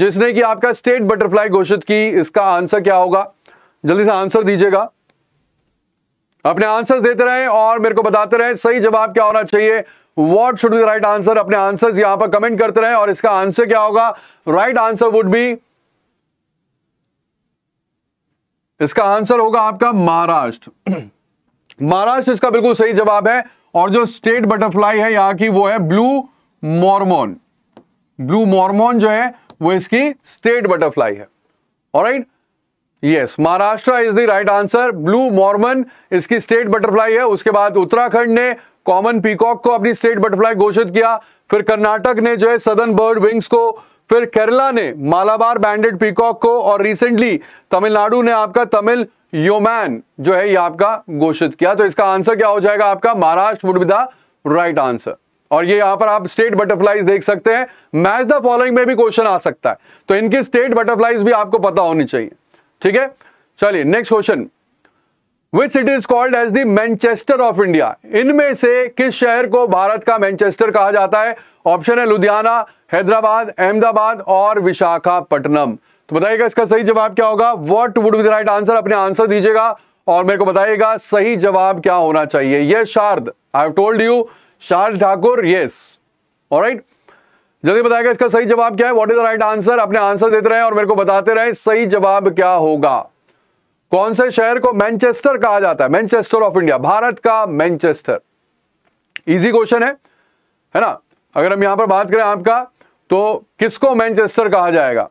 जिसने कि आपका स्टेट बटरफ्लाई घोषित की इसका आंसर क्या होगा जल्दी से आंसर दीजिएगा अपने आंसर देते रहे और मेरे को बताते रहे सही जवाब क्या होना चाहिए what should be right answer अपने आंसर यहां पर कमेंट करते रहे और इसका आंसर क्या होगा राइट आंसर वुड बी इसका आंसर होगा आपका महाराष्ट्र महाराष्ट्र इसका बिल्कुल सही जवाब है और जो स्टेट बटरफ्लाई है यहां की वो है ब्लू मॉर्मोन ब्लू मॉर्मोन जो है वो इसकी स्टेट बटरफ्लाई है right yes Maharashtra is the right answer blue mormon इसकी स्टेट बटरफ्लाई है उसके बाद उत्तराखंड ने कॉमन पीकॉक को अपनी स्टेट बटरफ्लाई घोषित किया फिर कर्नाटक ने जो है सदन बर्ड विंग्स को फिर केरला ने मालाबार बैंडेड पीकॉक को और रिसेंटली तमिलनाडु ने आपका तमिल योमैन जो है ये आपका घोषित किया तो इसका आंसर क्या हो जाएगा आपका Maharashtra would be the right answer और ये यहां पर आप स्टेट बटरफ्लाइज देख सकते हैं मैच द फॉलोइंग में भी क्वेश्चन आ सकता है तो इनकी स्टेट बटरफ्लाइज भी आपको पता होनी चाहिए ठीक है चलिए next question which city is called as the Manchester of India इनमें से किस शहर को भारत का मैनचेस्टर कहा जाता है ऑप्शन है लुधियाना हैदराबाद अहमदाबाद और विशाखापट्टनम तो बताइएगा इसका सही जवाब क्या होगा what would be the right answer अपने आंसर दीजिएगा और मेरे को बताइएगा सही जवाब क्या होना चाहिए ये Sharad I have told you Sharad Thakur yes right जल्दी बताएगा इसका सही जवाब क्या है what is the right answer अपने आंसर देते रहे और मेरे को बताते रहे सही जवाब क्या होगा कौन से शहर को मैनचेस्टर कहा जाता है मैनचेस्टर ऑफ इंडिया भारत का मैनचेस्टर इजी क्वेश्चन है है ना अगर हम यहां पर बात करें आपका तो किसको मैनचेस्टर कहा जाएगा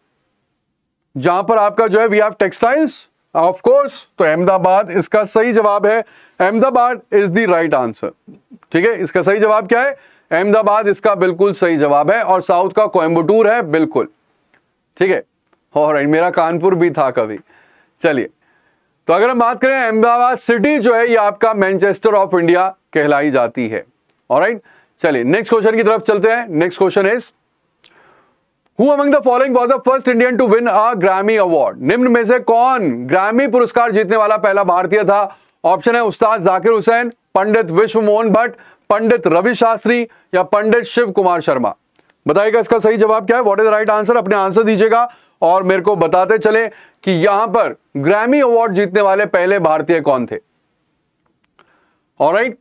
जहां पर आपका जो है we have textiles of course तो अहमदाबाद इसका सही जवाब है Ahmedabad is the right answer ठीक है इसका सही जवाब क्या है अहमदाबाद इसका बिल्कुल सही जवाब है और साउथ का कोयम्बटूर है बिल्कुल ठीक है और मेरा कानपुर भी था कभी चलिए तो अगर हम बात करें अहमदाबाद सिटी जो है ये आपका मैनचेस्टर ऑफ इंडिया कहलाई जाती है और चलिए नेक्स्ट क्वेश्चन की तरफ चलते हैं next question is Who among the following was the first Indian to win a Grammy award निम्न में से कौन ग्रामी पुरस्कार जीतने वाला पहला भारतीय था ऑप्शन है उस्ताद जाकिर हुसैन पंडित विश्व मोहन भट्ट पंडित रवि शास्त्री या पंडित शिव कुमार शर्मा बताइएगा इसका सही जवाब क्या है what is the right answer अपने आंसर दीजिएगा और मेरे को बताते चले कि यहां पर ग्रैमी अवार्ड जीतने वाले पहले भारतीय कौन थे और राइट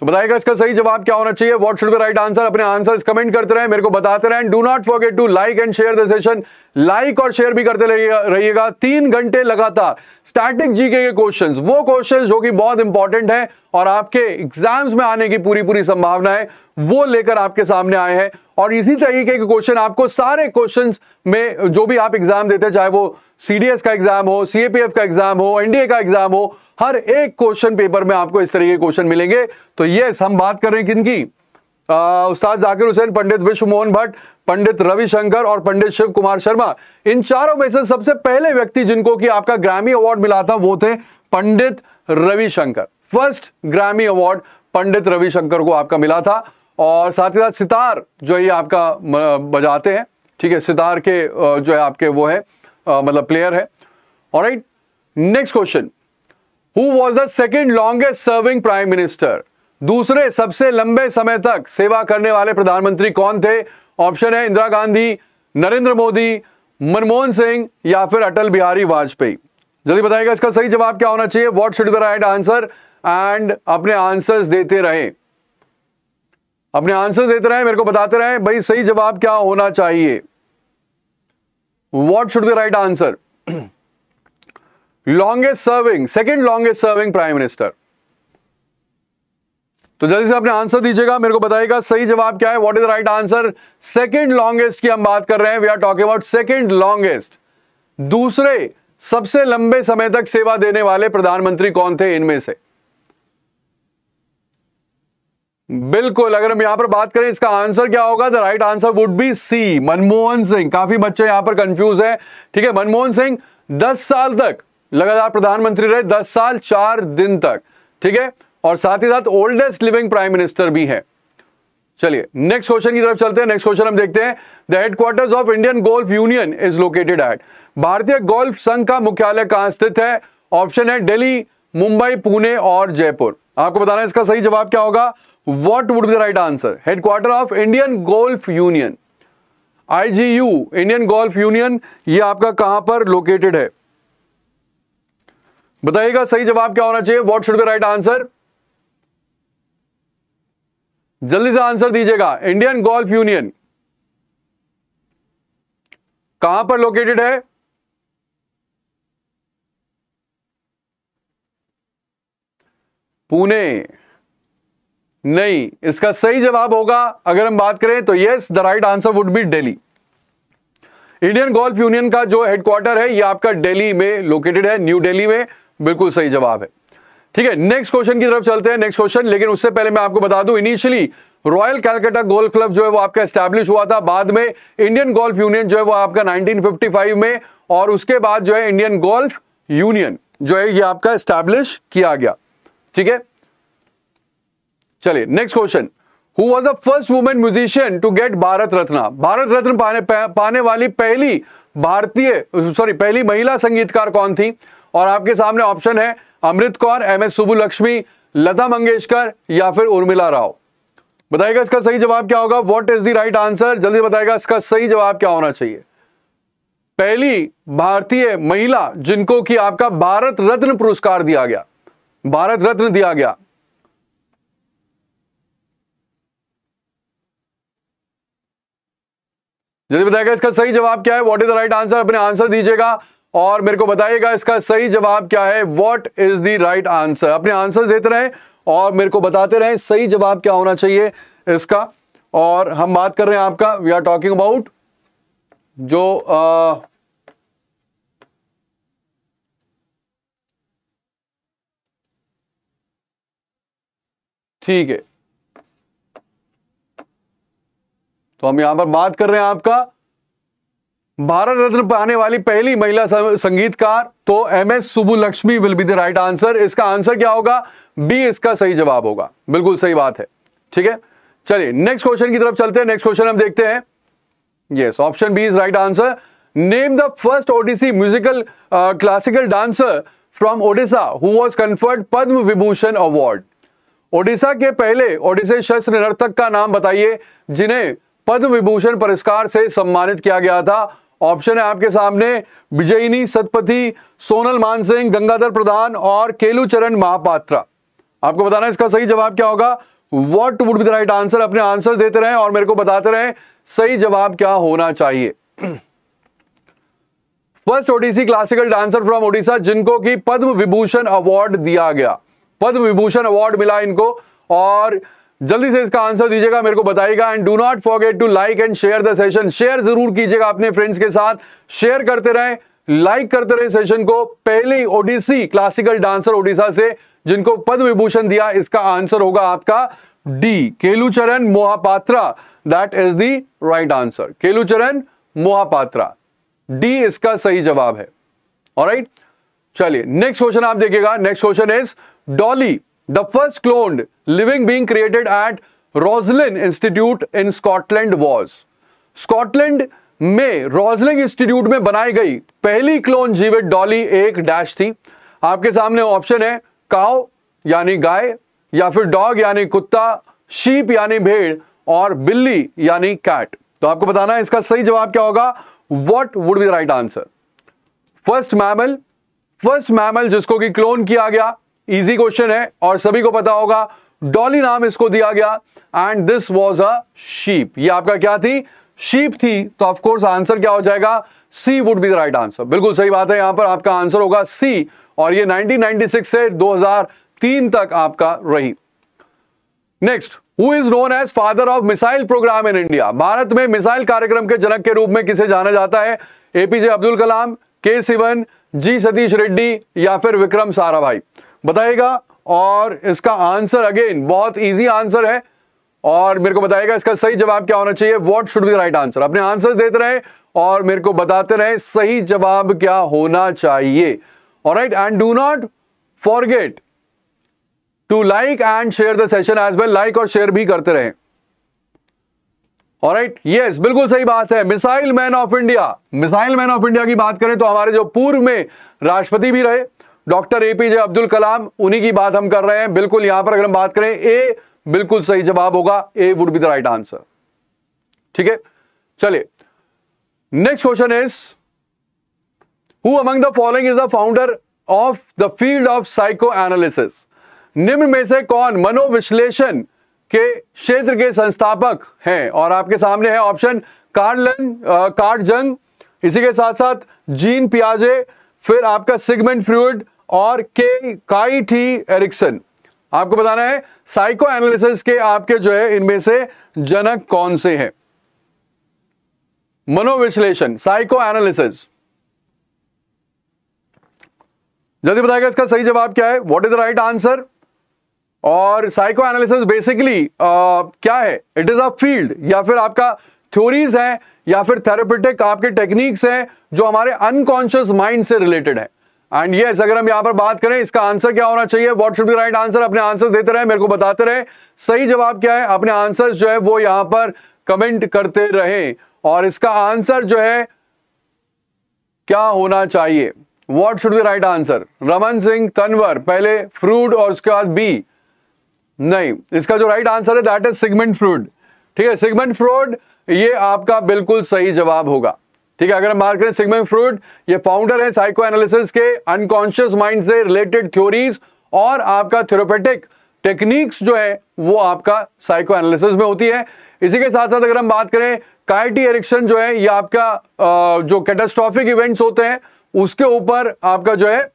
तो बताएगा इसका सही जवाब क्या होना चाहिए what should be right answer अपने आंसर्स कमेंट करते रहें मेरे को बताते रहें do not forget to like and share the session like और शेयर भी करते रहिएगा तीन घंटे लगातार स्टैटिक जीके के क्वेश्चंस वो क्वेश्चंस जो कि बहुत इंपॉर्टेंट है और आपके एग्जाम्स में आने की पूरी पूरी संभावना है वो लेकर आपके सामने आए हैं और इसी तरीके के क्वेश्चन आपको सारे क्वेश्चंस में जो भी आप एग्जाम देते हैं चाहे वो सीडीएस का एग्जाम हो सीएपीएफ का एग्जाम हो एनडीए का एग्जाम हो हर एक क्वेश्चन पेपर में आपको इस तरीके के क्वेश्चन मिलेंगे तो यस हम बात कर रहे हैं किनकी उस्ताद जाकिर हुसैन पंडित विश्व मोहन भट्ट पंडित रविशंकर और पंडित शिव कुमार शर्मा इन चारों में से सबसे पहले व्यक्ति जिनको कि आपका ग्रामी अवार्ड मिला था वो थे Pandit Ravishankar first Grammy award Pandit Ravishankar को आपका मिला था और साथ ही साथ सितार जो ये आपका बजाते हैं ठीक है सितार के जो है आपके वो है मतलब प्लेयर है और right next question who was the second longest serving prime minister दूसरे सबसे लंबे समय तक सेवा करने वाले प्रधानमंत्री कौन थे ऑप्शन है इंदिरा गांधी नरेंद्र मोदी मनमोहन सिंह या फिर अटल बिहारी वाजपेयी जल्दी बताएगा इसका सही जवाब क्या होना चाहिए what should be right answer and अपने आंसर्स देते रहें अपने आंसर देते रहे मेरे को बताते रहे भाई सही जवाब क्या होना चाहिए what should be right answer longest serving second longest serving prime minister तो जल्दी से आपने आंसर दीजिएगा मेरे को बताइएगा सही जवाब क्या है what is right answer second longest की हम बात कर रहे हैं we are talking about second longest दूसरे सबसे लंबे समय तक सेवा देने वाले प्रधानमंत्री कौन थे इनमें से बिल्कुल अगर हम यहां पर बात करें इसका आंसर क्या होगा the right answer would be C Manmohan Singh काफी बच्चे यहां पर कंफ्यूज है ठीक है मनमोहन सिंह दस साल तक लगातार प्रधानमंत्री रहे दस साल चार दिन तक ठीक है और साथ ही साथ ओल्डेस्ट लिविंग प्राइम मिनिस्टर भी है चलिए नेक्स्ट क्वेश्चन की तरफ चलते हैं नेक्स्ट क्वेश्चन हम देखते हैं the headquarters of Indian Golf Union is located at भारतीय गोल्फ संघ का मुख्यालय कहां स्थित है ऑप्शन है दिल्ली मुंबई पुणे और जयपुर आपको बताना इसका सही जवाब क्या होगा what the right answer headquarter of Indian Golf Union I G U Indian Golf Union ये आपका कहां पर लोकेटेड है बताइएगा सही जवाब क्या होना चाहिए what should be right answer जल्दी से आंसर दीजिएगा इंडियन गोल्फ यूनियन कहां पर लोकेटेड है पुणे नहीं इसका सही जवाब होगा अगर हम बात करें तो yes the right answer would be Delhi Indian Golf Union का जो हेडक्वार्टर है ये आपका दिल्ली में लोकेटेड है न्यू दिल्ली में बिल्कुल सही जवाब है ठीक है नेक्स्ट क्वेश्चन की तरफ चलते हैं नेक्स्ट क्वेश्चन लेकिन उससे पहले मैं आपको बता दूं initially Royal Calcutta Golf Club जो है वो आपका स्टैब्लिश हुआ था बाद में इंडियन गोल्फ यूनियन जो है वो आपका 1955 में और उसके बाद जो है इंडियन गोल्फ यूनियन जो है ये आपका स्टैब्लिश किया गया ठीक है चलिए next question who was the first women musician to get Bharat Ratna Bharat Ratna पाने पाने वाली पहली भारतीय सॉरी पहली महिला संगीतकार कौन थी और आपके सामने ऑप्शन है अमृत कौर एम एस सुबुलक्ष्मी लता मंगेशकर या फिर उर्मिला राव बताएगा इसका सही जवाब क्या होगा what is the right answer जल्दी बताएगा इसका सही जवाब क्या होना चाहिए पहली भारतीय महिला जिनको कि आपका भारत रत्न पुरस्कार दिया गया भारत रत्न दिया गया जल्दी बताएगा इसका सही जवाब क्या है what is the right answer अपने आंसर दीजिएगा और मेरे को बताइएगा इसका सही जवाब क्या है what is the right answer अपने आंसर देते रहे और मेरे को बताते रहे सही जवाब क्या होना चाहिए इसका और हम बात कर रहे हैं आपका वी आर टॉकिंग अबाउट जो आ, ठीक है तो हम यहां पर बात कर रहे हैं आपका भारत रत्न पाने वाली पहली महिला संगीतकार तो M S Subbulakshmi will be the right answer इसका आंसर क्या होगा बी इसका सही जवाब होगा बिल्कुल सही बात है ठीक है चलिए नेक्स्ट क्वेश्चन की तरफ चलते हैं नेक्स्ट क्वेश्चन हम देखते हैं yes option B is right answer name the first Odissi musical classical dancer from Odisha who was conferred Padma Vibhushan award Odisha के पहले ओडिशा शस्त्र नर्तक का नाम बताइए जिन्हें पद्म विभूषण पुरस्कार से सम्मानित किया गया था ऑप्शन है आपके सामने विजयिनी सतपथी सोनल मानसिंह गंगाधर प्रधान और केलुचरण महापात्रा आपको बताना इसका सही जवाब क्या होगा what would be the right answer अपने आंसर देते रहे और मेरे को बताते रहे सही जवाब क्या होना चाहिए first Odissi classical dancer from Odisha जिनको की पद्म विभूषण अवार्ड दिया गया पद्म विभूषण अवार्ड मिला इनको और जल्दी से इसका आंसर दीजिएगा मेरे को बताइएगा and do not forget to like and share the session share जरूर कीजिएगा अपने फ्रेंड्स के साथ शेयर करते रहें लाइक करते रहे सेशन को पहले ओडिसी क्लासिकल डांसर ओडिशा से जिनको पद्म विभूषण दिया इसका आंसर होगा आपका D Kelucharan Mohapatra that is the right answer Kelucharan Mohapatra D इसका सही जवाब है राइट चलिए नेक्स्ट क्वेश्चन आप देखिएगा next question is Dolly the first cloned living being created at Roslin institute in Scotland was Scotland में रॉजलिंग इंस्टीट्यूट में बनाई गई पहली क्लोन जीवित डॉली एक डैश थी आपके सामने ऑप्शन है काव यानी गाय या फिर डॉग यानी कुत्ता शीप यानी भेड़ और बिल्ली यानी कैट तो आपको बताना है इसका सही जवाब क्या होगा what would be right answer first mammal first mammal जिसको कि क्लोन किया गया इजी क्वेश्चन है और सभी को पता होगा डॉली नाम इसको दिया गया and this was a sheep ये आपका क्या थी शीप थी तो कोर्स आंसर क्या हो जाएगा C would be the right answer बिल्कुल सही बात है यहां पर आपका आंसर होगा सी और ये 1996 से 2003 तक आपका रही next who is known as father of missile program in India भारत में मिसाइल कार्यक्रम के जनक के रूप में किसे जाना जाता है एपीजे अब्दुल कलाम के सिवन जी सतीश रेड्डी या फिर विक्रम साराभाई बताएगा और इसका आंसर अगेन बहुत इजी आंसर है और मेरे को बताएगा इसका सही जवाब क्या होना चाहिए what should be right answer अपने आंसर देते रहे और मेरे को बताते रहे सही जवाब क्या होना चाहिए और right and do not forget to like and share the session as well like और शेयर भी करते रहे और राइट यस बिल्कुल सही बात है missile man of India missile man of India की बात करें तो हमारे जो पूर्व में राष्ट्रपति भी रहे डॉक्टर एपीजे अब्दुल कलाम उन्हीं की बात हम कर रहे हैं बिल्कुल यहां पर अगर हम बात करें ए बिल्कुल सही जवाब होगा A would be the right answer ठीक है चलिए next question is who among the following is the founder of the field of psychoanalysis निम्न में से कौन मनोविश्लेषण के क्षेत्र के संस्थापक हैं और आपके सामने है ऑप्शन कार्डलन कार्ड जंग इसी के साथ साथ जीन पियाजे फिर आपका सिगमेंट फ्रूड और के काई टी एरिक्सन आपको बताना है साइको एनालिसिस के आपके जो है इनमें से जनक कौन से हैं मनोविश्लेषण साइको एनालिसिस जल्दी बताएगा इसका सही जवाब क्या है what is the right answer और साइको एनालिसिस बेसिकली क्या है इट इज अ फील्ड या फिर आपका थ्योरीज है या फिर थेरेपिटिक आपके टेक्निक्स हैं जो हमारे अनकॉन्शियस माइंड से रिलेटेड है एंड ये yes, अगर हम यहां पर बात करें इसका आंसर क्या होना चाहिए what should be right answer अपने आंसर देते रहे मेरे को बताते रहे सही जवाब क्या है अपने आंसर जो है वो यहां पर कमेंट करते रहे और इसका आंसर जो है क्या होना चाहिए what should be right answer Raman Singh Tanwar पहले फ्रूड और उसके बाद बी नहीं इसका जो राइट आंसर है दैट इज सिगमेंट फ्रूड ठीक है सिगमेंट फ्रूड ये आपका बिल्कुल सही जवाब होगा ठीक है अगर हम बात करें सिगमेंट फ्रूड ये फाउंडर है साइको एनालिसिस के अनकॉन्शियस माइंड से रिलेटेड थ्योरीज और आपका थेरोपेटिक टेक्निक्स जो है वो आपका साइको एनालिसिस में होती है इसी के साथ साथ अगर हम बात करें काइटी एरिक्शन जो है ये आपका जो कैटास्ट्रॉफिक इवेंट्स होते हैं उसके ऊपर आपका जो है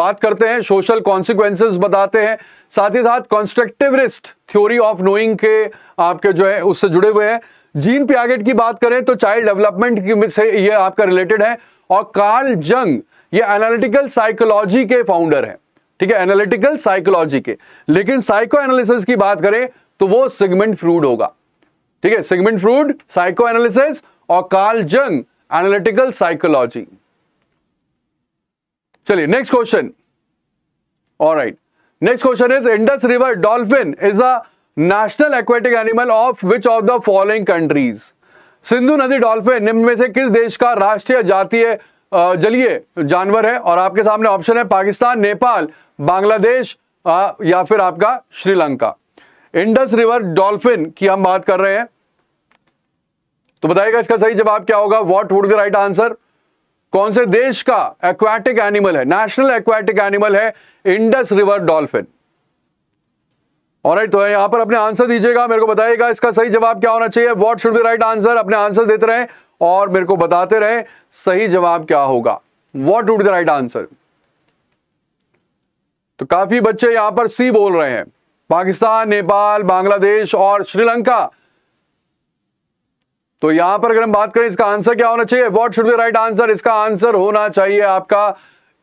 बात करते हैं सोशल कॉन्सिक्वेंसेस बताते हैं साथ ही साथ constructivist theory of knowing के आपके जो है उससे जुड़े हुए हैं जीन प्यागेट की बात करें तो चाइल्ड डेवलपमेंट से ये आपका रिलेटेड है और कार्ल जंग ये एनालिटिकल साइकोलॉजी के फाउंडर हैं ठीक है एनालिटिकल साइकोलॉजी के लेकिन साइको एनालिसिस की बात करें तो वो सिगमेंट फ्रूड होगा ठीक है सिगमेंट फ्रूड साइको एनालिसिस और कार्ल जंग एनालिटिकल साइकोलॉजी चलिए next question alright next question is Indus river dolphin is the national aquatic animal of which of the following countries सिंधु नदी डॉल्फिन निम्न में से किस देश का राष्ट्रीय जातीय जलीय जानवर है और आपके सामने ऑप्शन है पाकिस्तान नेपाल बांग्लादेश या फिर आपका श्रीलंका इंडस रिवर डॉल्फिन की हम बात कर रहे हैं तो बताइएगा इसका सही जवाब क्या होगा what would the right answer कौन से देश का एक्वाटिक एनिमल है नेशनल एक्वाटिक एनिमल है Indus river dolphin right right, तो यहां पर अपने आंसर दीजिएगा मेरे को बताइएगा इसका सही जवाब क्या होना चाहिए what should be right answer अपने आंसर देते रहें और मेरे को बताते रहें सही जवाब क्या होगा what would the right answer तो काफी बच्चे यहां पर सी बोल रहे हैं पाकिस्तान नेपाल बांग्लादेश और श्रीलंका तो यहां पर अगर हम बात करें इसका आंसर क्या होना चाहिए what should be right answer इसका आंसर होना चाहिए आपका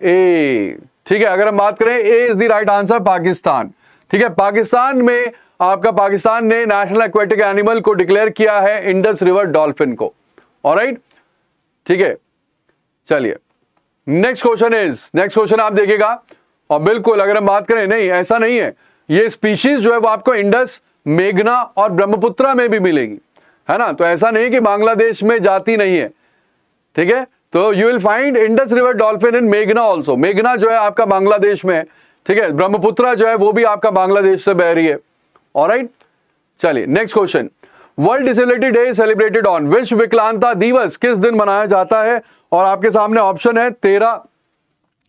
ए ठीक है अगर हम बात करें A is the right answer Pakistan ठीक है पाकिस्तान में आपका पाकिस्तान ने नेशनल एक्वेटिक एनिमल को डिक्लेयर किया है इंडस रिवर डॉल्फिन को ऑलराइट ठीक है चलिए next question is next question आप देखिएगा और बिल्कुल अगर हम बात करें नहीं ऐसा नहीं है ये स्पीशीज जो है वो आपको इंडस मेघना और ब्रह्मपुत्रा में भी मिलेगी है ना तो ऐसा नहीं कि बांग्लादेश में जाती नहीं है ठीक है तो you will find Indus river dolphin in मेघना ऑल्सो मेघना जो है आपका बांग्लादेश में है ठीक है ब्रह्मपुत्र जो है वो भी आपका बांग्लादेश से बह रही है और चलिए next question world disability day celebrated on विश्व विकलांता दिवस किस दिन मनाया जाता है और आपके सामने ऑप्शन है तेरह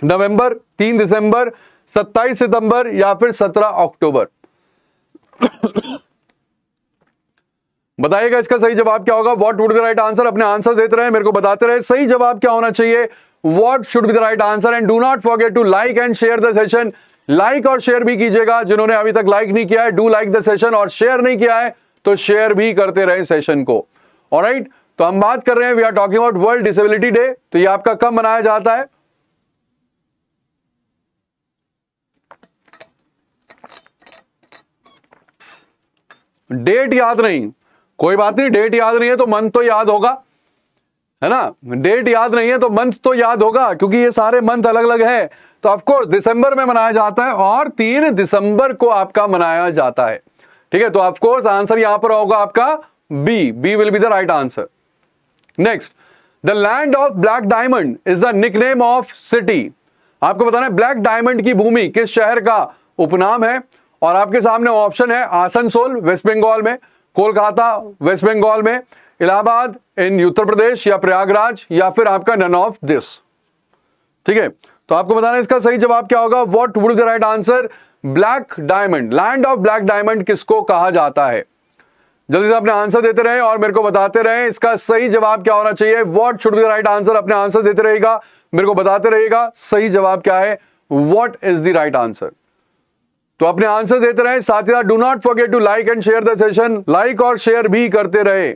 नवंबर तीन दिसंबर सत्ताईस सितंबर या फिर सत्रह अक्टूबर बताइएगा इसका सही जवाब क्या होगा what would the right answer अपने आंसर देते रहे मेरे को बताते रहे सही जवाब क्या होना चाहिए what should be the right answer and do not forget to like and share the session like और शेयर भी कीजिएगा जिन्होंने अभी तक लाइक नहीं किया है डू लाइक द सेशन और शेयर नहीं किया है तो शेयर भी करते रहे सेशन को और राइट तो हम बात कर रहे हैं we are talking about world disability day तो ये आपका कब मनाया जाता है डेट याद नहीं कोई बात नहीं डेट याद नहीं है तो मंथ तो याद होगा है ना डेट याद नहीं है तो मंथ तो याद होगा क्योंकि ये सारे मंथ अलग अलग है तो ऑफकोर्स दिसंबर में मनाया जाता है और तीन दिसंबर को आपका मनाया जाता है ठीक है तो ऑफकोर्स आंसर यहां पर होगा आपका B B will be the right answer next the land of black diamond is the nick name of city आपको बताना है ब्लैक डायमंड की भूमि किस शहर का उपनाम है और आपके सामने ऑप्शन है आसनसोल वेस्ट बंगाल में कोलकाता वेस्ट बंगाल में इलाहाबाद इन उत्तर प्रदेश या प्रयागराज या फिर आपका नन ऑफ दिस ठीक है तो आपको बताना इसका सही जवाब क्या होगा what would the right answer black diamond land of black diamond किसको कहा जाता है जल्दी से अपने आंसर देते रहे और मेरे को बताते रहे इसका सही जवाब क्या होना चाहिए what should be the right answer अपने आंसर देते रहेगा मेरे को बताते रहेगा सही जवाब क्या है what is the right answer तो अपने आंसर देते रहे साथ ही साथ do not forget to like and share the session like और शेयर भी करते रहे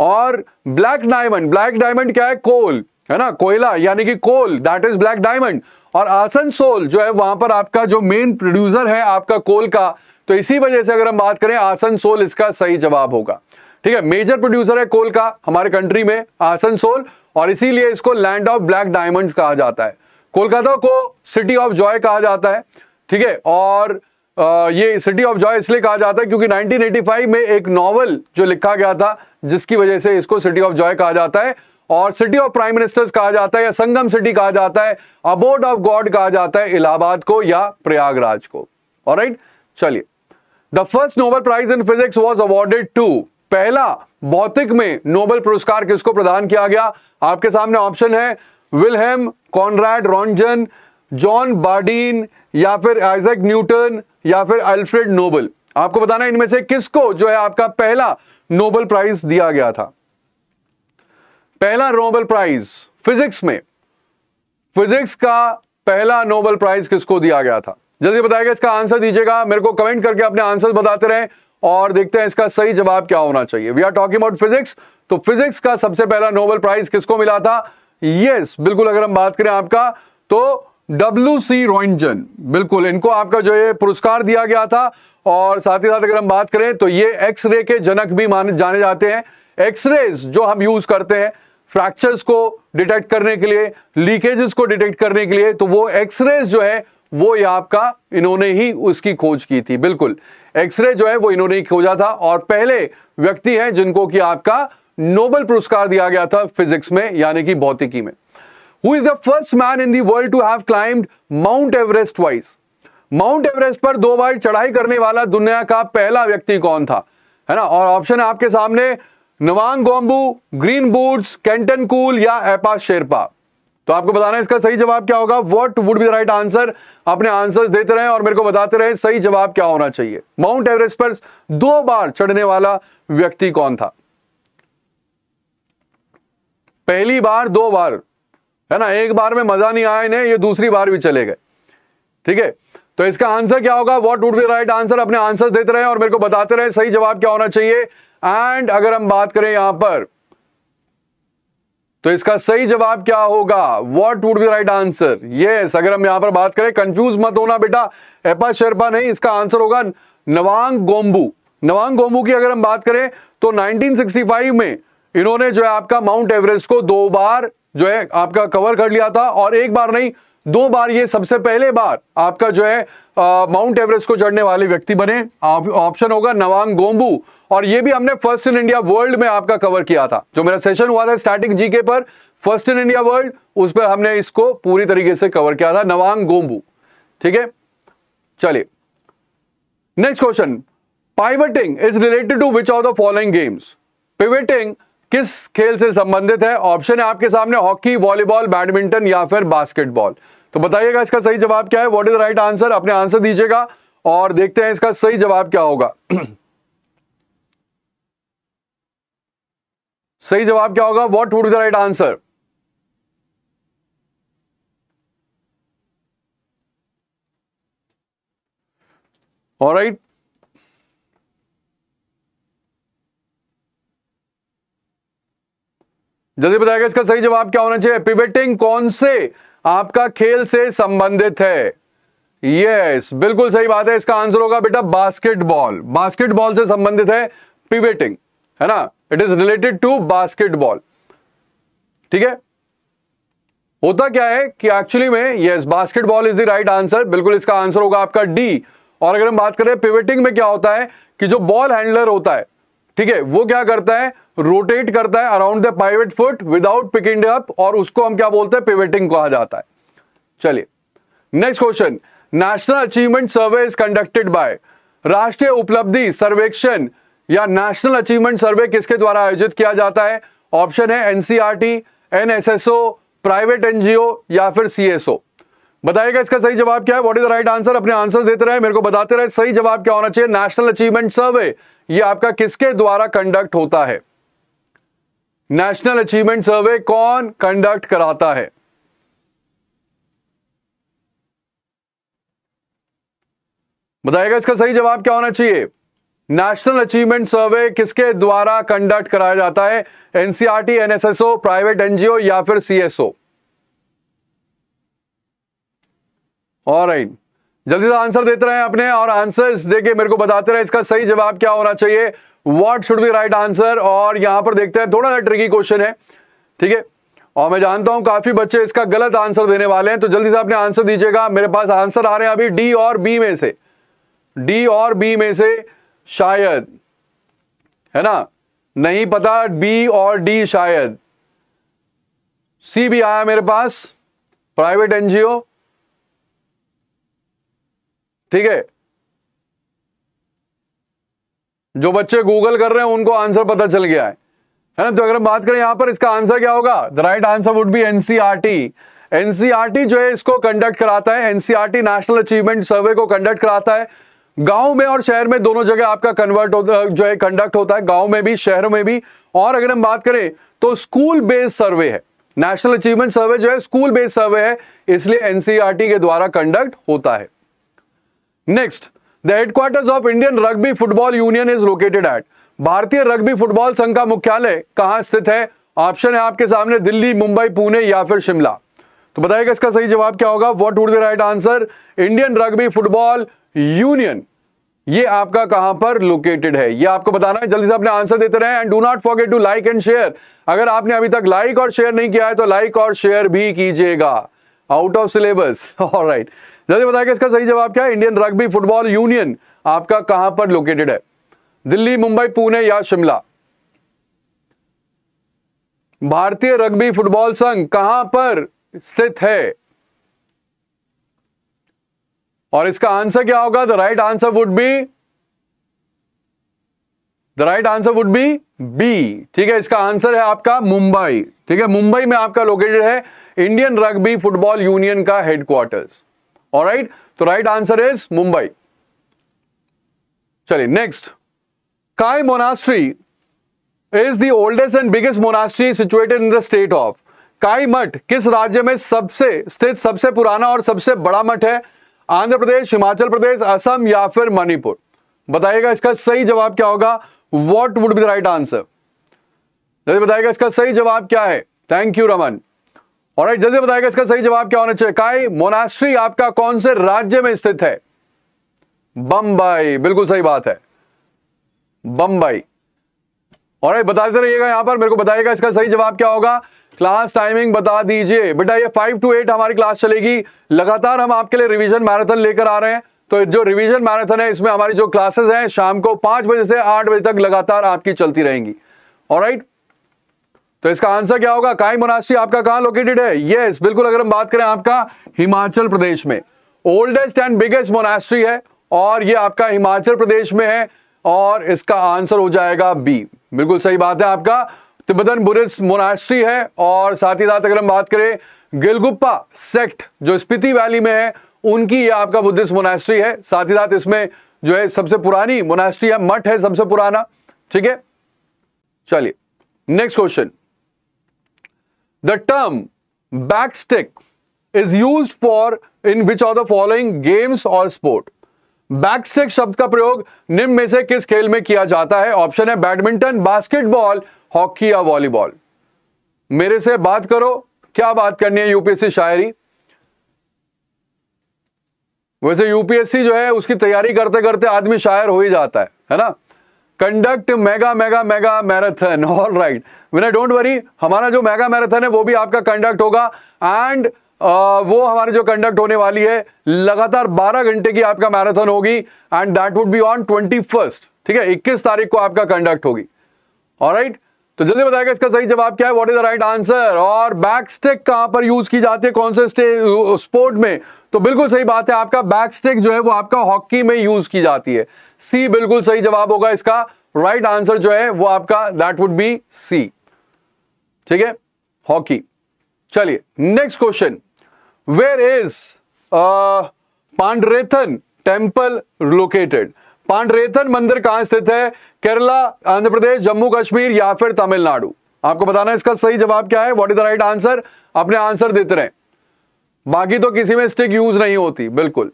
और ब्लैक डायमंड ब्लैक डायमंड क्या है कोल है ना कोयला यानी कि coal that is black diamond और आसनसोल जो है वहां पर आपका जो मेन प्रोड्यूसर है आपका कोल का तो इसी वजह से अगर हम बात करें आसनसोल इसका सही जवाब होगा ठीक है मेजर प्रोड्यूसर है कोल का हमारे कंट्री में आसनसोल और इसीलिए इसको लैंड ऑफ ब्लैक डायमंड्स कहा जाता है कोलकाता को सिटी ऑफ जॉय कहा जाता है ठीक है और ये सिटी ऑफ जॉय इसलिए कहा जाता है क्योंकि 1985 में एक नॉवल जो लिखा गया था जिसकी वजह से इसको सिटी ऑफ जॉय कहा जाता है और सिटी ऑफ प्राइम मिनिस्टर्स कहा जाता है या संगम सिटी कहा जाता है अबोर्ड ऑफ गॉड कहा जाता है इलाहाबाद को या प्रयागराज को और राइट चलिए the first Nobel prize in physics was awarded to पहला भौतिक में नोबल पुरस्कार किसको प्रदान किया गया आपके सामने ऑप्शन है Wilhelm Conrad Roentgen John Bardeen या फिर आइजक न्यूटन या फिर अल्फ्रेड नोबल आपको बताना इनमें से किसको जो है आपका पहला नोबल प्राइज दिया गया था पहला नोबेल प्राइज फिजिक्स में फिजिक्स का पहला नोबल प्राइज किसको दिया गया था जल्दी बताएगा इसका आंसर दीजिएगा मेरे को कमेंट करके अपने आंसर बताते रहें और देखते हैं इसका सही जवाब क्या होना चाहिए we are talking about physics तो फिजिक्स का सबसे पहला नोबल प्राइज किसको मिला था यस yes, बिल्कुल अगर हम बात करें आपका तो डब्ल्यू सी रोइन बिल्कुल इनको आपका जो ये पुरस्कार दिया गया था और साथ ही साथ अगर हम बात करें तो ये एक्सरे के जनक भी माने जाने जाते हैं एक्सरेज जो हम यूज करते हैं फ्रैक्चर्स को डिटेक्ट करने के लिए लीकेजेस को डिटेक्ट करने के लिए तो वो एक्सरे जो है वो ये आपका इन्होंने ही उसकी खोज की थी बिल्कुल एक्सरे जो है वो इन्होंने ही खोजा था और पहले व्यक्ति हैं जिनको कि आपका नोबल पुरस्कार दिया गया था फिजिक्स में यानी कि भौतिकी में who is the first man in the world to have climb Mount Everest twice Mount Everest पर दो बार चढ़ाई करने वाला दुनिया का पहला व्यक्ति कौन था है ना और ऑप्शन है आपके सामने Nawang Gombu green boots Kenton Cool या एपा शेरपा तो आपको बताना है इसका सही जवाब क्या होगा what would be the right answer अपने आंसर देते रहे और मेरे को बताते रहे सही जवाब क्या होना चाहिए माउंट एवरेस्ट पर दो बार चढ़ने वाला व्यक्ति कौन था पहली बार दो बार है ना एक बार में मजा नहीं आया इन्हें ये दूसरी बार भी चले गए ठीक है तो इसका आंसर क्या होगा what would be right answer अपने आंसर देते रहे और मेरे को बताते रहे सही जवाब क्या होना चाहिए एंड अगर हम बात करें यहां पर तो इसका सही जवाब क्या होगा what would be right answer yes अगर हम यहां पर बात करें कंफ्यूज मत होना बेटा एपा शेरपा नहीं इसका आंसर होगा नवांग गोम्बू नवांग गोम्बू की अगर हम बात करें तो 1965 में इन्होंने जो है आपका माउंट एवरेस्ट को दो बार जो है आपका कवर कर लिया था और एक बार नहीं दो बार ये सबसे पहले बार आपका जो है माउंट एवरेस्ट को चढ़ने वाले व्यक्ति बने ऑप्शन होगा नवांग गोम्बू और ये भी हमने फर्स्ट इन इंडिया वर्ल्ड में आपका कवर किया था जो मेरा सेशन हुआ था स्टार्टिंग जीके पर फर्स्ट इन इंडिया वर्ल्ड उस पर हमने इसको पूरी तरीके से कवर किया था नवांग गोम्बू ठीक है चलिए next question pivoting is related to which of the following games pivoting किस खेल से संबंधित है ऑप्शन है आपके सामने हॉकी वॉलीबॉल बैडमिंटन या फिर बास्केटबॉल तो बताइएगा इसका सही जवाब क्या है व्हाट इज राइट आंसर अपने आंसर दीजिएगा और देखते हैं इसका सही जवाब क्या होगा [clears throat] सही जवाब क्या होगा what would is the right answer और राइट जल्दी बताएगा इसका सही जवाब क्या होना चाहिए पिवेटिंग कौन से आपका खेल से संबंधित है यस yes, बिल्कुल सही बात है इसका आंसर होगा बेटा बास्केटबॉल बास्केटबॉल से संबंधित है पिवेटिंग है ना it is related to basketball ठीक है होता क्या है कि एक्चुअली में yes basketball is the right answer बिल्कुल इसका आंसर होगा आपका डी और अगर हम बात करें पिवेटिंग में क्या होता है कि जो बॉल हैंडलर होता है ठीक है वो क्या करता है रोटेट करता है around the pivot foot without picking up और उसको हम क्या बोलते हैं पिवेटिंग कहा जाता है चलिए next question national achievement survey is conducted by राष्ट्रीय उपलब्धि सर्वेक्षण या नेशनल अचीवमेंट सर्वे किसके द्वारा आयोजित किया जाता है ऑप्शन है एनसीआरटी एनएसएसओ प्राइवेट एनजीओ या फिर सीएसओ बताइएगा इसका सही जवाब क्या है what is the right answer अपने आंसर देते रहे मेरे को बताते रहे सही जवाब क्या होना चाहिए नेशनल अचीवमेंट सर्वे ये आपका किसके द्वारा कंडक्ट होता है नेशनल अचीवमेंट सर्वे कौन कंडक्ट कराता है बताएगा इसका सही जवाब क्या होना चाहिए नेशनल अचीवमेंट सर्वे किसके द्वारा कंडक्ट कराया जाता है एनसीआरटी एनएसएसओ प्राइवेट एनजीओ या फिर सीएसओ और राइट जल्दी से आंसर देते रहे अपने और आंसर्स देके मेरे को बताते रहे इसका सही जवाब क्या होना चाहिए what should be right answer और यहां पर देखते हैं थोड़ा सा ट्रिकी क्वेश्चन है ठीक है और मैं जानता हूं काफी बच्चे इसका गलत आंसर देने वाले हैं तो जल्दी से आपने आंसर दीजिएगा मेरे पास आंसर आ रहे हैं अभी डी और बी में से डी और बी में से शायद है ना नहीं पता बी और डी शायद सी भी आया मेरे पास प्राइवेट एनजीओ ठीक है जो बच्चे गूगल कर रहे हैं उनको आंसर पता चल गया है है ना तो अगर हम बात करें यहां पर इसका आंसर क्या होगा the right answer would be NCERT NCERT जो है इसको कंडक्ट कराता है एनसीआरटी नेशनल अचीवमेंट सर्वे को कंडक्ट कराता है गांव में और शहर में दोनों जगह आपका कन्वर्ट होता जो है कंडक्ट होता है गांव में भी शहर में भी और अगर हम बात करें तो स्कूल बेस्ड सर्वे है नेशनल अचीवमेंट सर्वे जो है स्कूल बेस्ड सर्वे है इसलिए एनसीआरटी e के द्वारा कंडक्ट होता है next the headquarters of Indian rugby football union is located at भारतीय रग्बी फुटबॉल संघ का मुख्यालय कहां स्थित है ऑप्शन है आपके सामने दिल्ली मुंबई पुणे या फिर शिमला तो बताइएगा इसका सही जवाब क्या होगा what would the right answer Indian rugby football union ये आपका कहां पर लोकेटेड है ये आपको बताना है जल्दी से अपने आंसर देते रहे and do not forget to like and share अगर आपने अभी तक लाइक और शेयर नहीं किया है तो लाइक और शेयर भी कीजिएगा आउट ऑफ सिलेबस और राइट जैसे बताएगा इसका सही जवाब क्या है इंडियन रग्बी फुटबॉल यूनियन आपका कहां पर लोकेटेड है दिल्ली मुंबई पुणे या शिमला भारतीय रग्बी फुटबॉल संघ कहां पर स्थित है और इसका आंसर क्या होगा the right answer would be the right answer would be B ठीक है इसका आंसर है आपका मुंबई ठीक है मुंबई में आपका लोकेटेड है इंडियन रग्बी फुटबॉल यूनियन का हेडक्वार्टर्स और राइट तो राइट आंसर इज मुंबई चलिए next Key monastery is the oldest and biggest monastery situated in the state of Key मठ किस राज्य में सबसे स्थित सबसे पुराना और सबसे बड़ा मठ है आंध्र प्रदेश हिमाचल प्रदेश असम या फिर मणिपुर बताइएगा इसका सही जवाब क्या होगा what would be the right answer बताएगा इसका सही जवाब क्या है थैंक यू रमन और राइट जल्दी बताएगा इसका सही जवाब क्या होना चाहिए काय मोनास्ट्री आपका कौन से राज्य में स्थित है बंबई बिल्कुल सही बात है बंबई और राइट बता देते रहिएगा यहां पर मेरे को बताइएगा इसका सही जवाब क्या होगा क्लास टाइमिंग बता दीजिए बेटा ये फाइव टू एट हमारी क्लास चलेगी लगातार हम आपके लिए रिविजन मैराथन लेकर आ रहे हैं तो जो रिवीजन मैराथन है इसमें हमारी जो क्लासेस हैं शाम को पांच बजे से आठ बजे तक लगातार आपकी चलती रहेंगी और राइट तो इसका आंसर क्या होगा काई मोनास्ट्री आपका कहां लोकेटेड है यस बिल्कुल अगर हम बात करें आपका हिमाचल प्रदेश में ओल्डेस्ट एंड बिगेस्ट मोनास्ट्री है और ये आपका हिमाचल प्रदेश में है और इसका आंसर हो जाएगा बी बिल्कुल सही बात है आपका तिब्बतन बुद्धिस्ट मोनास्ट्री है और साथ ही साथ अगर हम बात करें गिलगुप्पा सेक्ट जो स्पीति वैली में है उनकी ये आपका बुद्धिस्ट मोनास्ट्री है साथ ही साथ इसमें जो है सबसे पुरानी मोनास्ट्री है मठ है सबसे पुराना ठीक है चलिए next question The term backstick is used for in which of the following games or sport? Backstick शब्द का प्रयोग निम्न में से किस खेल में किया जाता है ऑप्शन है बैडमिंटन बास्केटबॉल हॉकी या वॉलीबॉल मेरे से बात करो क्या बात करनी है यूपीएससी शायरी वैसे यूपीएससी जो है उसकी तैयारी करते करते आदमी शायर हो ही जाता है है ना conduct mega mega mega marathon all right Vinay don't worry हमारा जो मेगा मैराथन है वो भी आपका कंडक्ट होगा एंड uh, वो हमारी जो कंडक्ट होने वाली है लगातार 12 घंटे की आपका मैराथन होगी and that would be on twenty first ठीक है 21 तारीख को आपका कंडक्ट होगी ऑल राइट तो जल्दी बताएगा इसका सही जवाब क्या है what is the right answer और बैक स्टेक कहां पर यूज की जाती है कौन से स्पोर्ट uh, में तो बिल्कुल सही बात है आपका बैक स्टेक जो है वो आपका हॉकी में यूज की जाती है सी बिल्कुल सही जवाब होगा इसका राइट right आंसर जो है वो आपका दैट वुड बी सी ठीक है हॉकी चलिए next question where is Pandrethan temple located Pandrethan मंदिर कहां स्थित है केरला आंध्र प्रदेश जम्मू कश्मीर या फिर तमिलनाडु आपको बताना इसका सही जवाब क्या है what is the right answer अपने आंसर देते रहे बाकी तो किसी में स्टिक यूज नहीं होती बिल्कुल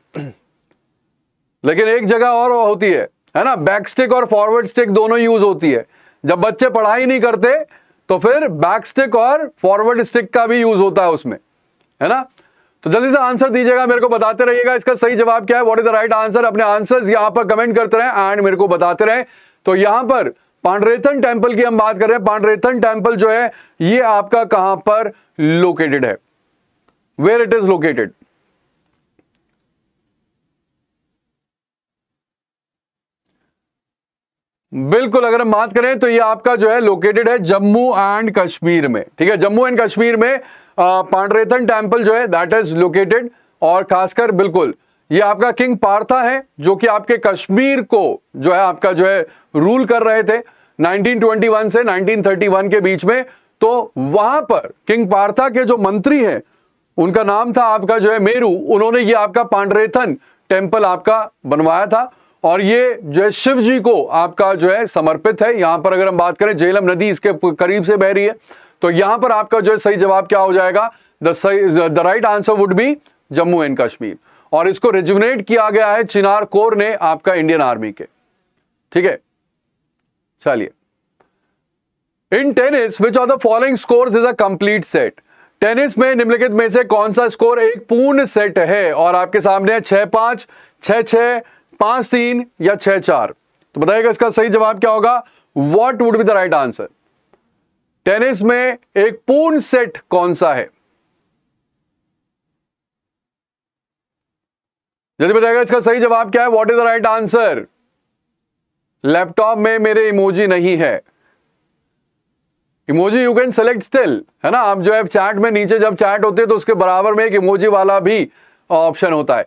लेकिन एक जगह और होती है है ना बैक स्टिक और फॉरवर्ड स्टिक दोनों यूज होती है जब बच्चे पढ़ाई नहीं करते तो फिर बैक स्टिक और फॉरवर्ड स्टिक का भी यूज होता है उसमें है ना तो जल्दी से आंसर दीजिएगा मेरे को बताते रहिएगा इसका सही जवाब क्या है what is the right answer अपने आंसर्स यहां पर कमेंट करते रहे एंड मेरे को बताते रहे तो यहां पर पांडरेथन टेम्पल की हम बात कर रहे हैं पांडरेथन टेम्पल जो है ये आपका कहां पर लोकेटेड है वेयर इट इज लोकेटेड बिल्कुल अगर हम बात करें तो ये आपका जो है लोकेटेड है जम्मू एंड कश्मीर में ठीक है जम्मू एंड कश्मीर में पांडरेतन टेम्पल जो है दैट इज लोकेटेड और खासकर बिल्कुल ये आपका किंग पार्था है जो कि आपके कश्मीर को जो है आपका जो है रूल कर रहे थे 1921 से 1931 के बीच में तो वहां पर किंग पार्था के जो मंत्री हैं उनका नाम था आपका जो है मेरू उन्होंने ये आपका पांडरेथन टेम्पल आपका बनवाया था और ये जो है शिव जी को आपका जो है समर्पित है यहां पर अगर हम बात करें झेलम नदी इसके करीब से बह रही है तो यहां पर आपका जो है सही जवाब क्या हो जाएगा द सही the right answer would be Jammu and Kashmir और इसको रेजुनेट किया गया है चिनार कोर ने आपका इंडियन आर्मी के ठीक है चलिए in tennis which are the following score is a complete set tennis में निम्नलिखित में से कौन सा स्कोर एक पूर्ण सेट है और आपके सामने है छह पांच छह छह पांच तीन या छह चार तो बताइएगा इसका सही जवाब क्या होगा what would be the right answer tennis में एक पूर्ण सेट कौन सा है जल्दी बताएगा इसका सही जवाब क्या है what is the right answer laptop में मेरे इमोजी नहीं है emoji you can select still है ना आप जो है चैट में नीचे जब चैट होते हैं तो उसके बराबर में एक इमोजी वाला भी ऑप्शन होता है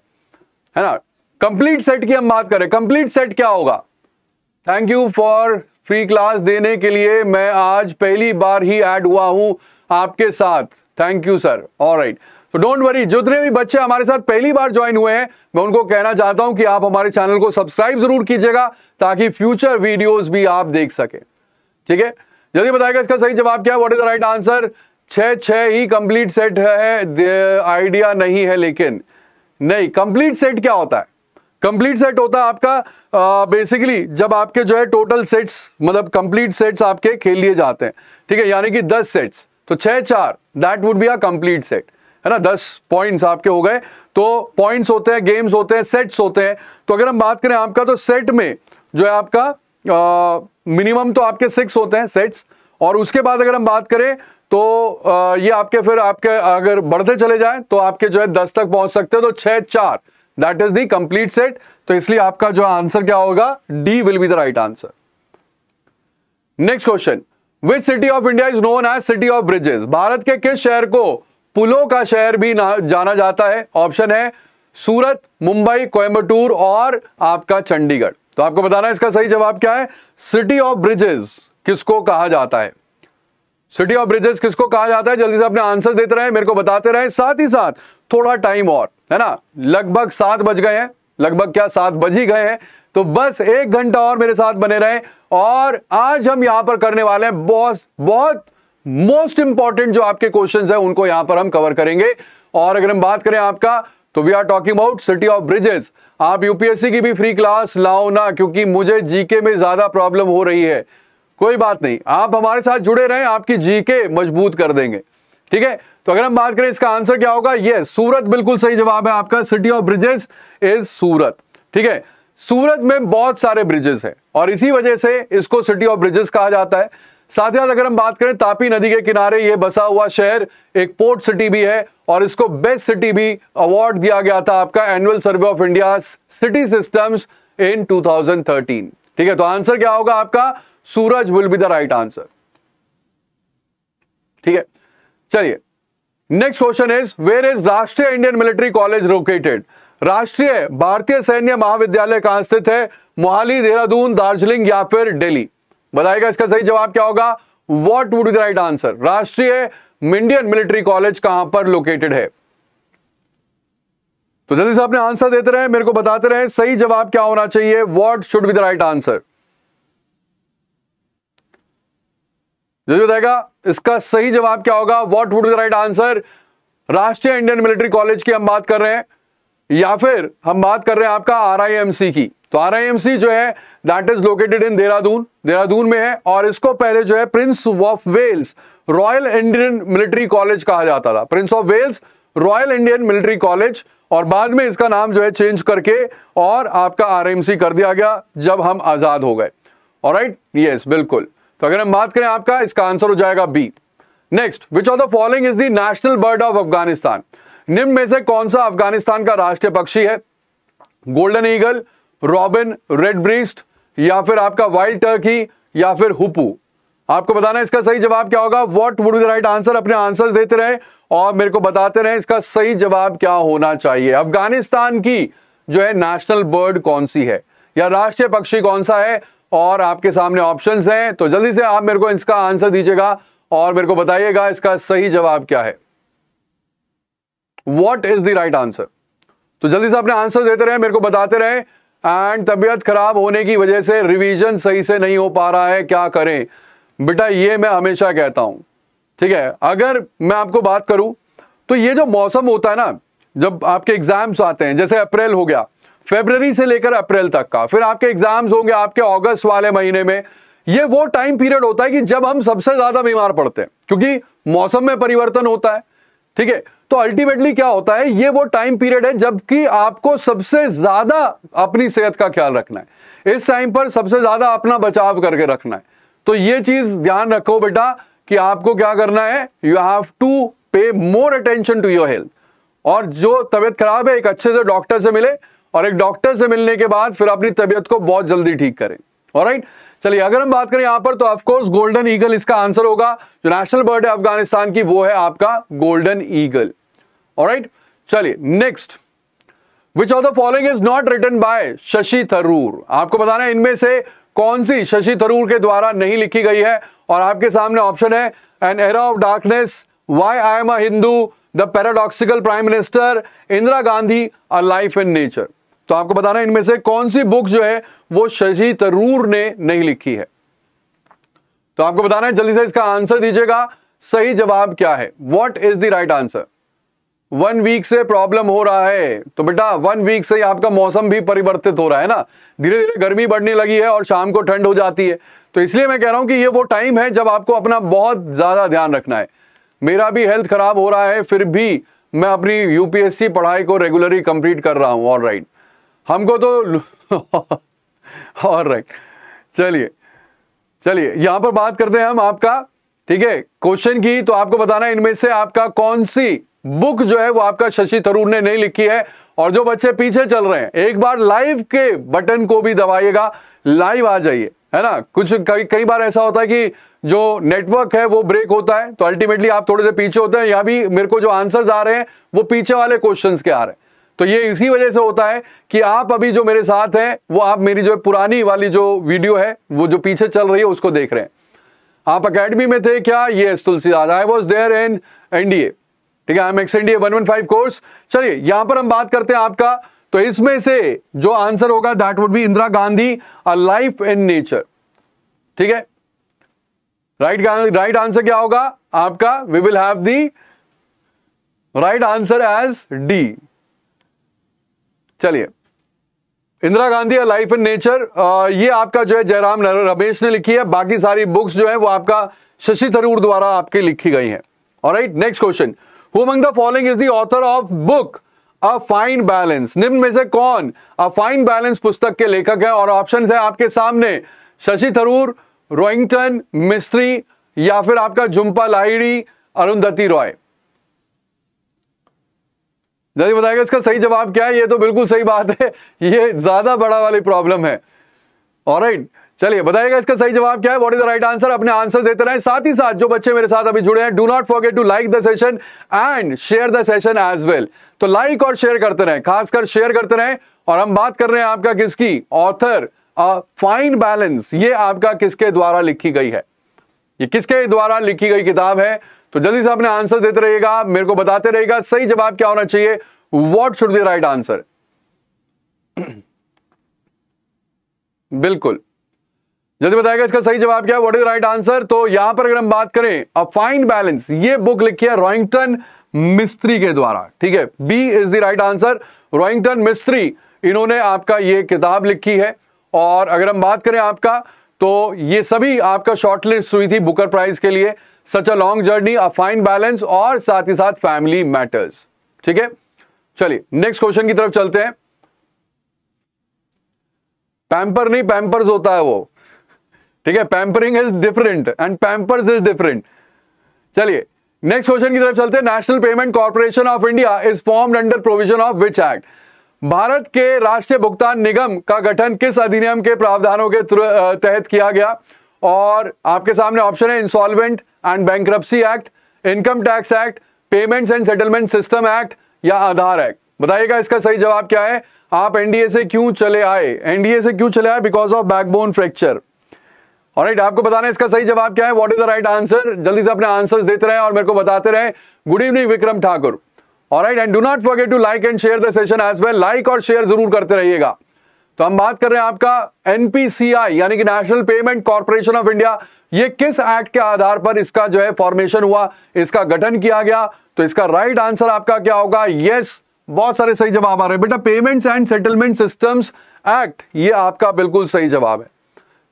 है ना कंप्लीट सेट की हम बात करें कंप्लीट सेट क्या होगा thank you for free class देने के लिए मैं आज पहली बार ही ऐड हुआ हूं आपके साथ thank you sir all right तो डोंट वरी जितने भी बच्चे हमारे साथ पहली बार ज्वाइन हुए हैं मैं उनको कहना चाहता हूं कि आप हमारे चैनल को सब्सक्राइब जरूर कीजिएगा ताकि फ्यूचर वीडियोस भी आप देख सके ठीक है जल्दी बताएगा इसका सही जवाब क्या है what is the right answer छ छः ही कंप्लीट सेट है आइडिया नहीं है लेकिन नहीं कंप्लीट सेट क्या होता है कंप्लीट सेट होता है आपका बेसिकली जब आपके जो है टोटल सेट्स मतलब कंप्लीट सेट्स आपके खेल लिए जाते हैं ठीक है यानी कि दस सेट्स तो छः चार that would be a complete set है ना दस पॉइंट्स आपके हो गए तो पॉइंट्स होते हैं गेम्स होते हैं सेट्स होते हैं तो अगर हम बात करें आपका तो सेट में जो है आपका मिनिमम तो आपके सिक्स होते हैं सेट्स और उसके बाद अगर हम बात करें तो आ, ये आपके फिर आपके अगर बढ़ते चले जाए तो आपके जो है दस तक पहुंच सकते हो तो छह चार that is the complete set तो इसलिए आपका जो आंसर क्या होगा D will be the right answer next question which city of India is known as city of bridges भारत के किस शहर को पुलों का शहर भी जाना जाता है ऑप्शन है सूरत मुंबई कोयम्बटूर और आपका चंडीगढ़ तो आपको बताना है इसका सही जवाब क्या है सिटी ऑफ ब्रिजेस किसको कहा जाता है सिटी ऑफ ब्रिजेस किसको कहा जाता है जल्दी से अपने आंसर देते रहे मेरे को बताते रहे साथ ही साथ थोड़ा टाइम और है ना लगभग सात बज गए हैं लगभग क्या सात बज ही गए हैं तो बस एक घंटा और मेरे साथ बने रहे और आज हम यहां पर करने वाले हैं बहुत बहुत मोस्ट इंपॉर्टेंट जो आपके क्वेश्चन है उनको यहां पर हम कवर करेंगे और अगर हम बात करें आपका तो we are talking about city of bridges आप यूपीएससी की भी फ्री क्लास लाओ ना क्योंकि मुझे जीके में ज्यादा प्रॉब्लम हो रही है कोई बात नहीं आप हमारे साथ जुड़े रहें आपकी जीके मजबूत कर देंगे ठीक है तो अगर हम बात करें इसका आंसर क्या होगा ये सूरत बिल्कुल सही जवाब है आपका city of bridges is Surat ठीक है सूरत में बहुत सारे ब्रिजेस हैं और इसी वजह से इसको सिटी ऑफ ब्रिजेस कहा जाता है साथ ही साथ अगर हम बात करें तापी नदी के किनारे ये बसा हुआ शहर एक पोर्ट सिटी भी है और इसको बेस्ट सिटी भी अवार्ड दिया गया था आपका annual survey of India city systems in 2013 ठीक है तो आंसर क्या होगा आपका Surat will be the right answer ठीक है चलिए next question is where is Rashtriya Indian military college located राष्ट्रीय भारतीय सैन्य महाविद्यालय कहां स्थित है मोहाली देहरादून दार्जिलिंग या फिर दिल्ली बताएगा इसका सही जवाब क्या होगा what would be the right answer Rashtriya Indian military college कहां पर लोकेटेड है तो जल्दी से आपने आंसर देते रहे मेरे को बताते रहे सही जवाब क्या होना चाहिए what should be the right answer जो बताएगा इसका सही जवाब क्या होगा what would the right answer Rashtriya Indian military college की हम बात कर रहे हैं या फिर हम बात कर रहे हैं आपका आर की तो आर जो है that is located in Dehradun Dehradun में है और इसको पहले जो है prince of Wales royal Indian military college कहा जाता था prince of Wales royal Indian military college और बाद में इसका नाम जो है चेंज करके और आपका आर कर दिया गया जब हम आजाद हो गए और राइट यस बिल्कुल तो अगर हम बात करें आपका इसका आंसर हो जाएगा B next which of the following is the national bird of Afghanistan निम्न में से कौन सा अफगानिस्तान का राष्ट्रीय पक्षी है golden eagle robin red breast या फिर आपका वाइल्ड टर्की या फिर हुपू आपको बताना इसका सही जवाब क्या होगा what would the right answer अपने आंसर देते रहे और मेरे को बताते रहे इसका सही जवाब क्या होना चाहिए अफगानिस्तान की जो है नेशनल बर्ड कौन सी है या राष्ट्रीय पक्षी कौन सा है और आपके सामने ऑप्शंस हैं तो जल्दी से आप मेरे को इसका आंसर दीजिएगा और मेरे को बताइएगा इसका सही जवाब क्या है what is the right answer तो जल्दी से अपने आंसर देते रहे मेरे को बताते रहे एंड तबियत खराब होने की वजह से रिवीजन सही से नहीं हो पा रहा है क्या करें बेटा ये मैं हमेशा कहता हूं ठीक है अगर मैं आपको बात करूं तो ये जो मौसम होता है ना जब आपके एग्जाम्स आते हैं जैसे अप्रैल हो गया फेबररी से लेकर अप्रैल तक का फिर आपके एग्जाम्स होंगे आपके अगस्त वाले महीने में ये वो टाइम पीरियड होता है कि जब हम सबसे ज्यादा बीमार पड़ते हैं क्योंकि मौसम में परिवर्तन होता है ठीक है तो अल्टीमेटली क्या होता है ये वो टाइम पीरियड है जबकि आपको सबसे ज्यादा अपनी सेहत का ख्याल रखना है इस टाइम पर सबसे ज्यादा अपना बचाव करके रखना है तो ये चीज ध्यान रखो बेटा कि आपको क्या करना है you have to pay more attention to your health और जो तबियत खराब है एक अच्छे से डॉक्टर से मिले और एक डॉक्टर से मिलने के बाद फिर अपनी तबियत को बहुत जल्दी ठीक करें और राइट चलिए अगर हम बात करें यहां पर तो ऑफकोर्स गोल्डन ईगल इसका आंसर होगा जो नेशनल बर्ड है अफगानिस्तान की वो है आपका गोल्डन ईगल राइट चलिए next which of the following is not written by Shashi Tharoor आपको बताना है इनमें से कौन सी शशि थरूर के द्वारा नहीं लिखी गई है और आपके सामने ऑप्शन है an era of darkness why I am a Hindu the paradoxical prime minister Indira Gandhi a life in nature तो आपको बताना इनमें से कौन सी बुक जो है वो शशि तरूर ने नहीं लिखी है तो आपको बताना है जल्दी से इसका आंसर दीजिएगा सही जवाब क्या है what is the right answer one week से प्रॉब्लम हो रहा है तो बेटा वन वीक से आपका मौसम भी परिवर्तित हो रहा है ना धीरे धीरे गर्मी बढ़ने लगी है और शाम को ठंड हो जाती है तो इसलिए मैं कह रहा हूं कि ये वो टाइम है जब आपको अपना बहुत ज्यादा ध्यान रखना है मेरा भी हेल्थ खराब हो रहा है फिर भी मैं अपनी यूपीएससी पढ़ाई को रेगुलरली कंप्लीट कर रहा हूं ऑल राइट right. हमको तो [laughs] और राइट चलिए चलिए यहां पर बात करते हैं हम आपका ठीक है क्वेश्चन की तो आपको बताना इनमें से आपका कौन सी बुक जो है वो आपका शशि थरूर ने नहीं लिखी है और जो बच्चे पीछे चल रहे हैं एक बार लाइव के बटन को भी दबाइएगा लाइव आ जाइए है ना कुछ कई कई बार ऐसा होता है कि जो नेटवर्क है वो ब्रेक होता है तो अल्टीमेटली आप थोड़े से पीछे होते हैं या भी मेरे को जो आंसर्स आ रहे हैं वो पीछे वाले क्वेश्चंस के आ रहे हैं तो ये इसी वजह से होता है कि आप अभी जो मेरे साथ हैं वो आप मेरी जो पुरानी वाली जो वीडियो है वो जो पीछे चल रही है उसको देख रहे हैं आप अकेडमी में थे क्या ये Tulsidas I was there in NDA ठीक है I am ex NDA one one five course चलिए यहां पर हम बात करते हैं आपका तो इसमें से जो आंसर होगा that would be Indira Gandhi a life in nature ठीक है राइट राइट आंसर क्या होगा आपका we will have the right answer as D चलिए Indira Gandhi life in nature ये आपका जो है जयराम रमेश ने लिखी है बाकी सारी बुक्स जो है वो आपका शशि थरूर द्वारा आपकी लिखी गई है और right next question who the following is the author of book a fine balance निम्न में से कौन अ फाइन बैलेंस पुस्तक के लेखक है और ऑप्शन है आपके सामने शशि थरूर रोइंगटन मिस्त्री या फिर आपका झुम्पा लाहिड़ी अरुंधति रॉय जल्दी बताएगा इसका सही जवाब क्या है ये तो बिल्कुल सही बात है ये ज्यादा बड़ा वाली प्रॉब्लम है और चलिए बताइएगा इसका सही जवाब क्या है what is the right answer अपने आंसर देते रहे साथ ही साथ जो बच्चे मेरे साथ अभी जुड़े हैं do not forget to like the session and share the session as well तो लाइक like और शेयर करते रहे खासकर शेयर करते रहे और हम बात कर रहे हैं आपका किसकी ऑथर फाइन बैलेंस ये आपका किसके द्वारा लिखी गई है ये किसके द्वारा लिखी गई किताब है तो जल्दी से आपने आंसर देते रहिएगा मेरे को बताते रहिएगा सही जवाब क्या होना चाहिए what should be right answer बिल्कुल जल्दी बताएगा इसका सही जवाब क्या है व्हाट इज राइट आंसर तो यहां पर अगर हम बात करें अ फाइन बैलेंस ये बुक लिखी है रॉइंगटन मिस्त्री के द्वारा ठीक है B is the right answer Rohinton Mistry इन्होंने आपका ये किताब लिखी है और अगर हम बात करें आपका तो ये सभी आपका शॉर्टलिस्ट हुई थी बुकर प्राइज के लिए such a long journey a fine balance और साथ ही साथ फैमिली मैटर्स ठीक है चलिए नेक्स्ट क्वेश्चन की तरफ चलते हैं पैम्पर नहीं पैम्पर्स होता है वो ठीक है pampering is different and Pampers is different चलिए नेक्स्ट क्वेश्चन की तरफ चलते हैं national payment corporation of India is form under provision of which act Bharat के राष्ट्रीय भुगतान निगम का गठन किस अधिनियम के प्रावधानों के तहत किया गया और आपके सामने ऑप्शन है insolvent and bank act income tax act payments and settlement system act या आधार एक्ट बताइएगा इसका सही जवाब क्या है आप एनडीए से क्यों चले आए एनडीए से क्यों चले आए बिकॉज ऑफ बैकबोन फ्रैक्चर और राइट आपको बताना है इसका सही जवाब क्या है what is the right answer जल्दी से अपने आंसर्स देते रहे और मेरे को बताते रहे गुड इवनिंग विक्रम ठाकुर और right and do not forget to like and share the session as well like और शेयर जरूर करते रहिएगा तो हम बात कर रहे हैं आपका एनपीसीआई यानी कि national payment corporation of India ये किस एक्ट के आधार पर इसका जो है फॉर्मेशन हुआ इसका गठन किया गया तो इसका राइट आंसर आपका क्या होगा यस बहुत सारे सही जवाब आ रहे हैं बेटा payments and settlement systems act ये आपका बिल्कुल सही जवाब है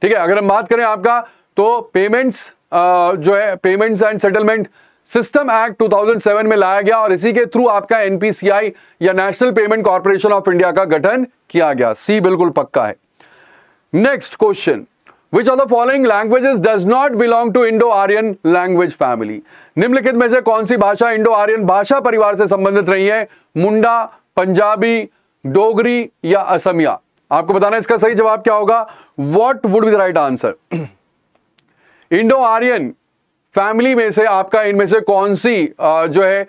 ठीक है अगर हम बात करें आपका तो पेमेंट्स जो है payments and settlement system act 2007 में लाया गया और इसी के थ्रू आपका एनपीसीआई या national payment corporation of India का गठन किया गया सी बिल्कुल पक्का है next question which of the following languages does not belong to Indo Aryan language family निम्नलिखित में से कौन सी भाषा इंडो आर्यन भाषा परिवार से संबंधित रही है मुंडा पंजाबी डोगरी या असमिया आपको बताना इसका सही जवाब क्या होगा what would be the right answer Indo Aryan family में से आपका इनमें से कौन सी जो है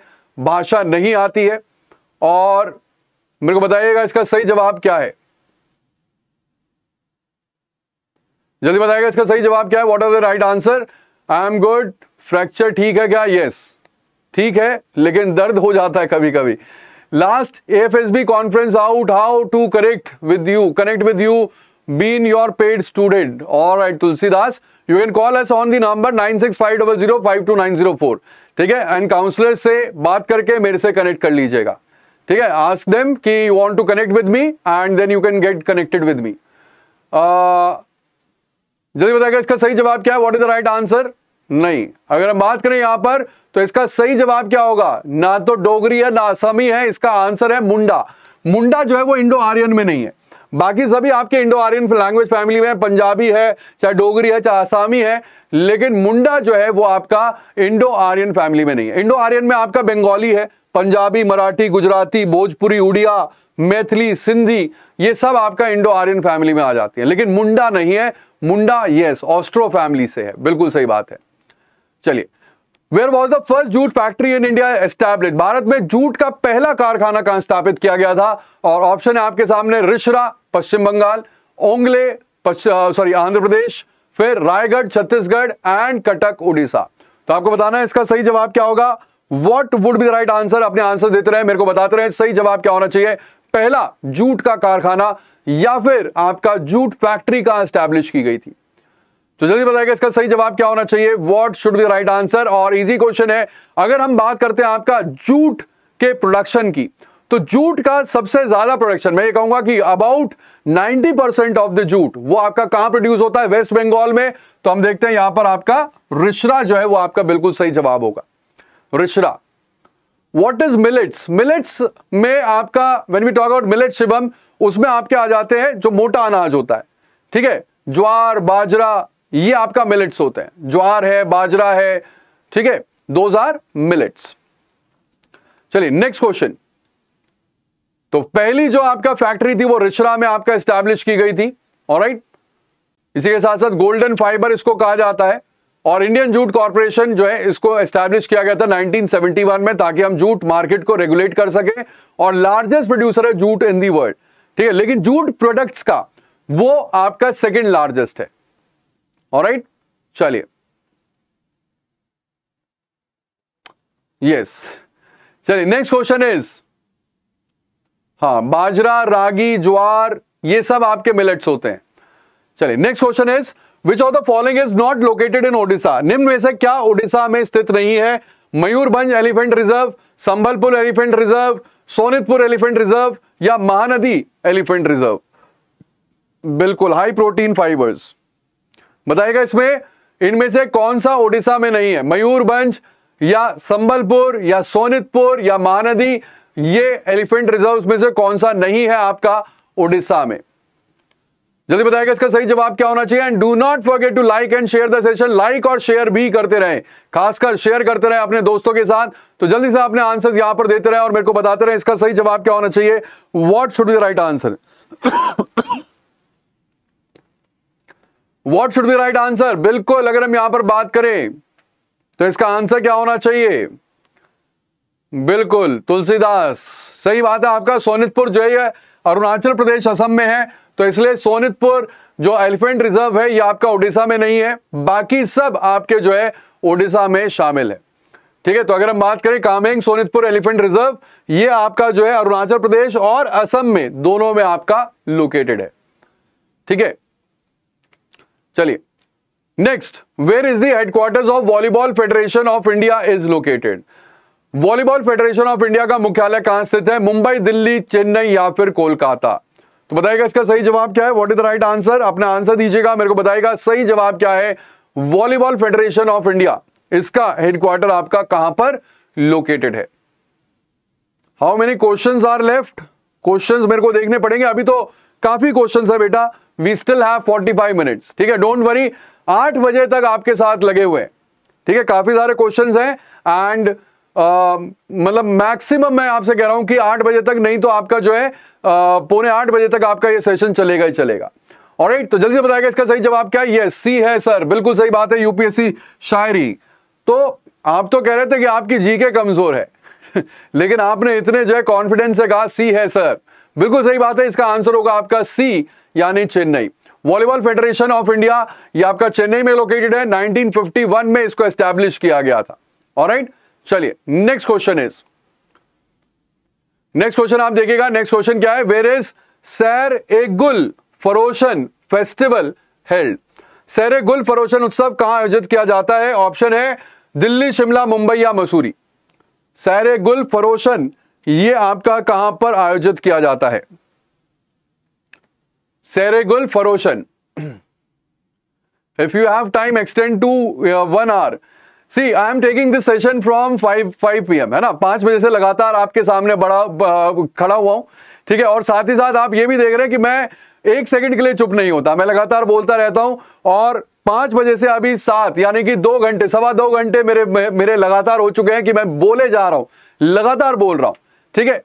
भाषा नहीं आती है और मेरे को बताइएगा इसका सही जवाब क्या है जल्दी बताइएगा इसका सही जवाब क्या है what are the right answer I am good fracture ठीक है क्या यस ठीक है लेकिन दर्द हो जाता है कभी कभी last F S B conference out how to correct with you connect with you call us on the number nine six five double zero five two nine zero four ठीक है एंड काउंसलर से बात करके मेरे से connect कर लीजिएगा ठीक है आस्क देम कि you want to connect with me and then you can get connected with me जल्दी बताएगा इसका सही जवाब क्या है what is the right answer नहीं अगर हम बात करें यहां पर तो इसका सही जवाब क्या होगा ना तो डोगरी है ना असमी है इसका आंसर है मुंडा मुंडा जो है वो इंडो आर्यन में नहीं है बाकी सभी आपके इंडो आर्यन लैंग्वेज फैमिली में पंजाबी है चाहे डोगरी है चाहे आसामी है लेकिन मुंडा जो है वो आपका इंडो आर्यन फैमिली में नहीं है इंडो आर्यन में आपका बंगाली है पंजाबी मराठी गुजराती भोजपुरी उड़िया मैथिली सिंधी ये सब आपका इंडो आर्यन फैमिली में आ जाती है लेकिन मुंडा नहीं है मुंडा यस ऑस्ट्रो फैमिली से है बिल्कुल सही बात है चलिए where was the first jute factory in India established Bharat में जूट का पहला कारखाना कहां स्थापित किया गया था और ऑप्शन है आपके सामने रिश्रा पश्चिम बंगाल ओंगले सॉरी आंध्र प्रदेश फिर रायगढ़ छत्तीसगढ़ एंड कटक उड़ीसा तो आपको बताना है इसका सही जवाब क्या होगा what would be the right answer अपने आंसर देते रहे मेरे को बताते रहे सही जवाब क्या होना चाहिए पहला जूट का कारखाना या फिर आपका जूट फैक्ट्री कहां स्टैब्लिश की गई थी तो जल्दी बताएगा इसका सही जवाब क्या होना चाहिए what should be right answer और इजी क्वेश्चन है अगर हम बात करते हैं आपका जूट के प्रोडक्शन की तो जूट का सबसे ज्यादा प्रोडक्शन मैं ये कहूंगा कि about 90 percent of the jute वो आपका कहां प्रोड्यूस होता है वेस्ट बंगाल में तो हम देखते हैं यहां पर आपका रिश्रा जो है वो आपका बिल्कुल सही जवाब होगा Rishra what is millets millets में आपका when we talk about millet Shivam उसमें आपके आ जाते हैं जो मोटा अनाज होता है ठीक है ज्वार बाजरा ये आपका मिलेट्स होते हैं ज्वार है बाजरा है ठीक है दोज आर मिलेट्स चलिए नेक्स्ट क्वेश्चन तो पहली जो आपका फैक्ट्री थी वो रिचरा में आपका स्टैब्लिश की गई थी और राइट इसी के साथ साथ गोल्डन फाइबर इसको कहा जाता है और इंडियन जूट कॉरपोरेशन जो है इसको एस्टैब्लिश किया गया था 1971 में ताकि हम जूट मार्केट को रेगुलेट कर सके और लार्जेस्ट प्रोड्यूसर है जूट इन दी वर्ल्ड ठीक है लेकिन जूट प्रोडक्ट्स का वो आपका सेकंड लार्जेस्ट है और राइट चलिए यस चलिए नेक्स्ट क्वेश्चन इज हा बाजरा रागी ज्वार ये सब आपके मिलेट्स होते हैं चलिए next question is which of the following is not located in Odisha निम्न में से क्या ओडिशा में स्थित नहीं है Mayurbhanj elephant reserve Sambalpur elephant reserve Sonitpur elephant reserve या महानदी एलिफेंट रिजर्व बिल्कुल हाई प्रोटीन फाइबर्स बताइएगा इसमें इनमें से कौन सा ओडिशा में नहीं है मयूरभंज या संबलपुर या सोनितपुर या महानदी ये एलिफेंट रिजर्व में से कौन सा नहीं है आपका ओडिशा में जल्दी बताएगा इसका सही जवाब क्या होना चाहिए and do not forget to like and share the session like और शेयर भी करते रहे खासकर शेयर करते रहे अपने दोस्तों के साथ तो जल्दी से आपने आंसर यहां पर देते रहे और मेरे को बताते रहे इसका सही जवाब क्या होना चाहिए what should be right answer what should be right answer बिल्कुल अगर हम यहां पर बात करें तो इसका आंसर क्या होना चाहिए बिल्कुल तुलसीदास सही बात है आपका सोनितपुर जो है अरुणाचल प्रदेश असम में है तो इसलिए सोनितपुर जो एलिफेंट रिजर्व है ये आपका उड़ीसा में नहीं है बाकी सब आपके जो है उड़ीसा में शामिल है ठीक है तो अगर हम बात करें कामेंग सोनितपुर एलिफेंट रिजर्व ये आपका जो है अरुणाचल प्रदेश और असम में दोनों में आपका लोकेटेड है ठीक है चलिए next where is the headquarters of volleyball federation of India is located volleyball federation of India का मुख्यालय कहां स्थित है मुंबई दिल्ली चेन्नई या फिर कोलकाता तो बताएगा इसका सही जवाब क्या है what is the right answer अपना आंसर दीजिएगा मेरे को बताएगा सही जवाब क्या है वॉलीबॉल फेडरेशन ऑफ इंडिया इसका हेडक्वार्टर आपका कहां पर लोकेटेड है how many question are left question मेरे को देखने पड़ेंगे अभी तो काफी क्वेश्चन है बेटा वी स्टिल हैव 45 मिनट्स ठीक है डोंट वरी आठ बजे तक आपके साथ लगे हुए ठीक है काफ़ी सारे क्वेश्चंस हैं एंड मतलब मैक्सिमम मैं आपसे कह रहा हूं कि आठ बजे तक नहीं तो आपका जो है पौने आठ बजे तक आपका ये सेशन चलेगा ही चलेगा और तो जल्दी से बताएगा इसका सही जवाब क्या है ये सी है सर बिल्कुल सही बात है यूपीएससी शायरी तो आप तो कह रहे थे कि आपकी जी के कमजोर है [laughs] लेकिन आपने इतने जो है कॉन्फिडेंस से कहा सी है सर बिल्कुल सही बात है इसका आंसर होगा आपका सी यानी Chennai volleyball federation of India ये आपका चेन्नई में लोकेटेड है 1951 में इसको एस्टैब्लिश किया गया था ऑलराइट चलिए next question is next question आप देखिएगा नेक्स्ट क्वेश्चन क्या है वेर इज सैर ए गुल फरोशन फेस्टिवल हेल्ड सैर ए गुल फरोशन उत्सव कहां आयोजित किया जाता है ऑप्शन है दिल्ली शिमला मुंबई या मसूरी सैर ए गुल फरोशन ये आपका कहां पर आयोजित किया जाता है सेरेगुल फरोशन if you have time extend to one hour see I am taking this session from five five PM एम है ना पांच बजे से लगातार आपके सामने बड़ा खड़ा हुआ हूं ठीक है और साथ ही साथ आप ये भी देख रहे हैं कि मैं एक सेकंड के लिए चुप नहीं होता मैं लगातार बोलता रहता हूं और पांच बजे से अभी सात यानी कि दो घंटे सवा दो घंटे मेरे मेरे लगातार हो चुके हैं कि मैं बोले जा रहा हूं लगातार बोल रहा हूं ठीक है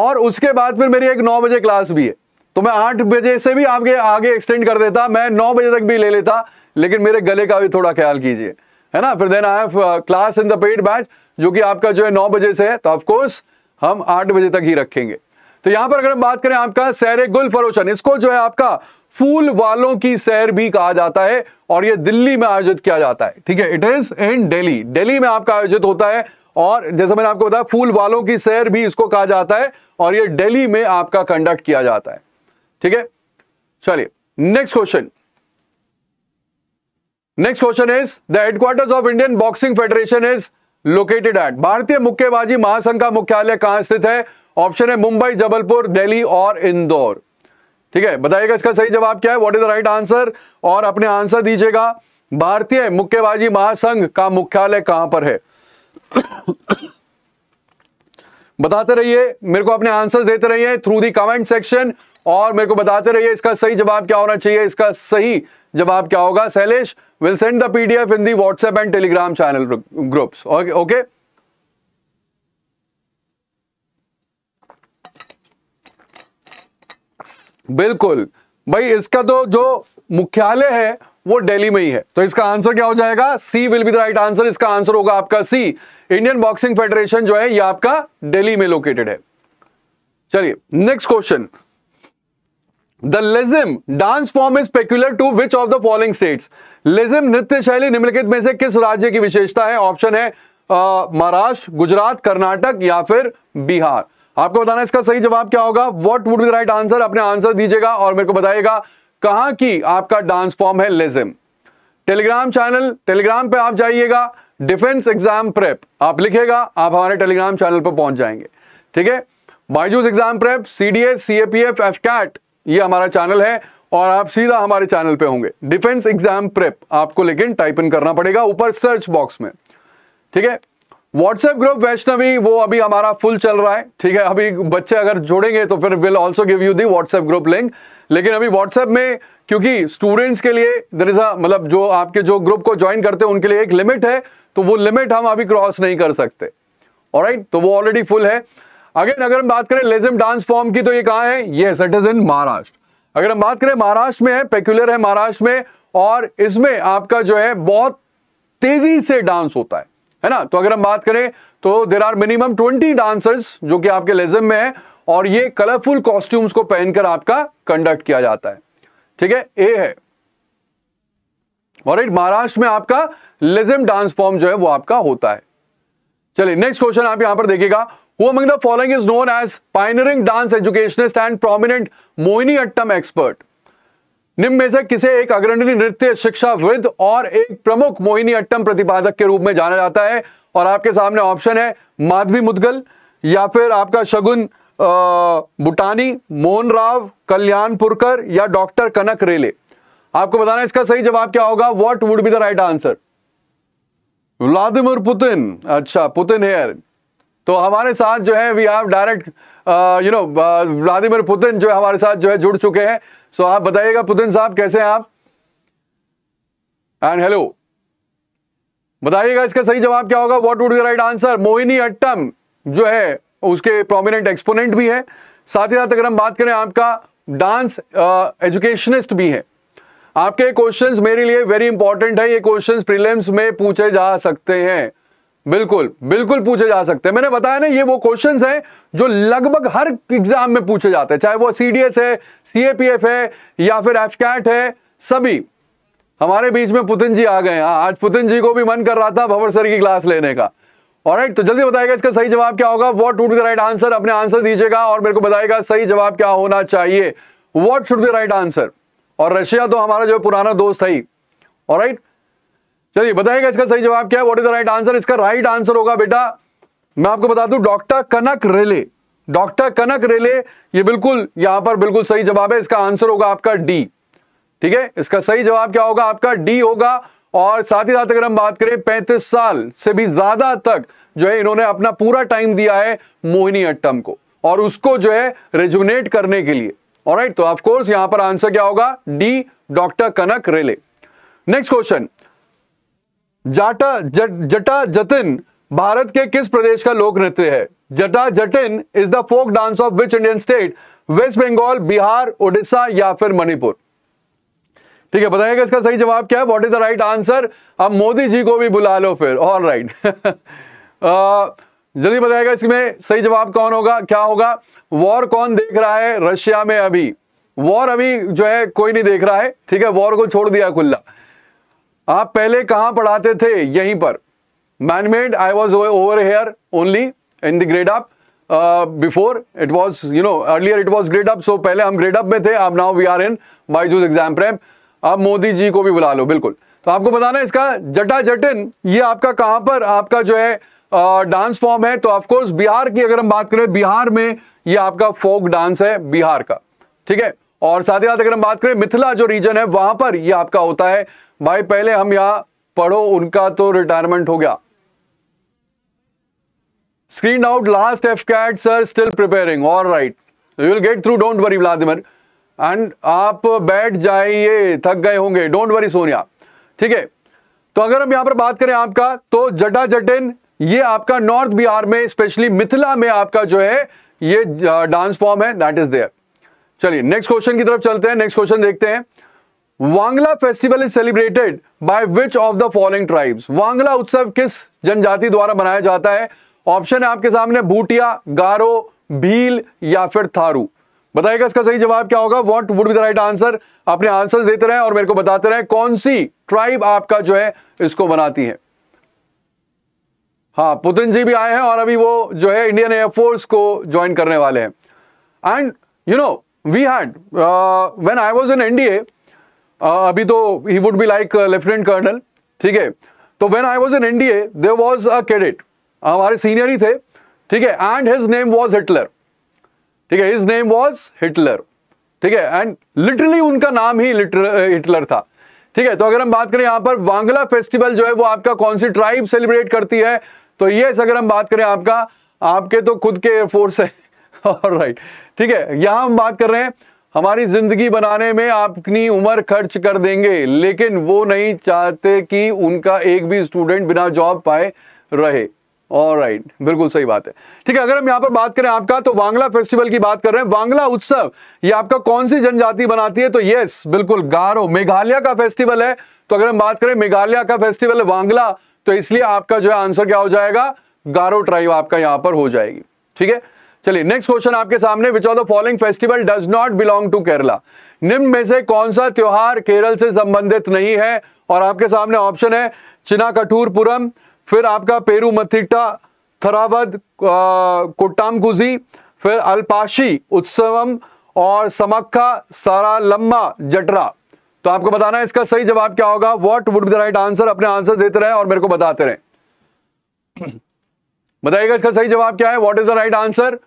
और उसके बाद फिर मेरी एक नौ बजे क्लास भी है तो मैं आठ बजे से भी आपके आगे एक्सटेंड कर देता मैं नौ बजे तक भी ले लेता लेकिन मेरे गले का भी थोड़ा ख्याल कीजिए है ना फिर then I class in the paid batch जो कि आपका जो है नौ बजे से है तो ऑफकोर्स हम आठ बजे तक ही रखेंगे तो यहां पर अगर हम बात करें आपका सैर गुल फरोशन इसको जो है आपका फूल वालों की सैर भी कहा जाता है और ये दिल्ली में आयोजित किया जाता है ठीक है it is in daily daily में आपका आयोजित होता है और जैसा मैंने आपको बताया फूल वालों की सैर भी इसको कहा जाता है और ये दिल्ली में आपका कंडक्ट किया जाता है ठीक है चलिए next question next question is the headquarter of Indian boxing federation is located at भारतीय मुक्केबाजी महासंघ का मुख्यालय कहां स्थित है ऑप्शन है मुंबई जबलपुर दिल्ली और इंदौर ठीक है बताइएगा इसका सही जवाब क्या है what is the right answer और अपने आंसर दीजिएगा भारतीय मुक्केबाजी महासंघ का मुख्यालय कहां पर है बताते रहिए मेरे को अपने आंसर देते रहिए थ्रू दी कमेंट सेक्शन और मेरे को बताते रहिए इसका सही जवाब क्या होना चाहिए इसका सही जवाब क्या होगा Shailesh will send the PDF in the WhatsApp and Telegram channel groups okay बिल्कुल भाई इसका तो जो मुख्यालय है वो दिल्ली में ही है तो इसका आंसर क्या हो जाएगा C will be the right answer इसका आंसर होगा आपका सी इंडियन बॉक्सिंग फेडरेशन जो है ये आपका दिल्ली में लोकेटेड है चलिए next question the Lezim dance form is peculiar to which of the following states Lezim नृत्य शैली निम्नलिखित में से किस राज्य की विशेषता है ऑप्शन है महाराष्ट्र गुजरात कर्नाटक या फिर बिहार आपको बताना इसका सही जवाब क्या होगा what would be right answer अपने आंसर दीजिएगा और मेरे को बताइएगा कहा की आपका डांस फॉर्म है लेजम टेलीग्राम चैनल टेलीग्राम पे आप जाइएगा डिफेंस एग्जाम प्रेप आप लिखेगा आप हमारे टेलीग्राम चैनल पर पहुंच जाएंगे ठीक है Byju's exam prep C D S C APF F CAT ये हमारा चैनल है और आप सीधा हमारे चैनल पे होंगे डिफेंस एग्जाम प्रेप आपको लेकिन टाइप इन करना पड़ेगा ऊपर सर्च बॉक्स में ठीक है व्हाट्सएप ग्रुप वैष्णवी वो अभी हमारा फुल चल रहा है ठीक है अभी बच्चे अगर जोड़ेंगे तो फिर will also give you the WhatsApp group link लेकिन अभी व्हाट्सएप में क्योंकि स्टूडेंट्स के लिए दर इज मतलब जो आपके जो ग्रुप को ज्वाइन करते हैं उनके लिए एक लिमिट है तो वो लिमिट हम अभी क्रॉस नहीं कर सकते और तो वो ऑलरेडी फुल है अगेन अगर हम बात करें लेजम डांस फॉर्म की तो ये कहाँ है ये इट इज इन महाराष्ट्र अगर हम बात करें महाराष्ट्र में है पेक्यूलर है महाराष्ट्र में और इसमें आपका जो है बहुत तेजी से डांस होता है है ना तो अगर हम बात करें तो there are minimum twenty dancers जो कि आपके लेजम में है और ये कलरफुल कॉस्ट्यूम्स को पहनकर आपका कंडक्ट किया जाता है ठीक है ए है और महाराष्ट्र में आपका लेजम डांस फॉर्म जो है वो आपका होता है चलिए नेक्स्ट क्वेश्चन आप यहां पर देखिएगा who among the following is known as pioneering dance educationist and prominent Mohini निम्न में से किसे एक अग्रणी नृत्य शिक्षा वृद्ध और एक प्रमुख मोहिनी अट्टम प्रतिपादक के रूप में जाना जाता है और आपके सामने ऑप्शन है माधवी मुदगल या फिर आपका शगुन बुटानी मोहन राव कल्याणपुरकर या डॉक्टर कनक रेले आपको बताना इसका सही जवाब क्या होगा what would be the right answer Vladimir Putin अच्छा पुतिन हेयर तो हमारे साथ जो है we have direct you know Vladimir Putin जो है हमारे साथ जो है जुड़ चुके हैं सो so, आप बताइएगा पुतिन साहब कैसे हैं आप एंड हेलो बताइएगा इसका सही जवाब क्या होगा what would right answer Mohiniyattam जो है उसके प्रोमिनेंट एक्सपोनेंट भी है साथ ही साथ अगर हम बात करें आपका डांस एजुकेशनिस्ट uh, भी है आपके क्वेश्चंस मेरे लिए वेरी इंपॉर्टेंट है ये क्वेश्चंस प्रीलिम्स में पूछे जा सकते हैं बिल्कुल बिल्कुल पूछे जा सकते हैं मैंने बताया ना ये वो क्वेश्चंस हैं जो लगभग हर एग्जाम में पूछे जाते हैं चाहे वो सीडीएस है सीएपीएफ है या फिर एफकैट है सभी हमारे बीच में पुतिन जी आ गए हाँ आज पुतिन जी को भी मन कर रहा था भवर सर की क्लास लेने का और राइट तो जल्दी बताएगा इसका सही जवाब क्या होगा what would the right answer अपने आंसर दीजिएगा और मेरे को बताएगा सही जवाब क्या होना चाहिए what should the right answer और रशिया तो हमारा जो पुराना दोस्त है ही और राइट चलिए बताएगा इसका सही जवाब क्या है इज द राइट आंसर इसका राइट आंसर होगा बेटा मैं आपको बता दू डॉक्टर कनक रेले डॉक्टर कनक रेले ये बिल्कुल यहां पर बिल्कुल सही जवाब है इसका आंसर होगा आपका डी ठीक है इसका सही जवाब क्या होगा आपका डी होगा और साथ ही साथ अगर हम बात करें पैंतीस साल से भी ज्यादा तक जो है इन्होंने अपना पूरा टाइम दिया है मोहिनी अट्टम को और उसको जो है रेजुनेट करने के लिए और राइट तो ऑफकोर्स यहां पर आंसर क्या होगा D doctor Kanak Rele next question जाटा जट, जटा जतिन भारत के किस प्रदेश का लोक नृत्य है Jata Jatin is the folk dance of which Indian state West Bengal Bihar Orissa या फिर मणिपुर ठीक है बताइएगा इसका सही जवाब क्या है what is the right answer अब मोदी जी को भी बुला लो फिर ऑल राइट [laughs] जल्दी बताएगा इसमें सही जवाब कौन होगा क्या होगा वॉर कौन देख रहा है रशिया में अभी वॉर अभी जो है कोई नहीं देख रहा है ठीक है वॉर को छोड़ दिया खुल्ला आप पहले कहां पढ़ाते थे यहीं पर मैनमेड I was over here only in the Gradeup before it was you know earlier it was Gradeup so पहले हम ग्रेड अप में थे अब now we are in Byju's exam prep आप मोदी जी को भी बुला लो बिल्कुल तो आपको बताना है इसका जटा जटिन ये आपका कहां पर आपका जो है डांस uh, फॉर्म है तो ऑफकोर्स बिहार की अगर हम बात करें बिहार में ये आपका फोक डांस है बिहार का ठीक है और साथ ही साथ अगर हम बात करें मिथिला जो रीजन है वहां पर ये आपका होता है भाई पहले हम यहां पढ़ो उनका तो रिटायरमेंट हो गया screen out last F CAT sir still preparing all right you will get through don't worry Vladimir and आप बैठ जाइए थक गए होंगे डोंट वरी सोनिया ठीक है तो अगर हम यहां पर बात करें आपका तो जटा जटिन ये आपका नॉर्थ बिहार में स्पेशली मिथिला में आपका जो है ये डांस फॉर्म है दैट इज देयर चलिए नेक्स्ट क्वेश्चन की तरफ चलते हैं नेक्स्ट क्वेश्चन देखते हैं Wangala festival is celebrated by which of the following tribes Wangala उत्सव किस जनजाति द्वारा मनाया जाता है ऑप्शन है आपके सामने भूटिया गारो भील या फिर थारू बताएगा इसका सही जवाब क्या होगा what would be the right answer अपने आंसर देते रहे और मेरे को बताते रहे कौन सी ट्राइब आपका जो है इसको बनाती है हाँ पुतिन जी भी आए हैं और अभी वो जो है इंडियन एयरफोर्स को ज्वाइन करने वाले हैं and you know we had when I was in NDA अभी तो he would be like lieutenant colonel ठीक है तो when I was in NDA there was a cadet हमारे सीनियर ही थे ठीक है and his name was Hitler ठीक है हिज नेम वाज हिटलर ठीक है एंड लिटरली उनका नाम ही हिटलर uh, था ठीक है तो अगर हम बात करें यहां पर बांग्ला फेस्टिवल जो है वो आपका कौन सी ट्राइब सेलिब्रेट करती है तो ये अगर हम बात करें आपका आपके तो खुद के एयरफोर्स है और [laughs] राइट ठीक है यहां हम बात कर रहे हैं हमारी जिंदगी बनाने में आप अपनी उम्र खर्च कर देंगे लेकिन वो नहीं चाहते कि उनका एक भी स्टूडेंट बिना जॉब पाए रहे और राइट बिल्कुल सही बात है ठीक है अगर हम यहाँ पर बात करें आपका तो वांगला फेस्टिवल की बात कर रहे हैं वांगला उत्सव ये आपका कौन सी जनजाति बनाती है तो यस बिल्कुल गारो मेघालय का फेस्टिवल है तो अगर हम बात करें मेघालय का फेस्टिवल है वांगला तो इसलिए आपका जो है आंसर क्या हो जाएगा गारो ट्राइब आपका यहाँ पर हो जाएगी ठीक है चलिए नेक्स्ट क्वेश्चन आपके सामने which of the following festival does not belong to Kerala निम्न में से कौन सा त्योहार केरल से संबंधित नहीं है और आपके सामने ऑप्शन है चिना कठूरपुरम फिर आपका पेरूमथिट्टा थरावद कोट्टामकुजी फिर अल्पाशी उत्सवम और समक्खा लम्मा जटरा तो आपको बताना है इसका सही जवाब क्या होगा what would be the right answer अपने आंसर देते रहे और मेरे को बताते रहे [clears throat] बताइएगा इसका सही जवाब क्या है what is the right answer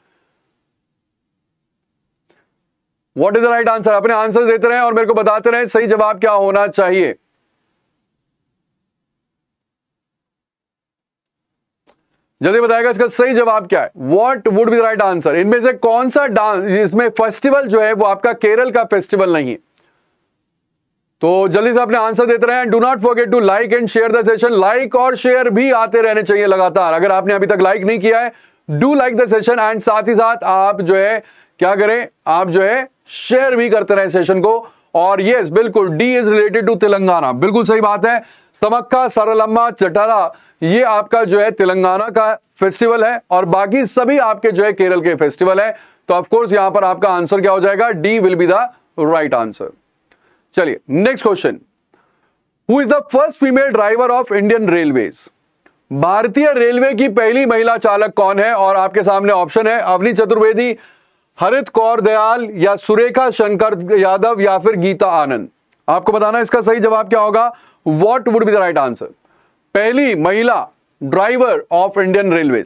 what is the right answer अपने आंसर देते रहे और मेरे को बताते रहे सही जवाब क्या होना चाहिए जल्दी बताएगा इसका सही जवाब क्या है what would be the right answer इनमें से कौन सा डांस इसमें फेस्टिवल जो है वो आपका केरल का फेस्टिवल नहीं है तो जल्दी से अपने आंसर देते रहे do not forget to like and share the session like और शेयर भी आते रहने चाहिए लगातार अगर आपने अभी तक लाइक नहीं किया है do like the session and साथ ही साथ आप जो है क्या करें आप जो है शेयर भी करते रहे सेशन को और यस बिल्कुल D is related to Telangana बिल्कुल सही बात है समक्का सरलम्मा चटारा ये आपका जो है तेलंगाना का फेस्टिवल है और बाकी सभी आपके जो है केरल के फेस्टिवल है तो ऑफकोर्स यहां पर आपका आंसर क्या हो जाएगा D will be the right answer चलिए next question who is the first female driver of Indian railway भारतीय रेलवे की पहली महिला चालक कौन है और आपके सामने ऑप्शन है अवनी चतुर्वेदी हरित कौर दयाल या सुरेखा शंकर यादव या फिर गीता आनंद आपको बताना इसका सही जवाब क्या होगा what would be the right answer पहली महिला ड्राइवर ऑफ इंडियन रेलवे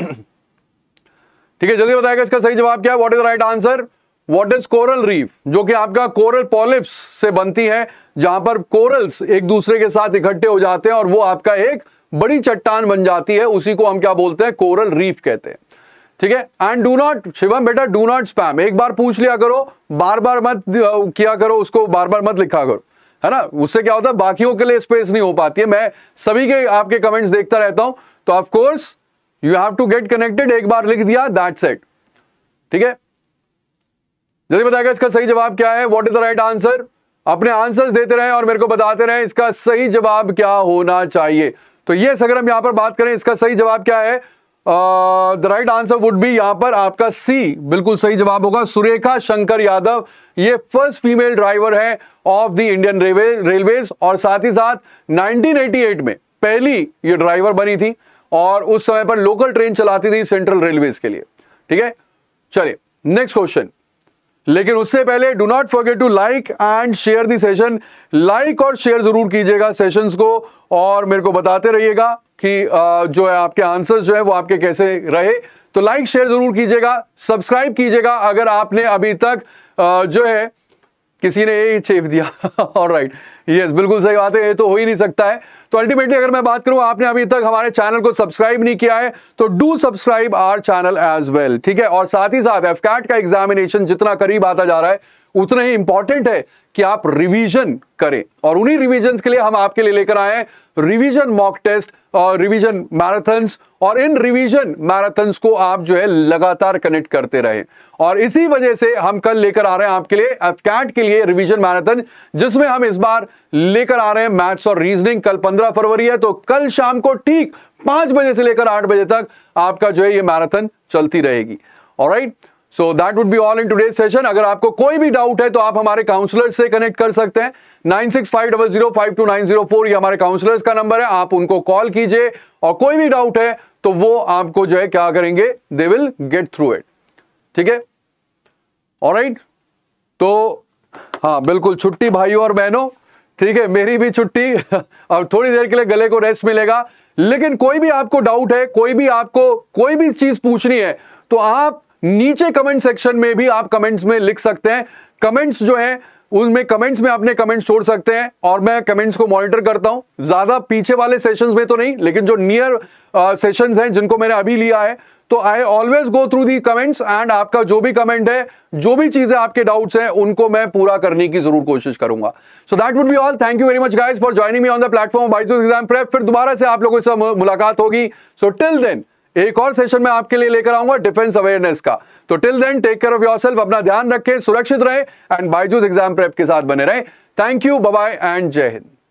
ठीक है जल्दी बताएगा इसका सही जवाब क्या है what is right answer what is coral reef जो कि आपका कोरल पॉलिप्स से बनती है जहां पर कोरल्स एक दूसरे के साथ इकट्ठे हो जाते हैं और वो आपका एक बड़ी चट्टान बन जाती है उसी को हम क्या बोलते हैं कोरल रीफ कहते हैं ठीक है एंड डू नॉट शिवम बेटा डू नॉट स्पैम एक बार पूछ लिया करो बार बार मत किया करो उसको बार बार मत लिखा करो है ना उससे क्या होता है बाकियों के लिए स्पेस नहीं हो पाती है मैं सभी के आपके कमेंट्स देखता रहता हूं तो of course you have to get connected एक बार लिख दिया दैट सेट ठीक है जल्दी बताएगा इसका सही जवाब क्या है what is the right answer अपने आंसर देते रहे और मेरे को बताते रहे इसका सही जवाब क्या होना चाहिए तो ये अगर हम यहां पर बात करें इसका सही जवाब क्या है the right answer would be यहां पर आपका सी बिल्कुल सही जवाब होगा सुरेखा शंकर यादव ये फर्स्ट फीमेल ड्राइवर है ऑफ द इंडियन रेलवेज और साथ ही साथ 1988 में पहली ये ड्राइवर बनी थी और उस समय पर लोकल ट्रेन चलाती थी सेंट्रल रेलवेज के लिए ठीक है चलिए नेक्स्ट क्वेश्चन लेकिन उससे पहले do not forget to like and share the session like और शेयर जरूर कीजिएगा सेशंस को और मेरे को बताते रहिएगा कि जो है आपके आंसर्स जो है वो आपके कैसे रहे तो लाइक शेयर जरूर कीजिएगा सब्सक्राइब कीजिएगा अगर आपने अभी तक जो है किसी ने ए चेप दिया और राइट यस बिल्कुल सही बात है ये तो हो ही नहीं सकता है तो अल्टीमेटली अगर मैं बात करूं आपने अभी तक हमारे चैनल को सब्सक्राइब नहीं किया है तो do subscribe our channel as well ठीक है और साथ ही साथ एफकैट का एग्जामिनेशन जितना करीब आता जा रहा है उतना ही इंपॉर्टेंट है कि आप रिवीजन करें और उन्हीं रिवीजन के लिए हम आपके लिए लेकर आए रिवीजन मॉक टेस्ट और रिवीजन मैराथन और इन रिवीजन मैराथन को आप जो है लगातार कनेक्ट करते रहे और इसी वजह से हम कल लेकर आ रहे हैं आपके लिए कैट के लिए रिवीजन मैराथन जिसमें हम इस बार लेकर आ रहे हैं मैथ्स और रीजनिंग कल पंद्रह फरवरी है तो कल शाम को ठीक पांच बजे से लेकर आठ बजे तक आपका जो है ये मैराथन चलती रहेगी और right right? So that would be all in today session अगर आपको कोई भी डाउट है तो आप हमारे काउंसलर से कनेक्ट कर सकते हैं nine six five double zero five two nine zero four ये हमारे काउंसलर्स का नंबर है आप उनको कॉल कीजिए और कोई भी डाउट है तो वो आपको जो है क्या करेंगे they will get through it ठीक है और तो हाँ बिल्कुल छुट्टी भाइयों और बहनों ठीक है मेरी भी छुट्टी और [laughs] थोड़ी देर के लिए गले को रेस्ट मिलेगा लेकिन कोई भी आपको डाउट है कोई भी आपको कोई भी चीज पूछनी है तो आप नीचे कमेंट सेक्शन में भी आप कमेंट्स में लिख सकते हैं कमेंट्स जो है उनमें कमेंट्स में आपने कमेंट्स छोड़ सकते हैं और मैं कमेंट्स को मॉनिटर करता हूं ज्यादा पीछे वाले सेशंस में तो नहीं लेकिन जो नियर सेशंस हैं जिनको मैंने अभी लिया है तो I always go through the comments and आपका जो भी कमेंट है जो भी चीजें आपके डाउट्स हैं उनको मैं पूरा करने की जरूर कोशिश करूंगा so that would be all thank you very much guys for joining me on the platform Byju's exam prep फिर दोबारा से आप लोगों से मुलाकात होगी सो टिल देन एक और सेशन में आपके लिए लेकर आऊंगा डिफेंस अवेयरनेस का तो till then take care of your self अपना ध्यान रखें सुरक्षित रहें एंड बायजूज एग्जाम प्रेप के साथ बने रहें थैंक यू बाय एंड जय हिंद